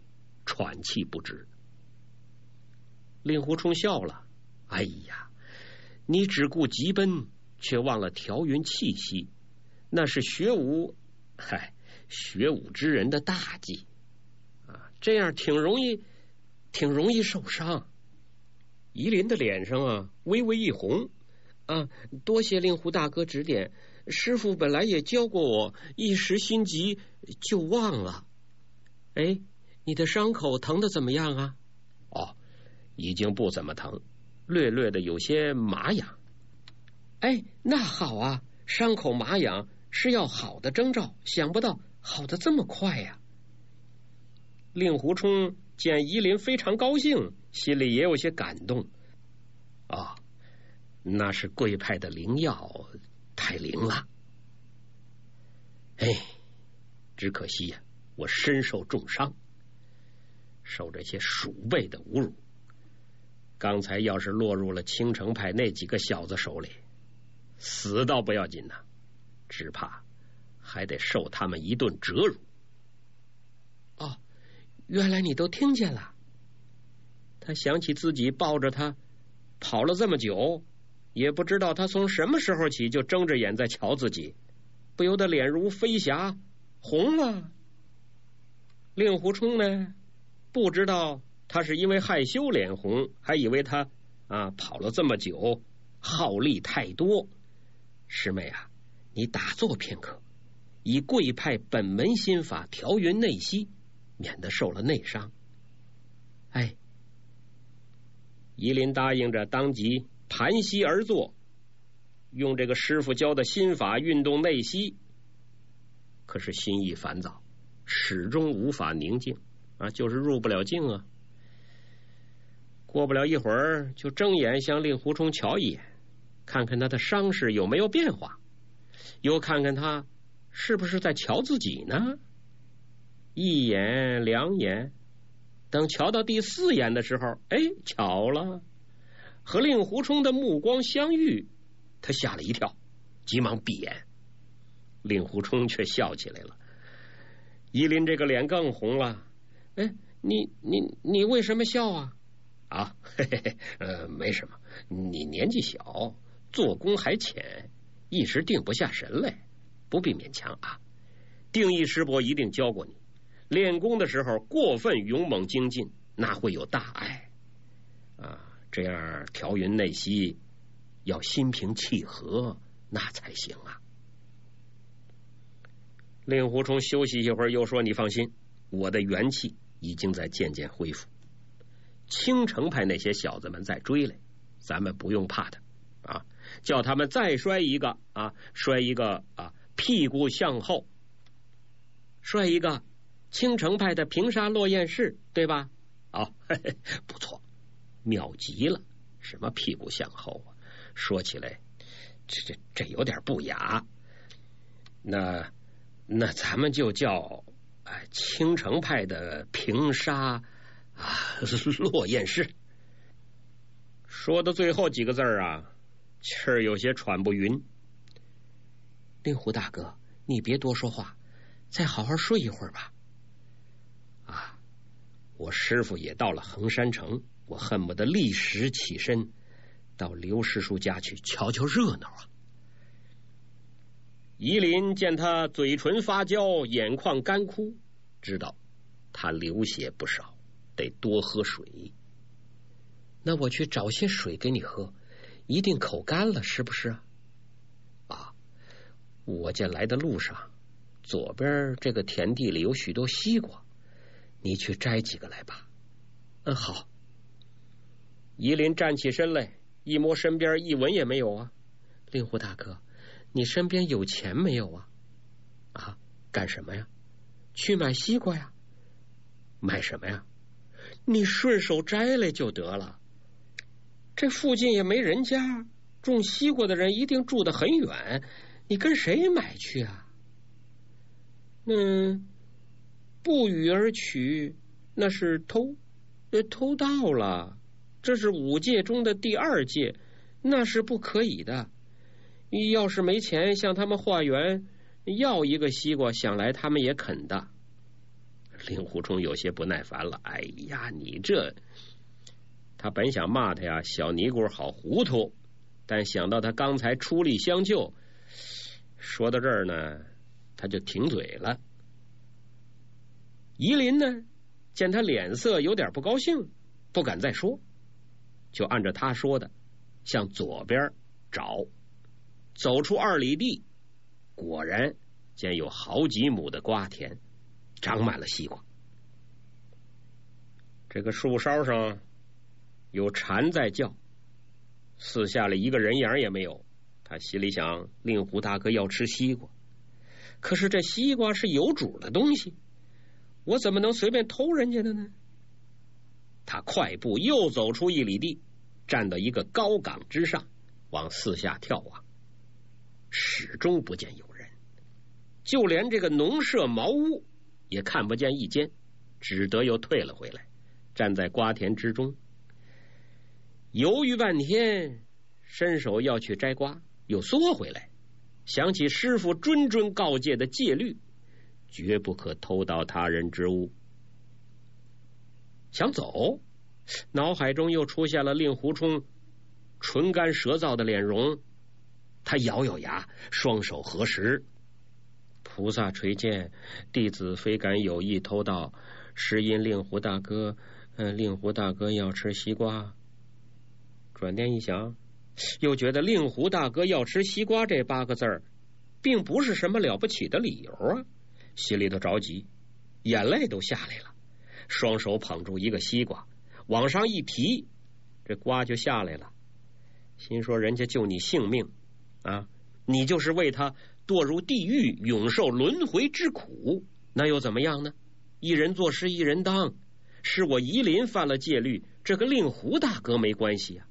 喘气不止。令狐冲笑了：“哎呀，你只顾急奔，却忘了调匀气息，那是学武，嗨，学武之人的大忌啊！这样挺容易，挺容易受伤。”仪林的脸上啊微微一红。啊，多谢令狐大哥指点。师傅本来也教过我，一时心急就忘了。哎，你的伤口疼的怎么样啊？哦，已经不怎么疼，略略的有些麻痒。哎，那好啊，伤口麻痒是要好的征兆，想不到好的这么快呀。令狐冲见夷陵非常高兴，心里也有些感动。啊。那是贵派的灵药太灵了，哎，只可惜呀，我身受重伤，受这些鼠辈的侮辱。刚才要是落入了青城派那几个小子手里，死倒不要紧呐，只怕还得受他们一顿折辱。哦，原来你都听见了。他想起自己抱着他跑了这么久。也不知道他从什么时候起就睁着眼在瞧自己，不由得脸如飞霞红了。令狐冲呢，不知道他是因为害羞脸红，还以为他啊跑了这么久耗力太多。师妹啊，你打坐片刻，以贵派本门心法调匀内息，免得受了内伤。哎，依琳答应着，当即。盘膝而坐，用这个师傅教的心法运动内息，可是心意烦躁，始终无法宁静啊，就是入不了境啊。过不了一会儿，就睁眼向令狐冲瞧一眼，看看他的伤势有没有变化，又看看他是不是在瞧自己呢。一眼两眼，等瞧到第四眼的时候，哎，巧了。和令狐冲的目光相遇，他吓了一跳，急忙闭眼。令狐冲却笑起来了。依林这个脸更红了。哎，你你你为什么笑啊？啊，嘿嘿嘿，呃，没什么。你年纪小，做工还浅，一时定不下神来，不必勉强啊。定义师伯一定教过你，练功的时候过分勇猛精进，那会有大碍啊。这样调匀内息，要心平气和，那才行啊。令狐冲休息一会儿，又说：“你放心，我的元气已经在渐渐恢复。青城派那些小子们在追来，咱们不用怕他啊！叫他们再摔一个啊，摔一个啊，屁股向后摔一个。青城派的平沙落雁式，对吧？啊，不错。”妙极了，什么屁股向后啊？说起来，这这这有点不雅。那那咱们就叫青城派的平沙啊 落雁诗。说到最后几个字啊，气儿有些喘不匀。令狐大哥，你别多说话，再好好睡一会儿吧。啊，我师傅也到了衡山城。我恨不得立时起身到刘师叔家去瞧瞧热闹啊！夷林见他嘴唇发焦，眼眶干枯，知道他流血不少，得多喝水。那我去找些水给你喝，一定口干了，是不是？啊！我家来的路上，左边这个田地里有许多西瓜，你去摘几个来吧。嗯，好。夷琳站起身来，一摸身边一文也没有啊！令狐大哥，你身边有钱没有啊？啊，干什么呀？去买西瓜呀？买什么呀？你顺手摘来就得了。这附近也没人家种西瓜的人，一定住得很远。你跟谁买去啊？嗯，不予而取，那是偷，偷盗了。这是五界中的第二届，那是不可以的。要是没钱向他们化缘，要一个西瓜，想来他们也肯的。令狐冲有些不耐烦了，哎呀，你这……他本想骂他呀，小尼姑好糊涂，但想到他刚才出力相救，说到这儿呢，他就停嘴了。夷林呢，见他脸色有点不高兴，不敢再说。就按照他说的，向左边找，走出二里地，果然见有好几亩的瓜田，长满了西瓜。这个树梢上有蝉在叫，四下里一个人影也没有。他心里想：令狐大哥要吃西瓜，可是这西瓜是有主的东西，我怎么能随便偷人家的呢？他快步又走出一里地，站到一个高岗之上，往四下眺望，始终不见有人，就连这个农舍茅屋也看不见一间，只得又退了回来，站在瓜田之中，犹豫半天，伸手要去摘瓜，又缩回来，想起师傅谆谆告诫的戒律，绝不可偷盗他人之物。想走，脑海中又出现了令狐冲唇干舌燥的脸容。他咬咬牙，双手合十，菩萨垂见，弟子非敢有意偷盗，实因令狐大哥，嗯，令狐大哥要吃西瓜。转念一想，又觉得令狐大哥要吃西瓜这八个字儿，并不是什么了不起的理由啊！心里头着急，眼泪都下来了。双手捧住一个西瓜，往上一提，这瓜就下来了。心说：人家救你性命啊，你就是为他堕入地狱，永受轮回之苦，那又怎么样呢？一人做事一人当，是我夷林犯了戒律，这和令狐大哥没关系啊。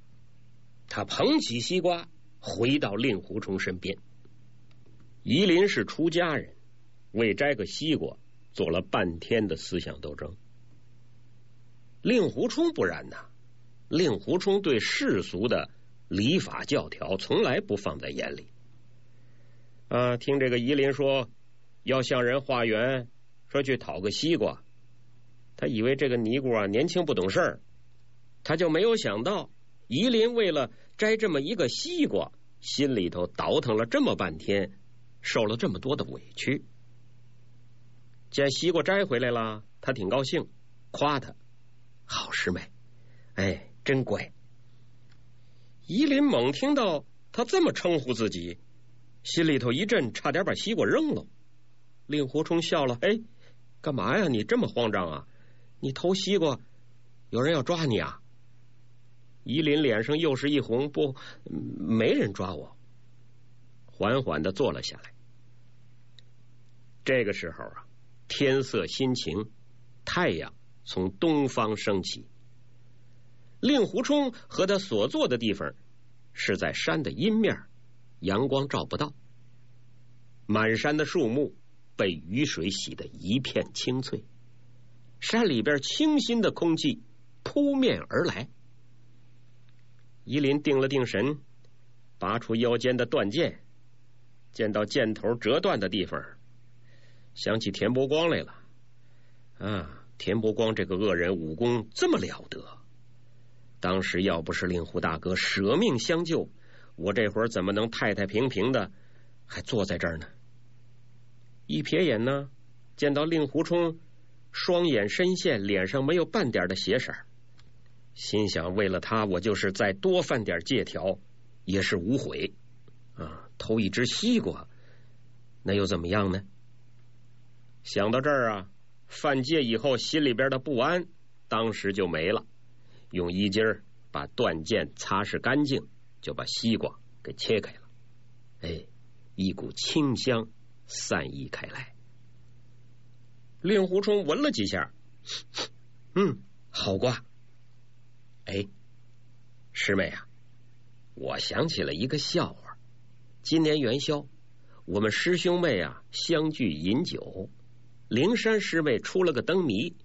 他捧起西瓜，回到令狐冲身边。夷林是出家人，为摘个西瓜做了半天的思想斗争。令狐冲不然呐，令狐冲对世俗的礼法教条从来不放在眼里。啊，听这个怡林说要向人化缘，说去讨个西瓜，他以为这个尼姑啊年轻不懂事儿，他就没有想到怡林为了摘这么一个西瓜，心里头倒腾了这么半天，受了这么多的委屈。见西瓜摘回来了，他挺高兴，夸他。好师妹，哎，真乖。依林猛听到他这么称呼自己，心里头一震，差点把西瓜扔了。令狐冲笑了，哎，干嘛呀？你这么慌张啊？你偷西瓜，有人要抓你啊？依林脸上又是一红，不，没人抓我。缓缓的坐了下来。这个时候啊，天色新晴，太阳。从东方升起。令狐冲和他所坐的地方是在山的阴面，阳光照不到。满山的树木被雨水洗得一片青翠，山里边清新的空气扑面而来。依林定了定神，拔出腰间的断剑，见到箭头折断的地方，想起田伯光来了，啊。田伯光这个恶人武功这么了得，当时要不是令狐大哥舍命相救，我这会儿怎么能太太平平的还坐在这儿呢？一瞥眼呢，见到令狐冲双眼深陷，脸上没有半点的血色，心想为了他，我就是再多犯点借条也是无悔啊！偷一只西瓜，那又怎么样呢？想到这儿啊。犯戒以后，心里边的不安当时就没了。用衣襟把断剑擦拭干净，就把西瓜给切开了。哎，一股清香散溢开来。令狐冲闻了几下，嗯，好瓜。哎，师妹啊，我想起了一个笑话。今年元宵，我们师兄妹啊相聚饮酒。灵山师妹出了个灯谜，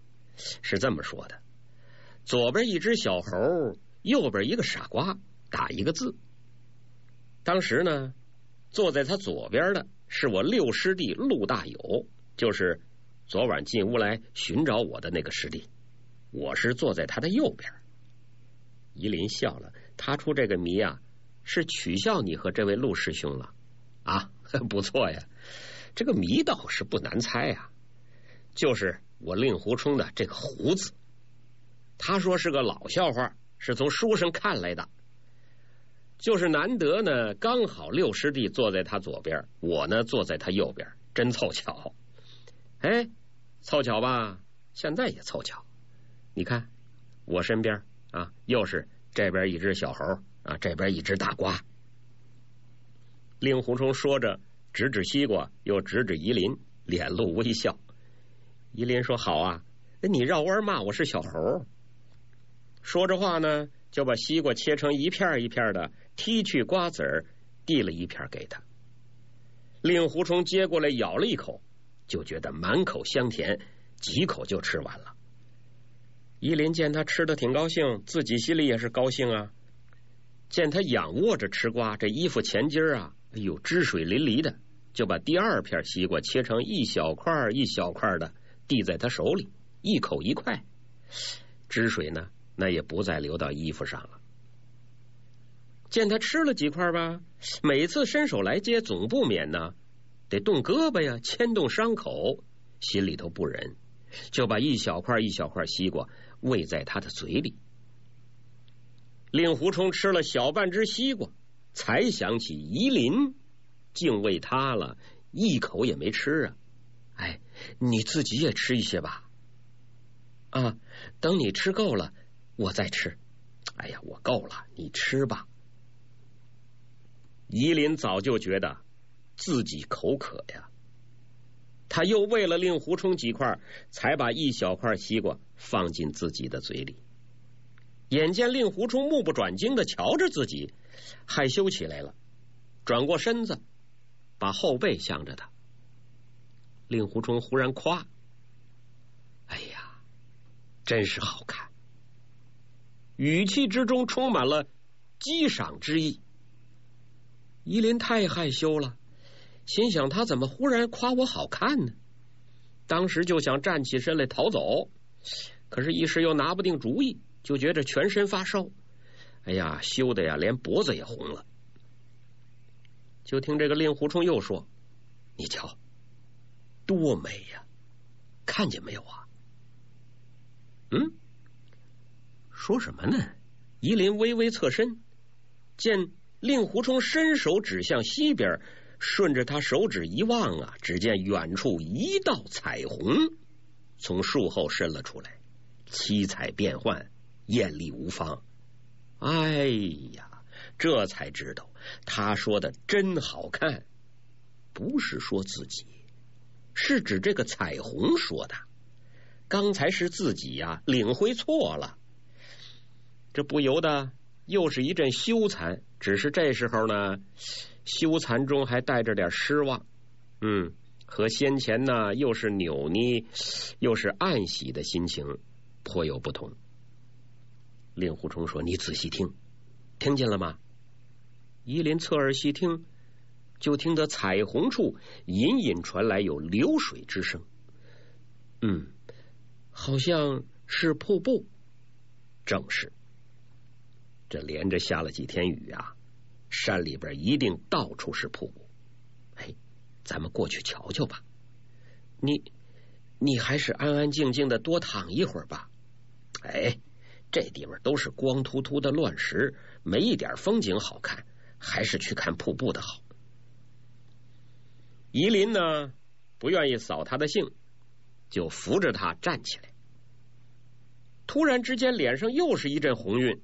是这么说的：左边一只小猴，右边一个傻瓜，打一个字。当时呢，坐在他左边的是我六师弟陆大友，就是昨晚进屋来寻找我的那个师弟。我是坐在他的右边。怡林笑了，他出这个谜啊，是取笑你和这位陆师兄了啊？不错呀，这个谜倒是不难猜呀。就是我令狐冲的这个“狐”字，他说是个老笑话，是从书上看来的。就是难得呢，刚好六师弟坐在他左边，我呢坐在他右边，真凑巧。哎，凑巧吧？现在也凑巧。你看我身边啊，又是这边一只小猴啊，这边一只大瓜。令狐冲说着，指指西瓜，又指指夷陵，脸露微笑。伊林说：“好啊，你绕弯骂我是小猴。”说着话呢，就把西瓜切成一片一片的，剔去瓜子儿，递了一片给他。令狐冲接过来咬了一口，就觉得满口香甜，几口就吃完了。伊林见他吃的挺高兴，自己心里也是高兴啊。见他仰卧着吃瓜，这衣服前襟啊，哎呦，汁水淋漓的，就把第二片西瓜切成一小块一小块的。递在他手里，一口一块，汁水呢，那也不再流到衣服上了。见他吃了几块吧，每次伸手来接，总不免呢得动胳膊呀，牵动伤口，心里头不忍，就把一小块一小块西瓜喂在他的嘴里。令狐冲吃了小半只西瓜，才想起夷林竟喂他了，一口也没吃啊。哎，你自己也吃一些吧，啊，等你吃够了，我再吃。哎呀，我够了，你吃吧。依琳早就觉得自己口渴呀，他又喂了令狐冲几块，才把一小块西瓜放进自己的嘴里。眼见令狐冲目不转睛的瞧着自己，害羞起来了，转过身子，把后背向着他。令狐冲忽然夸：“哎呀，真是好看！”语气之中充满了激赏之意。依林太害羞了，心想他怎么忽然夸我好看呢？当时就想站起身来逃走，可是，一时又拿不定主意，就觉着全身发烧。哎呀，羞的呀，连脖子也红了。就听这个令狐冲又说：“你瞧。”多美呀！看见没有啊？嗯，说什么呢？伊林微微侧身，见令狐冲伸手指向西边，顺着他手指一望啊，只见远处一道彩虹从树后伸了出来，七彩变幻，艳丽无方。哎呀，这才知道他说的真好看，不是说自己。是指这个彩虹说的，刚才是自己呀领会错了，这不由得又是一阵羞惭，只是这时候呢，羞惭中还带着点失望，嗯，和先前呢又是扭捏又是暗喜的心情颇有不同。令狐冲说：“你仔细听，听见了吗？”依林侧耳细听。就听得彩虹处隐隐传来有流水之声，嗯，好像是瀑布，正是。这连着下了几天雨啊，山里边一定到处是瀑布。哎，咱们过去瞧瞧吧。你，你还是安安静静的多躺一会儿吧。哎，这地方都是光秃秃的乱石，没一点风景好看，还是去看瀑布的好。夷林呢不愿意扫他的兴，就扶着他站起来。突然之间，脸上又是一阵红晕，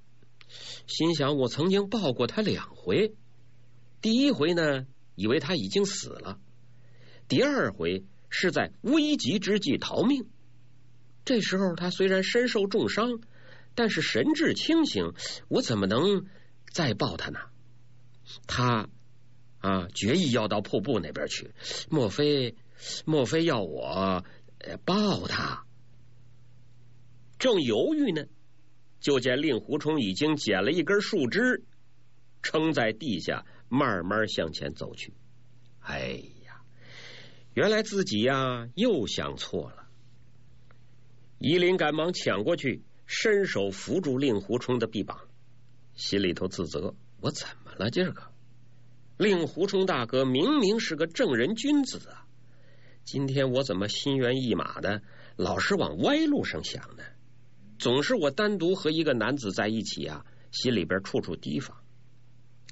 心想：我曾经抱过他两回，第一回呢，以为他已经死了；第二回是在危急之际逃命。这时候他虽然身受重伤，但是神志清醒，我怎么能再抱他呢？他。啊，决意要到瀑布那边去。莫非，莫非要我抱他？正犹豫呢，就见令狐冲已经捡了一根树枝，撑在地下，慢慢向前走去。哎呀，原来自己呀又想错了。依琳赶忙抢过去，伸手扶住令狐冲的臂膀，心里头自责：我怎么了今儿个？令狐冲大哥明明是个正人君子，啊，今天我怎么心猿意马的，老是往歪路上想呢？总是我单独和一个男子在一起啊，心里边处处提防。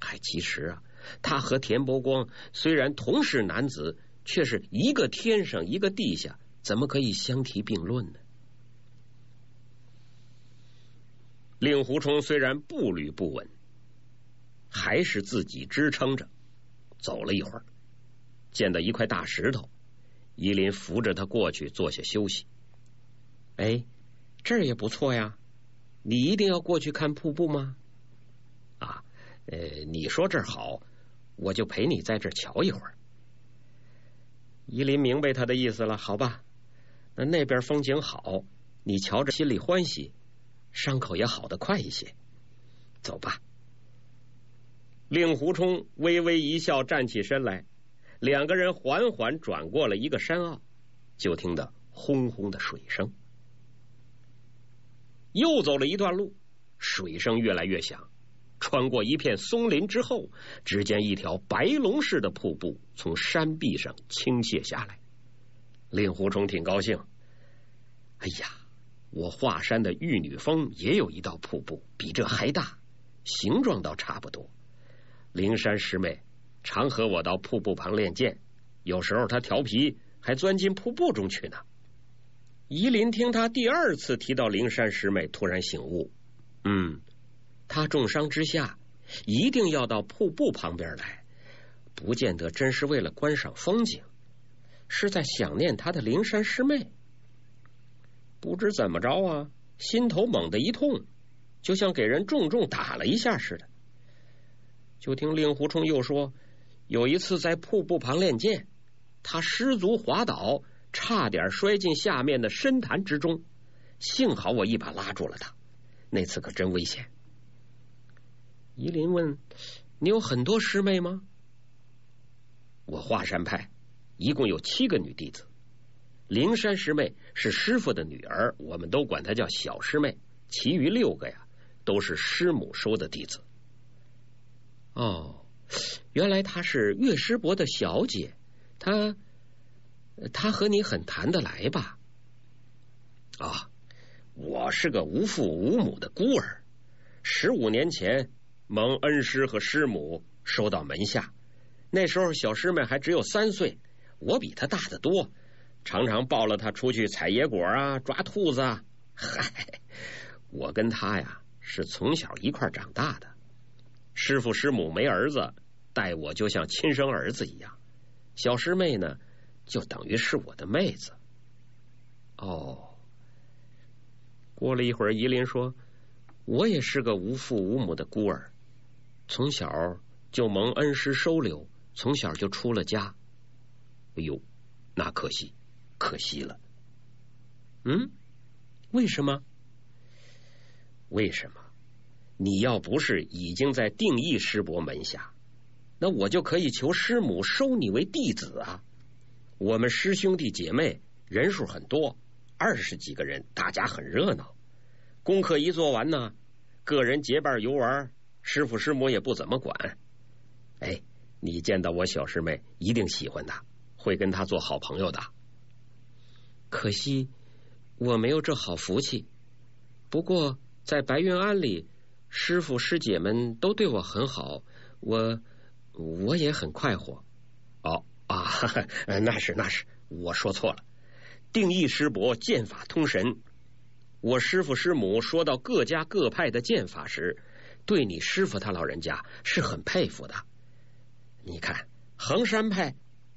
哎，其实啊，他和田伯光虽然同是男子，却是一个天上一个地下，怎么可以相提并论呢？令狐冲虽然步履不稳。还是自己支撑着走了一会儿，见到一块大石头，伊林扶着他过去坐下休息。哎，这儿也不错呀，你一定要过去看瀑布吗？啊，呃，你说这儿好，我就陪你在这儿瞧一会儿。伊林明白他的意思了，好吧，那那边风景好，你瞧着心里欢喜，伤口也好得快一些，走吧。令狐冲微微一笑，站起身来，两个人缓缓转过了一个山坳，就听到轰轰的水声。又走了一段路，水声越来越响。穿过一片松林之后，只见一条白龙似的瀑布从山壁上倾泻下来。令狐冲挺高兴，哎呀，我华山的玉女峰也有一道瀑布，比这还大，形状倒差不多。灵山师妹常和我到瀑布旁练剑，有时候她调皮，还钻进瀑布中去呢。怡林听他第二次提到灵山师妹，突然醒悟：嗯，他重伤之下，一定要到瀑布旁边来，不见得真是为了观赏风景，是在想念他的灵山师妹。不知怎么着啊，心头猛地一痛，就像给人重重打了一下似的。就听令狐冲又说：“有一次在瀑布旁练剑，他失足滑倒，差点摔进下面的深潭之中，幸好我一把拉住了他。那次可真危险。”怡林问：“你有很多师妹吗？”我华山派一共有七个女弟子，灵山师妹是师傅的女儿，我们都管她叫小师妹。其余六个呀，都是师母收的弟子。哦，原来她是岳师伯的小姐，她她和你很谈得来吧？啊，我是个无父无母的孤儿，十五年前蒙恩师和师母收到门下，那时候小师妹还只有三岁，我比她大得多，常常抱了她出去采野果啊，抓兔子啊，嗨，我跟她呀是从小一块长大的。师父师母没儿子，待我就像亲生儿子一样。小师妹呢，就等于是我的妹子。哦，过了一会儿，怡林说：“我也是个无父无母的孤儿，从小就蒙恩师收留，从小就出了家。”哎呦，那可惜，可惜了。嗯，为什么？为什么？你要不是已经在定义师伯门下，那我就可以求师母收你为弟子啊！我们师兄弟姐妹人数很多，二十几个人，大家很热闹。功课一做完呢，个人结伴游玩，师傅师母也不怎么管。哎，你见到我小师妹一定喜欢她，会跟她做好朋友的。可惜我没有这好福气。不过在白云庵里。师傅师姐们都对我很好，我我也很快活。哦啊，那是那是，我说错了。定义师伯剑法通神，我师傅师母说到各家各派的剑法时，对你师傅他老人家是很佩服的。你看，衡山派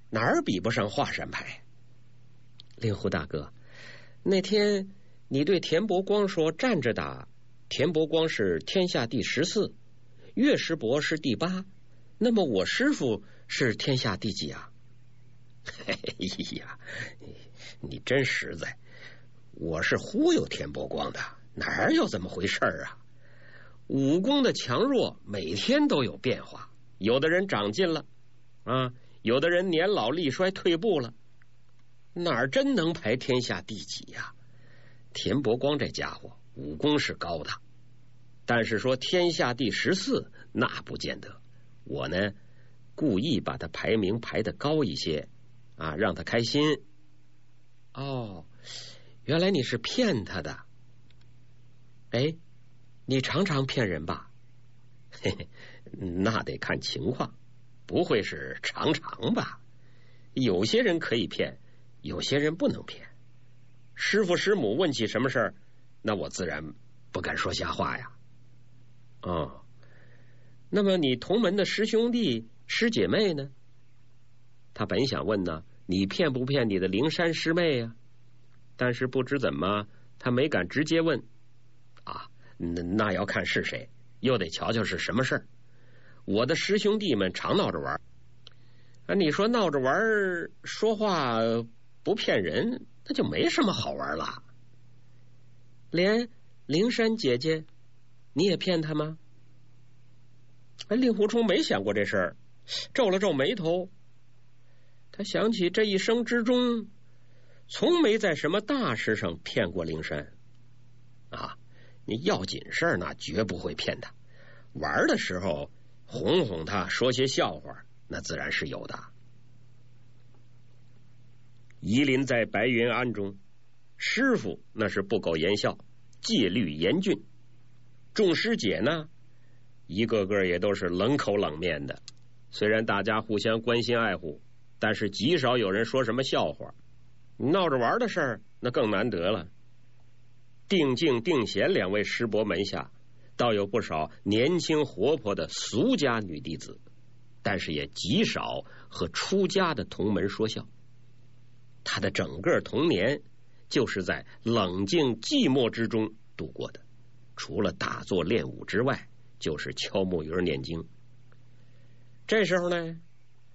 哪儿比不上华山派？令狐大哥，那天你对田伯光说站着打。田伯光是天下第十四，岳师伯是第八，那么我师傅是天下第几啊？哎呀，你你真实在，我是忽悠田伯光的，哪有这么回事儿啊？武功的强弱每天都有变化，有的人长进了啊，有的人年老力衰退步了，哪儿真能排天下第几呀？田伯光这家伙武功是高的。但是说天下第十四，那不见得。我呢，故意把他排名排的高一些，啊，让他开心。哦，原来你是骗他的。哎，你常常骗人吧？嘿嘿，那得看情况。不会是常常吧？有些人可以骗，有些人不能骗。师傅师母问起什么事儿，那我自然不敢说瞎话呀。哦，那么你同门的师兄弟、师姐妹呢？他本想问呢，你骗不骗你的灵山师妹呀？但是不知怎么，他没敢直接问。啊，那那要看是谁，又得瞧瞧是什么事儿。我的师兄弟们常闹着玩，你说闹着玩，说话不骗人，那就没什么好玩了。连灵山姐姐。你也骗他吗？哎，令狐冲没想过这事儿，皱了皱眉头。他想起这一生之中，从没在什么大事上骗过灵山。啊，你要紧事儿那绝不会骗他，玩的时候哄哄他说些笑话，那自然是有的。夷林在白云庵中，师傅那是不苟言笑，戒律严峻。众师姐呢，一个个也都是冷口冷面的。虽然大家互相关心爱护，但是极少有人说什么笑话。闹着玩的事儿那更难得了。定静、定贤两位师伯门下，倒有不少年轻活泼的俗家女弟子，但是也极少和出家的同门说笑。他的整个童年就是在冷静寂寞之中度过的。除了打坐练武之外，就是敲木鱼念经。这时候呢，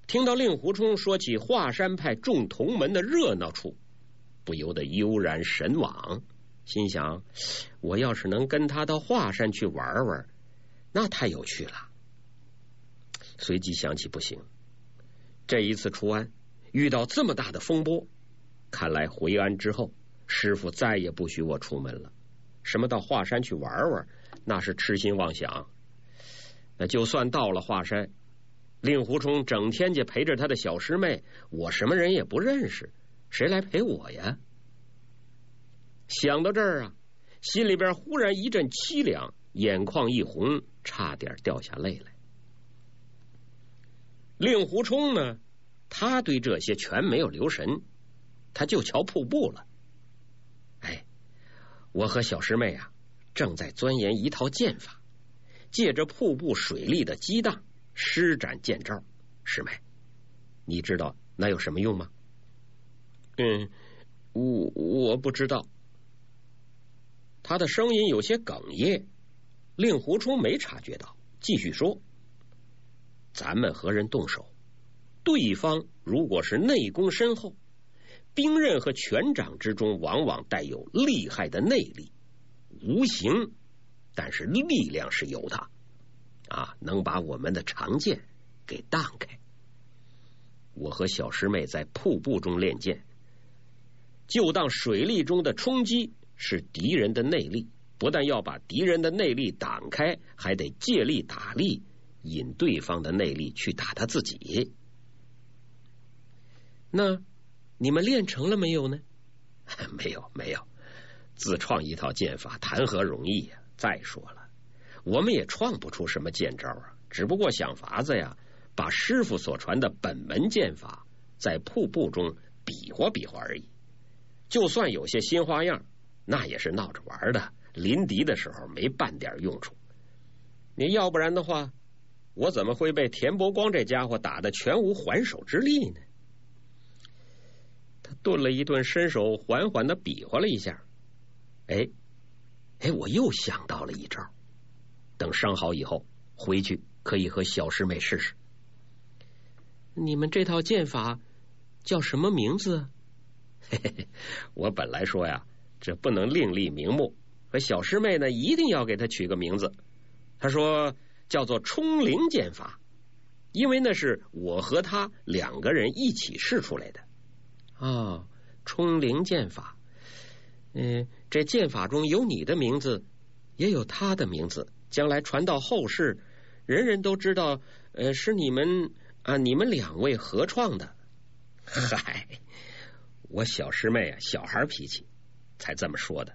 听到令狐冲说起华山派众同门的热闹处，不由得悠然神往，心想：我要是能跟他到华山去玩玩，那太有趣了。随即想起，不行，这一次出安遇到这么大的风波，看来回安之后，师傅再也不许我出门了。什么到华山去玩玩，那是痴心妄想。那就算到了华山，令狐冲整天就陪着他的小师妹，我什么人也不认识，谁来陪我呀？想到这儿啊，心里边忽然一阵凄凉，眼眶一红，差点掉下泪来。令狐冲呢，他对这些全没有留神，他就瞧瀑布了。我和小师妹啊，正在钻研一套剑法，借着瀑布水力的激荡施展剑招。师妹，你知道那有什么用吗？嗯，我我不知道。他的声音有些哽咽，令狐冲没察觉到，继续说：“咱们和人动手，对方如果是内功深厚……”兵刃和拳掌之中，往往带有厉害的内力，无形，但是力量是有的，啊，能把我们的长剑给荡开。我和小师妹在瀑布中练剑，就当水力中的冲击是敌人的内力，不但要把敌人的内力挡开，还得借力打力，引对方的内力去打他自己。那。你们练成了没有呢？没有，没有。自创一套剑法谈何容易呀！再说了，我们也创不出什么剑招啊。只不过想法子呀，把师傅所传的本门剑法在瀑布中比划比划而已。就算有些新花样，那也是闹着玩的。临敌的时候没半点用处。你要不然的话，我怎么会被田伯光这家伙打的全无还手之力呢？顿了一顿，伸手缓缓的比划了一下。哎，哎，我又想到了一招。等伤好以后，回去可以和小师妹试试。你们这套剑法叫什么名字？嘿嘿嘿，我本来说呀，这不能另立名目。和小师妹呢，一定要给她取个名字。她说叫做“冲灵剑法”，因为那是我和她两个人一起试出来的。啊，冲灵剑法，嗯，这剑法中有你的名字，也有他的名字，将来传到后世，人人都知道，呃，是你们啊，你们两位合创的。嗨，我小师妹啊，小孩脾气，才这么说的。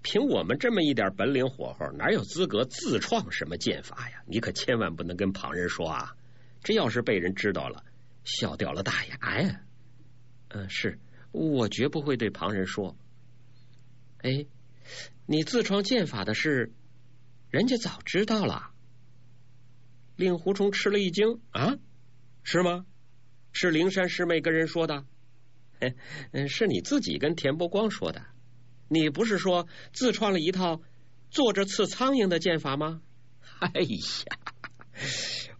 凭我们这么一点本领火候，哪有资格自创什么剑法呀？你可千万不能跟旁人说啊，这要是被人知道了，笑掉了大牙呀！嗯，是我绝不会对旁人说。哎，你自创剑法的事，人家早知道了。令狐冲吃了一惊啊，是吗？是灵山师妹跟人说的？嘿，是你自己跟田伯光说的？你不是说自创了一套坐着刺苍蝇的剑法吗？哎呀，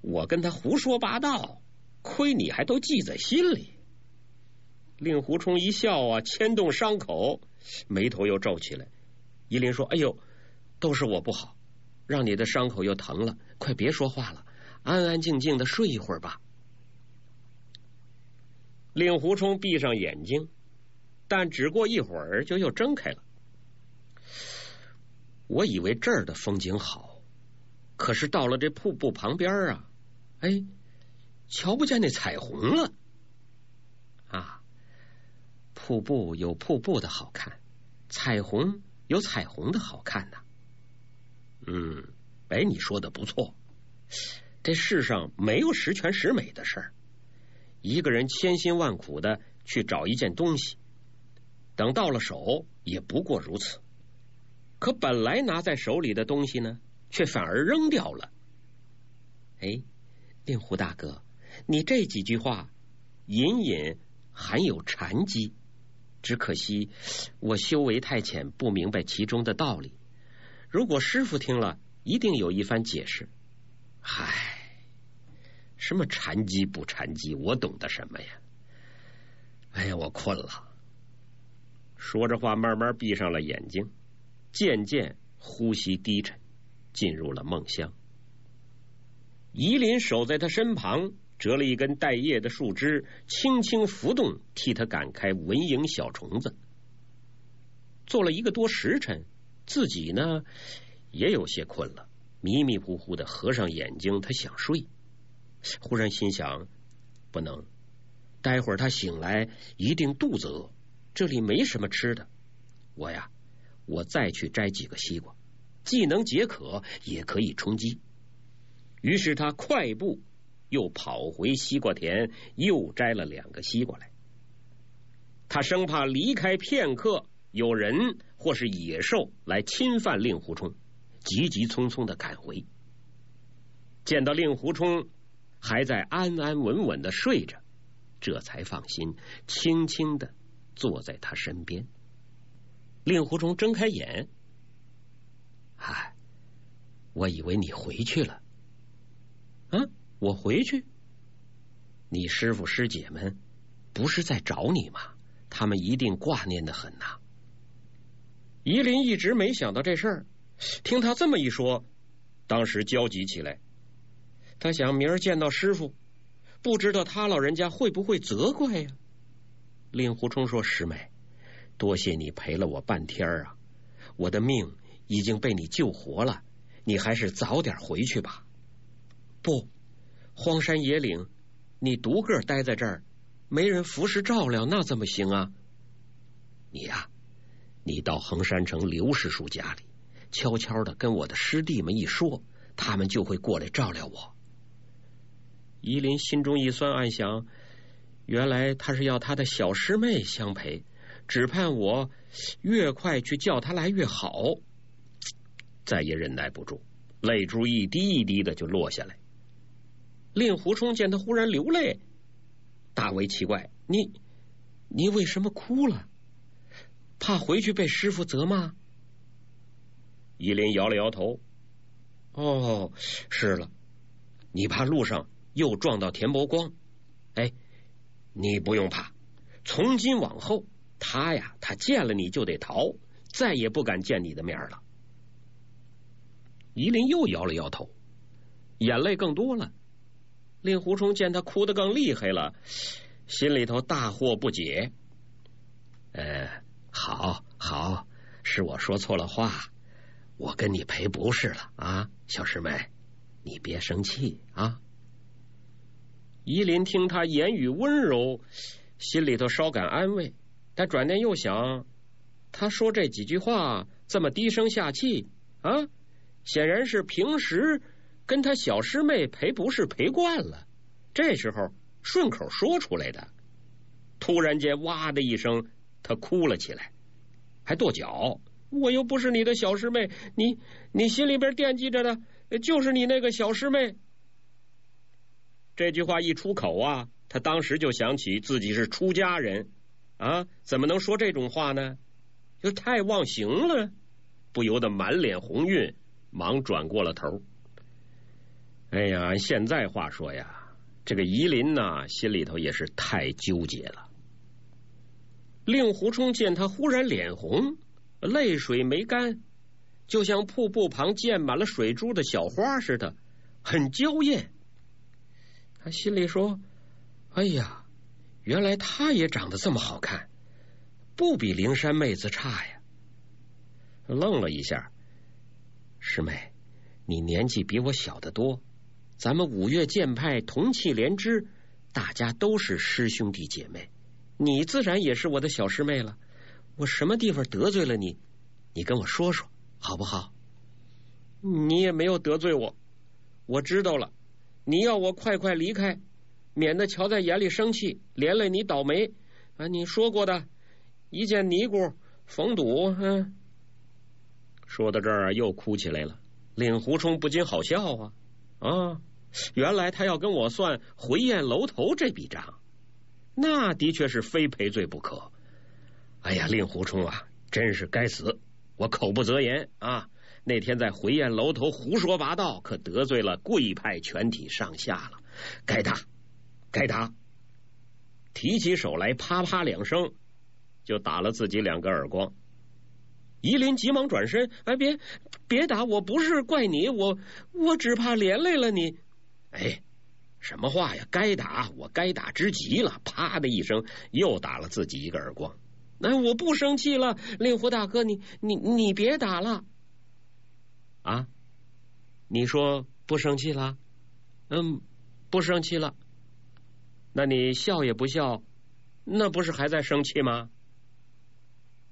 我跟他胡说八道，亏你还都记在心里。令狐冲一笑啊，牵动伤口，眉头又皱起来。依琳说：“哎呦，都是我不好，让你的伤口又疼了。快别说话了，安安静静的睡一会儿吧。”令狐冲闭上眼睛，但只过一会儿就又睁开了。我以为这儿的风景好，可是到了这瀑布旁边啊，哎，瞧不见那彩虹了。瀑布有瀑布的好看，彩虹有彩虹的好看呐。嗯，哎，你说的不错。这世上没有十全十美的事儿。一个人千辛万苦的去找一件东西，等到了手也不过如此。可本来拿在手里的东西呢，却反而扔掉了。哎，令狐大哥，你这几句话隐隐含有禅机。只可惜我修为太浅，不明白其中的道理。如果师傅听了一定有一番解释。唉，什么禅机不禅机，我懂得什么呀？哎呀，我困了。说着话，慢慢闭上了眼睛，渐渐呼吸低沉，进入了梦乡。依林守在他身旁。折了一根带叶的树枝，轻轻拂动，替他赶开蚊蝇小虫子。做了一个多时辰，自己呢也有些困了，迷迷糊糊的合上眼睛，他想睡。忽然心想，不能，待会儿他醒来一定肚子饿，这里没什么吃的。我呀，我再去摘几个西瓜，既能解渴，也可以充饥。于是他快步。又跑回西瓜田，又摘了两个西瓜来。他生怕离开片刻，有人或是野兽来侵犯令狐冲，急急匆匆的赶回。见到令狐冲还在安安稳稳的睡着，这才放心，轻轻的坐在他身边。令狐冲睁开眼，唉，我以为你回去了，嗯。我回去，你师傅师姐们不是在找你吗？他们一定挂念的很呐。夷林一直没想到这事儿，听他这么一说，当时焦急起来。他想明儿见到师傅，不知道他老人家会不会责怪呀？令狐冲说：“师妹，多谢你陪了我半天啊，我的命已经被你救活了，你还是早点回去吧。”不。荒山野岭，你独个待在这儿，没人服侍照料，那怎么行啊？你呀，你到衡山城刘师叔家里，悄悄的跟我的师弟们一说，他们就会过来照料我。依林心中一酸，暗想：原来他是要他的小师妹相陪，只盼我越快去叫他来越好。再也忍耐不住，泪珠一滴一滴的就落下来。令狐冲见他忽然流泪，大为奇怪：“你，你为什么哭了？怕回去被师傅责骂？”依林摇了摇头：“哦，是了，你怕路上又撞到田伯光？哎，你不用怕，从今往后，他呀，他见了你就得逃，再也不敢见你的面了。”依林又摇了摇头，眼泪更多了。令狐冲见他哭得更厉害了，心里头大惑不解。呃，好，好，是我说错了话，我跟你赔不是了啊，小师妹，你别生气啊。依林听他言语温柔，心里头稍感安慰，但转念又想，他说这几句话这么低声下气啊，显然是平时。跟他小师妹赔不是赔惯了，这时候顺口说出来的。突然间，哇的一声，他哭了起来，还跺脚。我又不是你的小师妹，你你心里边惦记着的，就是你那个小师妹。这句话一出口啊，他当时就想起自己是出家人啊，怎么能说这种话呢？就太忘形了，不由得满脸红晕，忙转过了头。哎呀，现在话说呀，这个夷林呐，心里头也是太纠结了。令狐冲见他忽然脸红，泪水没干，就像瀑布旁溅满了水珠的小花似的，很娇艳。他心里说：“哎呀，原来她也长得这么好看，不比灵山妹子差呀。”愣了一下，师妹，你年纪比我小得多。咱们五岳剑派同气连枝，大家都是师兄弟姐妹，你自然也是我的小师妹了。我什么地方得罪了你？你跟我说说好不好？你也没有得罪我，我知道了。你要我快快离开，免得瞧在眼里生气，连累你倒霉啊！你说过的，一见尼姑逢赌，嗯。说到这儿又哭起来了，令狐冲不禁好笑啊啊！原来他要跟我算回雁楼头这笔账，那的确是非赔罪不可。哎呀，令狐冲啊，真是该死！我口不择言啊，那天在回雁楼头胡说八道，可得罪了贵派全体上下了，该打，该打！提起手来，啪啪两声，就打了自己两个耳光。怡林急忙转身，哎，别别打！我不是怪你，我我只怕连累了你。哎，什么话呀？该打我，该打之极了！啪的一声，又打了自己一个耳光。那我不生气了，令狐大哥，你你你别打了啊！你说不生气了？嗯，不生气了。那你笑也不笑，那不是还在生气吗？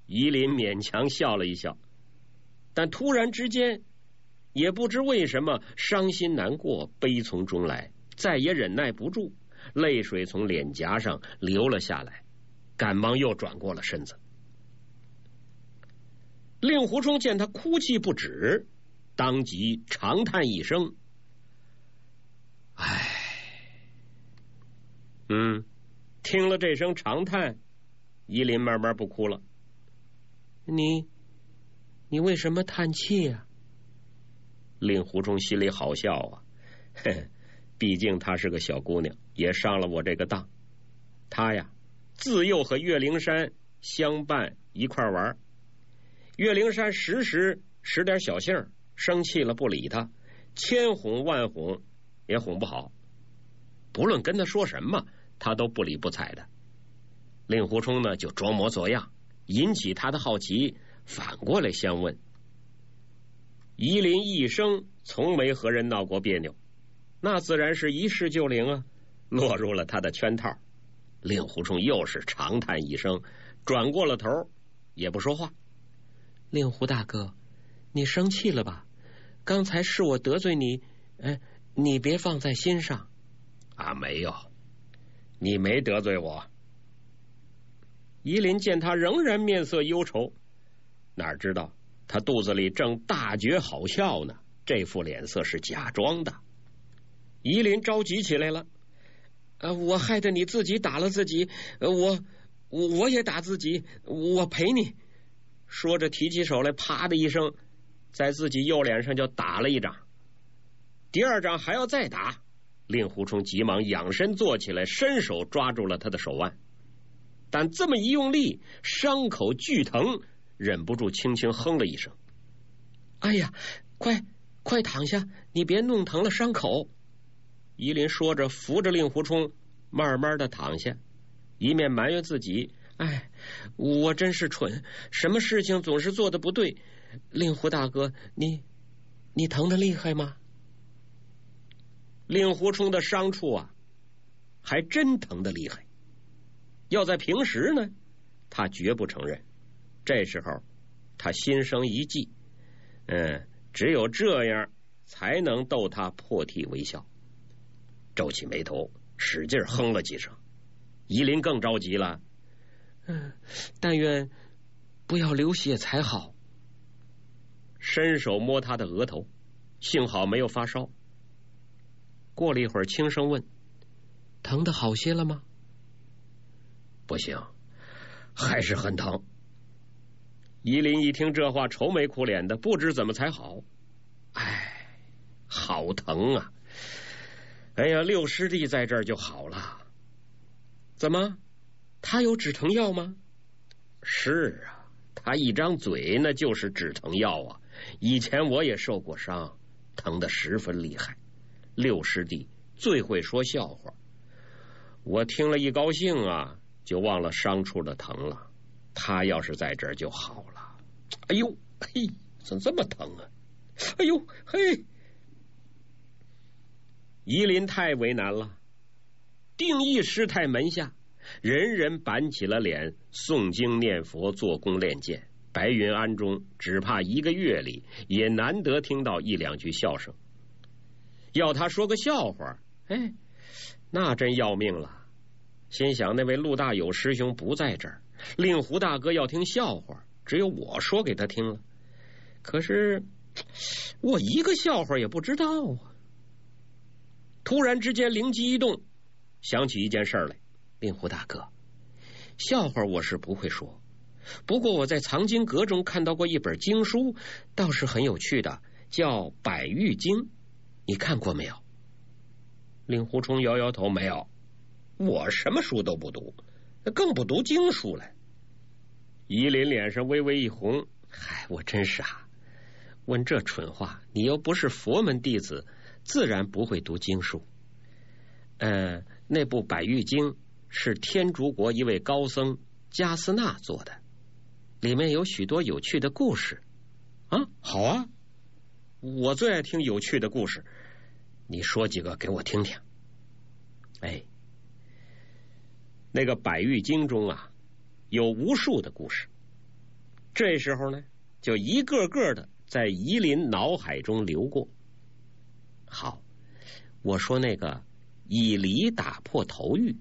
依琳勉强笑了一笑，但突然之间。也不知为什么伤心难过悲从中来，再也忍耐不住，泪水从脸颊上流了下来，赶忙又转过了身子。令狐冲见他哭泣不止，当即长叹一声：“唉，嗯。”听了这声长叹，依林慢慢不哭了。“你，你为什么叹气呀？”令狐冲心里好笑啊，嘿，毕竟她是个小姑娘，也上了我这个当。她呀，自幼和岳灵珊相伴一块玩，岳灵山时时使点小性生气了不理他，千哄万哄也哄不好。不论跟他说什么，他都不理不睬的。令狐冲呢，就装模作样，引起他的好奇，反过来相问。夷陵一生从没和人闹过别扭，那自然是一试就灵啊！落入了他的圈套，令狐冲又是长叹一声，转过了头，也不说话。令狐大哥，你生气了吧？刚才是我得罪你，哎，你别放在心上。啊，没有，你没得罪我。夷陵见他仍然面色忧愁，哪知道。他肚子里正大觉好笑呢，这副脸色是假装的。依林着急起来了，啊，我害得你自己打了自己，我我我也打自己，我陪你。说着提起手来，啪的一声，在自己右脸上就打了一掌。第二掌还要再打，令狐冲急忙仰身坐起来，伸手抓住了他的手腕，但这么一用力，伤口剧疼。忍不住轻轻哼了一声。哎呀，快快躺下，你别弄疼了伤口。伊林说着，扶着令狐冲，慢慢的躺下，一面埋怨自己：“哎，我真是蠢，什么事情总是做的不对。”令狐大哥，你你疼的厉害吗？令狐冲的伤处啊，还真疼的厉害。要在平时呢，他绝不承认。这时候，他心生一计，嗯，只有这样才能逗他破涕为笑。皱起眉头，使劲哼了几声。依林更着急了，嗯，但愿不要流血才好。伸手摸他的额头，幸好没有发烧。过了一会儿，轻声问：“疼的好些了吗？”不行，还是很疼。伊琳一听这话，愁眉苦脸的，不知怎么才好。哎，好疼啊！哎呀，六师弟在这儿就好了。怎么，他有止疼药吗？是啊，他一张嘴那就是止疼药啊。以前我也受过伤，疼的十分厉害。六师弟最会说笑话，我听了一高兴啊，就忘了伤处的疼了。他要是在这儿就好了。哎呦嘿，怎这么疼啊？哎呦嘿，夷林太为难了。定义师太门下人人板起了脸，诵经念佛，做功练剑。白云庵中只怕一个月里也难得听到一两句笑声。要他说个笑话，哎，那真要命了。心想那位陆大友师兄不在这儿。令狐大哥要听笑话，只有我说给他听了。可是我一个笑话也不知道啊！突然之间灵机一动，想起一件事来。令狐大哥，笑话我是不会说，不过我在藏经阁中看到过一本经书，倒是很有趣的，叫《百玉经》，你看过没有？令狐冲摇摇头，没有。我什么书都不读。更不读经书了。依林脸上微微一红，嗨，我真傻，问这蠢话！你又不是佛门弟子，自然不会读经书。呃，那部《百玉经》是天竺国一位高僧加斯纳做的，里面有许多有趣的故事。啊，好啊，我最爱听有趣的故事，你说几个给我听听？哎。那个《百喻经》中啊，有无数的故事。这时候呢，就一个个的在夷林脑海中流过。好，我说那个以梨打破头玉。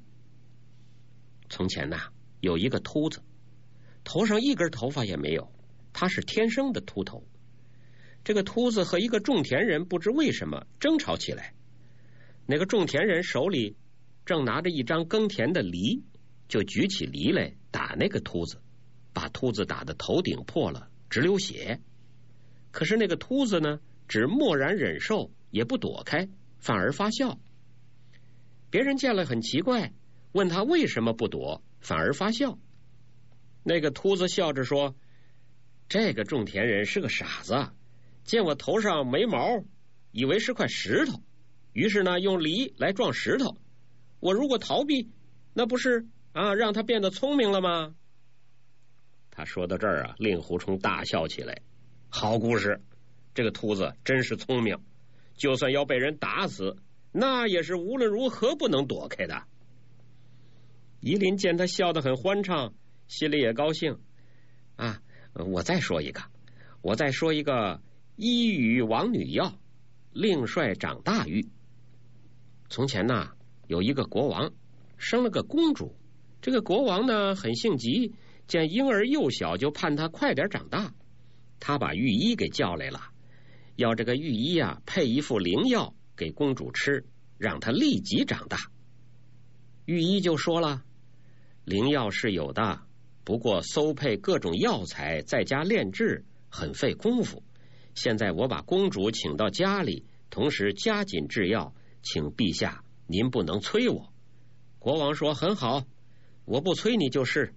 从前呐，有一个秃子，头上一根头发也没有，他是天生的秃头。这个秃子和一个种田人不知为什么争吵起来。那个种田人手里。正拿着一张耕田的犁，就举起犁来打那个秃子，把秃子打的头顶破了，直流血。可是那个秃子呢，只默然忍受，也不躲开，反而发笑。别人见了很奇怪，问他为什么不躲，反而发笑。那个秃子笑着说：“这个种田人是个傻子，见我头上没毛，以为是块石头，于是呢，用犁来撞石头。”我如果逃避，那不是啊让他变得聪明了吗？他说到这儿啊，令狐冲大笑起来。好故事，这个秃子真是聪明。就算要被人打死，那也是无论如何不能躲开的。夷林见他笑得很欢畅，心里也高兴。啊，我再说一个，我再说一个。一语王女要，令帅长大玉。从前呐。有一个国王生了个公主，这个国王呢很性急，见婴儿幼小就盼她快点长大。他把御医给叫来了，要这个御医啊配一副灵药给公主吃，让她立即长大。御医就说了：“灵药是有的，不过搜配各种药材在家炼制很费功夫。现在我把公主请到家里，同时加紧制药，请陛下。”您不能催我。”国王说，“很好，我不催你就是。”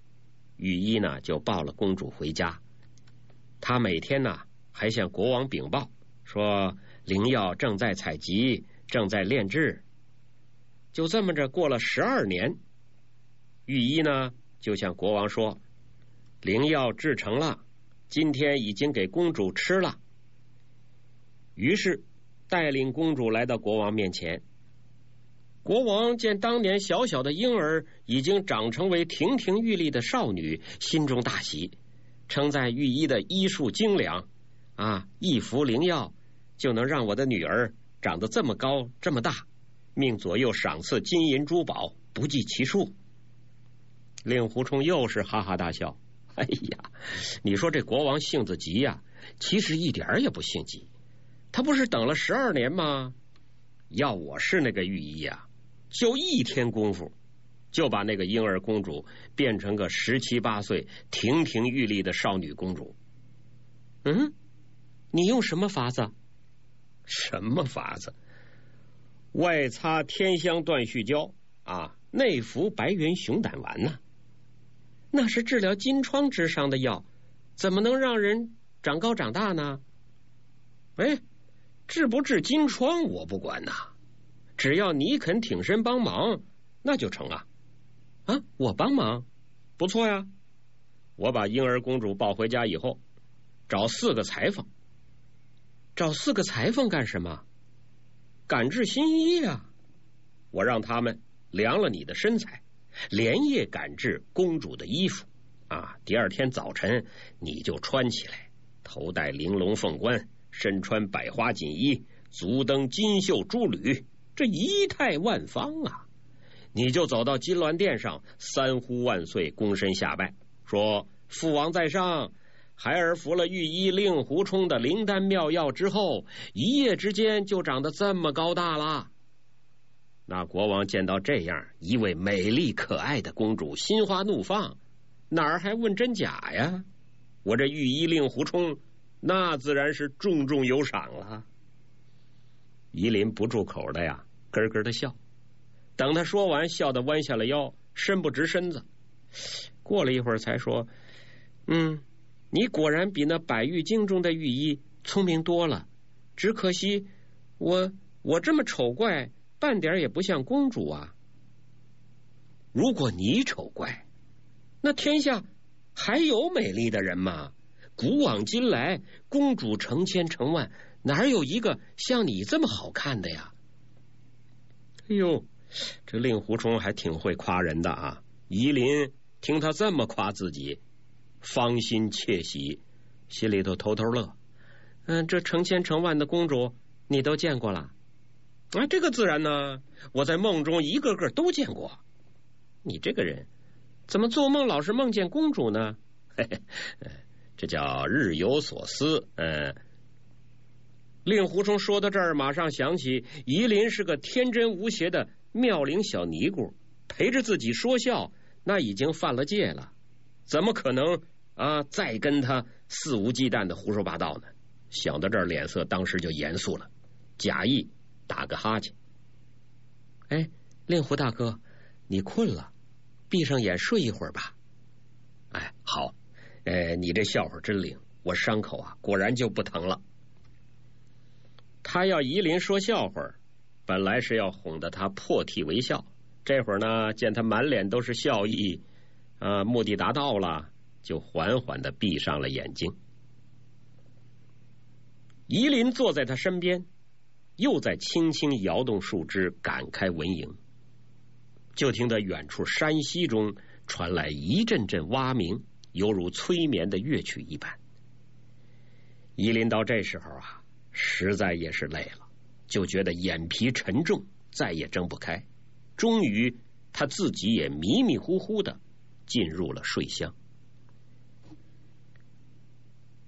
御医呢，就抱了公主回家。他每天呢，还向国王禀报说：“灵药正在采集，正在炼制。”就这么着过了十二年，御医呢，就向国王说：“灵药制成了，今天已经给公主吃了。”于是带领公主来到国王面前。国王见当年小小的婴儿已经长成为亭亭玉立的少女，心中大喜，称赞御医的医术精良啊！一服灵药就能让我的女儿长得这么高这么大，命左右赏赐金银珠宝不计其数。令狐冲又是哈哈大笑：“哎呀，你说这国王性子急呀？其实一点也不性急，他不是等了十二年吗？要我是那个御医啊！”就一天功夫，就把那个婴儿公主变成个十七八岁亭亭玉立的少女公主。嗯，你用什么法子？什么法子？外擦天香断续胶啊，内服白云熊胆丸呢，那是治疗金疮之伤的药，怎么能让人长高长大呢？哎，治不治金疮我不管呐。只要你肯挺身帮忙，那就成啊！啊，我帮忙不错呀！我把婴儿公主抱回家以后，找四个裁缝，找四个裁缝干什么？赶制新衣呀！我让他们量了你的身材，连夜赶制公主的衣服啊！第二天早晨你就穿起来，头戴玲珑凤冠，身穿百花锦衣，足蹬金绣珠履。这仪态万方啊！你就走到金銮殿上，三呼万岁，躬身下拜，说：“父王在上，孩儿服了御医令狐冲的灵丹妙药之后，一夜之间就长得这么高大了。”那国王见到这样一位美丽可爱的公主，心花怒放，哪儿还问真假呀？我这御医令狐冲，那自然是重重有赏了。夷陵不住口的呀！咯咯的笑，等他说完，笑得弯下了腰，伸不直身子。过了一会儿，才说：“嗯，你果然比那《百玉经》中的御医聪明多了。只可惜我我这么丑怪，半点也不像公主啊。如果你丑怪，那天下还有美丽的人吗？古往今来，公主成千成万，哪有一个像你这么好看的呀？”哎呦，这令狐冲还挺会夸人的啊！夷林听他这么夸自己，芳心窃喜，心里头偷偷乐。嗯，这成千成万的公主你都见过了，啊，这个自然呢，我在梦中一个个都见过。你这个人，怎么做梦老是梦见公主呢？嘿嘿，这叫日有所思，嗯。令狐冲说到这儿，马上想起怡林是个天真无邪的妙龄小尼姑，陪着自己说笑，那已经犯了戒了，怎么可能啊再跟他肆无忌惮的胡说八道呢？想到这儿，脸色当时就严肃了，假意打个哈欠。哎，令狐大哥，你困了，闭上眼睡一会儿吧。哎，好，呃，你这笑话真灵，我伤口啊果然就不疼了。他要夷陵说笑话，本来是要哄得他破涕为笑。这会儿呢，见他满脸都是笑意，啊，目的达到了，就缓缓的闭上了眼睛。夷陵坐在他身边，又在轻轻摇动树枝，赶开蚊蝇。就听得远处山溪中传来一阵阵蛙鸣，犹如催眠的乐曲一般。夷陵到这时候啊。实在也是累了，就觉得眼皮沉重，再也睁不开。终于他自己也迷迷糊糊的进入了睡乡。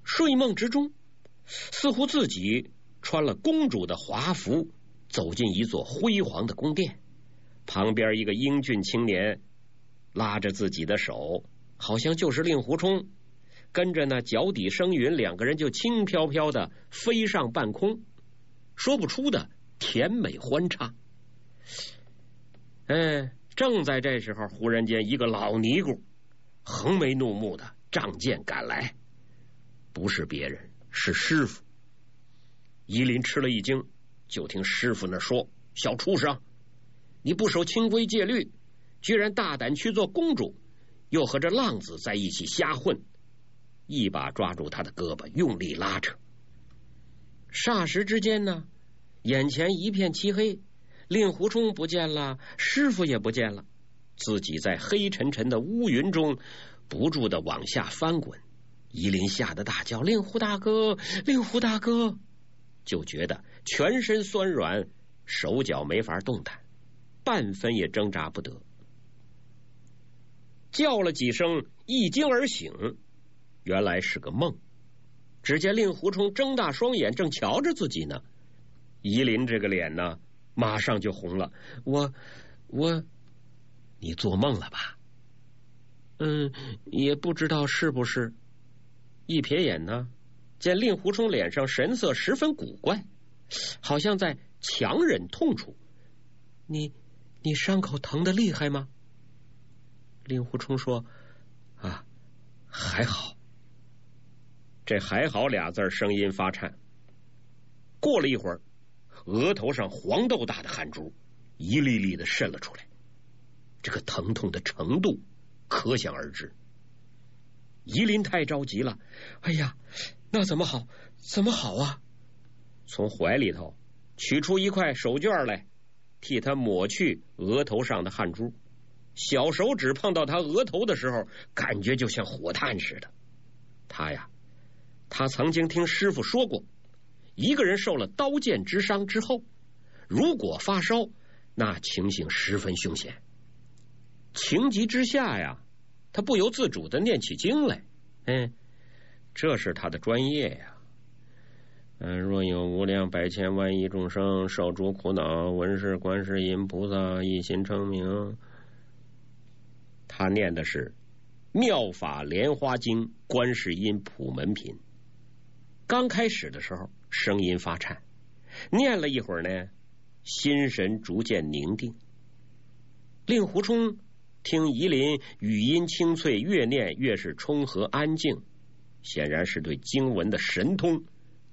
睡梦之中，似乎自己穿了公主的华服，走进一座辉煌的宫殿。旁边一个英俊青年拉着自己的手，好像就是令狐冲。跟着呢，脚底生云，两个人就轻飘飘的飞上半空，说不出的甜美欢畅。嗯，正在这时候，忽然间一个老尼姑横眉怒目的仗剑赶来，不是别人，是师傅。依林吃了一惊，就听师傅那说：“小畜生，你不守清规戒律，居然大胆去做公主，又和这浪子在一起瞎混。”一把抓住他的胳膊，用力拉扯。霎时之间呢，眼前一片漆黑，令狐冲不见了，师傅也不见了，自己在黑沉沉的乌云中不住的往下翻滚。伊林吓得大叫：“令狐大哥，令狐大哥！”就觉得全身酸软，手脚没法动弹，半分也挣扎不得。叫了几声，一惊而醒。原来是个梦。只见令狐冲睁大双眼，正瞧着自己呢。夷林这个脸呢，马上就红了。我我，你做梦了吧？嗯，也不知道是不是。一瞥眼呢，见令狐冲脸上神色十分古怪，好像在强忍痛楚。你你伤口疼的厉害吗？令狐冲说：“啊，还好。”这还好俩字，声音发颤。过了一会儿，额头上黄豆大的汗珠一粒粒的渗了出来，这个疼痛的程度可想而知。怡林太着急了，哎呀，那怎么好？怎么好啊？从怀里头取出一块手绢来，替他抹去额头上的汗珠。小手指碰到他额头的时候，感觉就像火炭似的。他呀。他曾经听师傅说过，一个人受了刀剑之伤之后，如果发烧，那情形十分凶险。情急之下呀，他不由自主的念起经来。嗯，这是他的专业呀。嗯，若有无量百千万亿众生受诸苦恼，闻是观世音菩萨一心称名，他念的是《妙法莲花经》观世音普门品。刚开始的时候，声音发颤，念了一会儿呢，心神逐渐宁定。令狐冲听夷林语音清脆，越念越是充和安静，显然是对经文的神通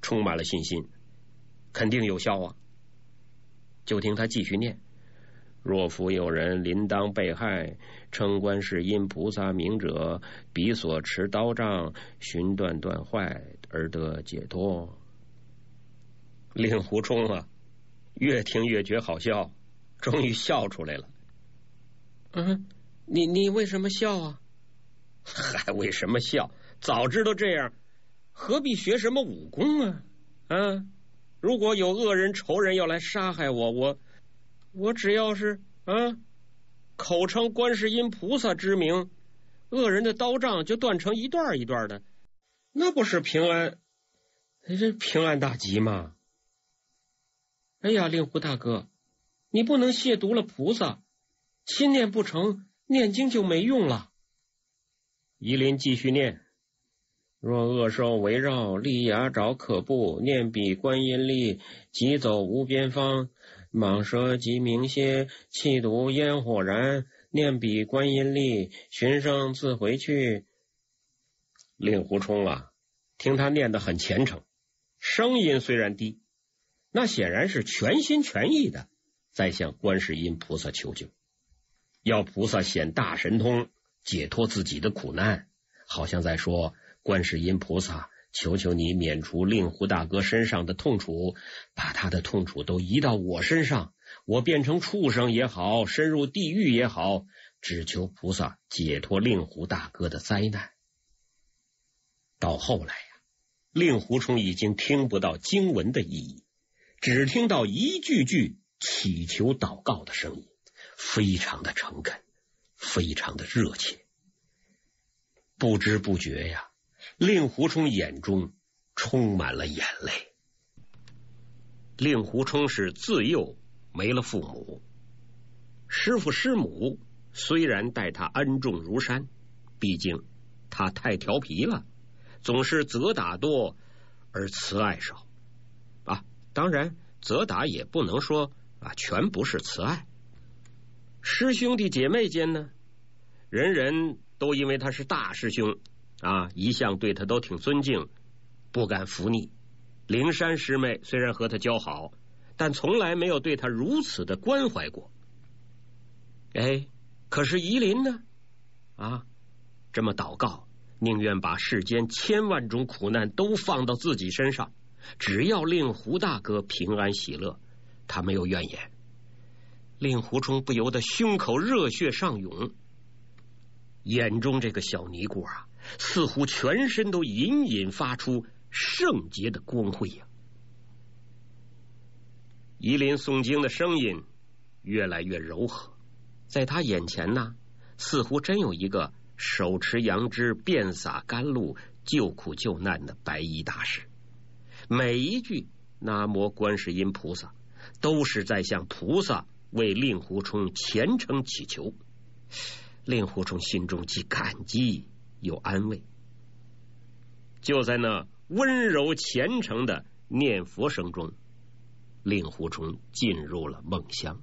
充满了信心，肯定有效啊！就听他继续念：“若复有人临当被害，称观世音菩萨名者，彼所持刀杖寻断断坏。”而得解脱。令狐冲啊，越听越觉好笑，终于笑出来了。嗯，你你为什么笑啊？还为什么笑？早知道这样，何必学什么武功啊？啊，如果有恶人仇人要来杀害我，我我只要是啊，口称观世音菩萨之名，恶人的刀杖就断成一段一段的。那不是平安，是平安大吉嘛！哎呀，令狐大哥，你不能亵渎了菩萨，心念不成，念经就没用了。依林继续念：若恶兽围绕，利牙爪可怖，念彼观音力，疾走无边方；蟒蛇及明蝎，气毒烟火燃，念彼观音力，寻声自回去。令狐冲啊，听他念的很虔诚，声音虽然低，那显然是全心全意的在向观世音菩萨求救，要菩萨显大神通解脱自己的苦难，好像在说：“观世音菩萨，求求你免除令狐大哥身上的痛楚，把他的痛楚都移到我身上，我变成畜生也好，深入地狱也好，只求菩萨解脱令狐大哥的灾难。”到后来呀，令狐冲已经听不到经文的意义，只听到一句句祈求祷告的声音，非常的诚恳，非常的热切。不知不觉呀，令狐冲眼中充满了眼泪。令狐冲是自幼没了父母，师傅师母虽然待他恩重如山，毕竟他太调皮了。总是责打多而慈爱少啊！当然责打也不能说啊全不是慈爱。师兄弟姐妹间呢，人人都因为他是大师兄啊，一向对他都挺尊敬，不敢服逆。灵山师妹虽然和他交好，但从来没有对他如此的关怀过。哎，可是怡林呢？啊，这么祷告。宁愿把世间千万种苦难都放到自己身上，只要令狐大哥平安喜乐，他没有怨言。令狐冲不由得胸口热血上涌，眼中这个小尼姑啊，似乎全身都隐隐发出圣洁的光辉呀。夷陵诵经的声音越来越柔和，在他眼前呢，似乎真有一个。手持杨枝，遍洒甘露，救苦救难的白衣大师，每一句“南无观世音菩萨”都是在向菩萨为令狐冲虔诚祈求。令狐冲心中既感激又安慰。就在那温柔虔诚的念佛声中，令狐冲进入了梦乡。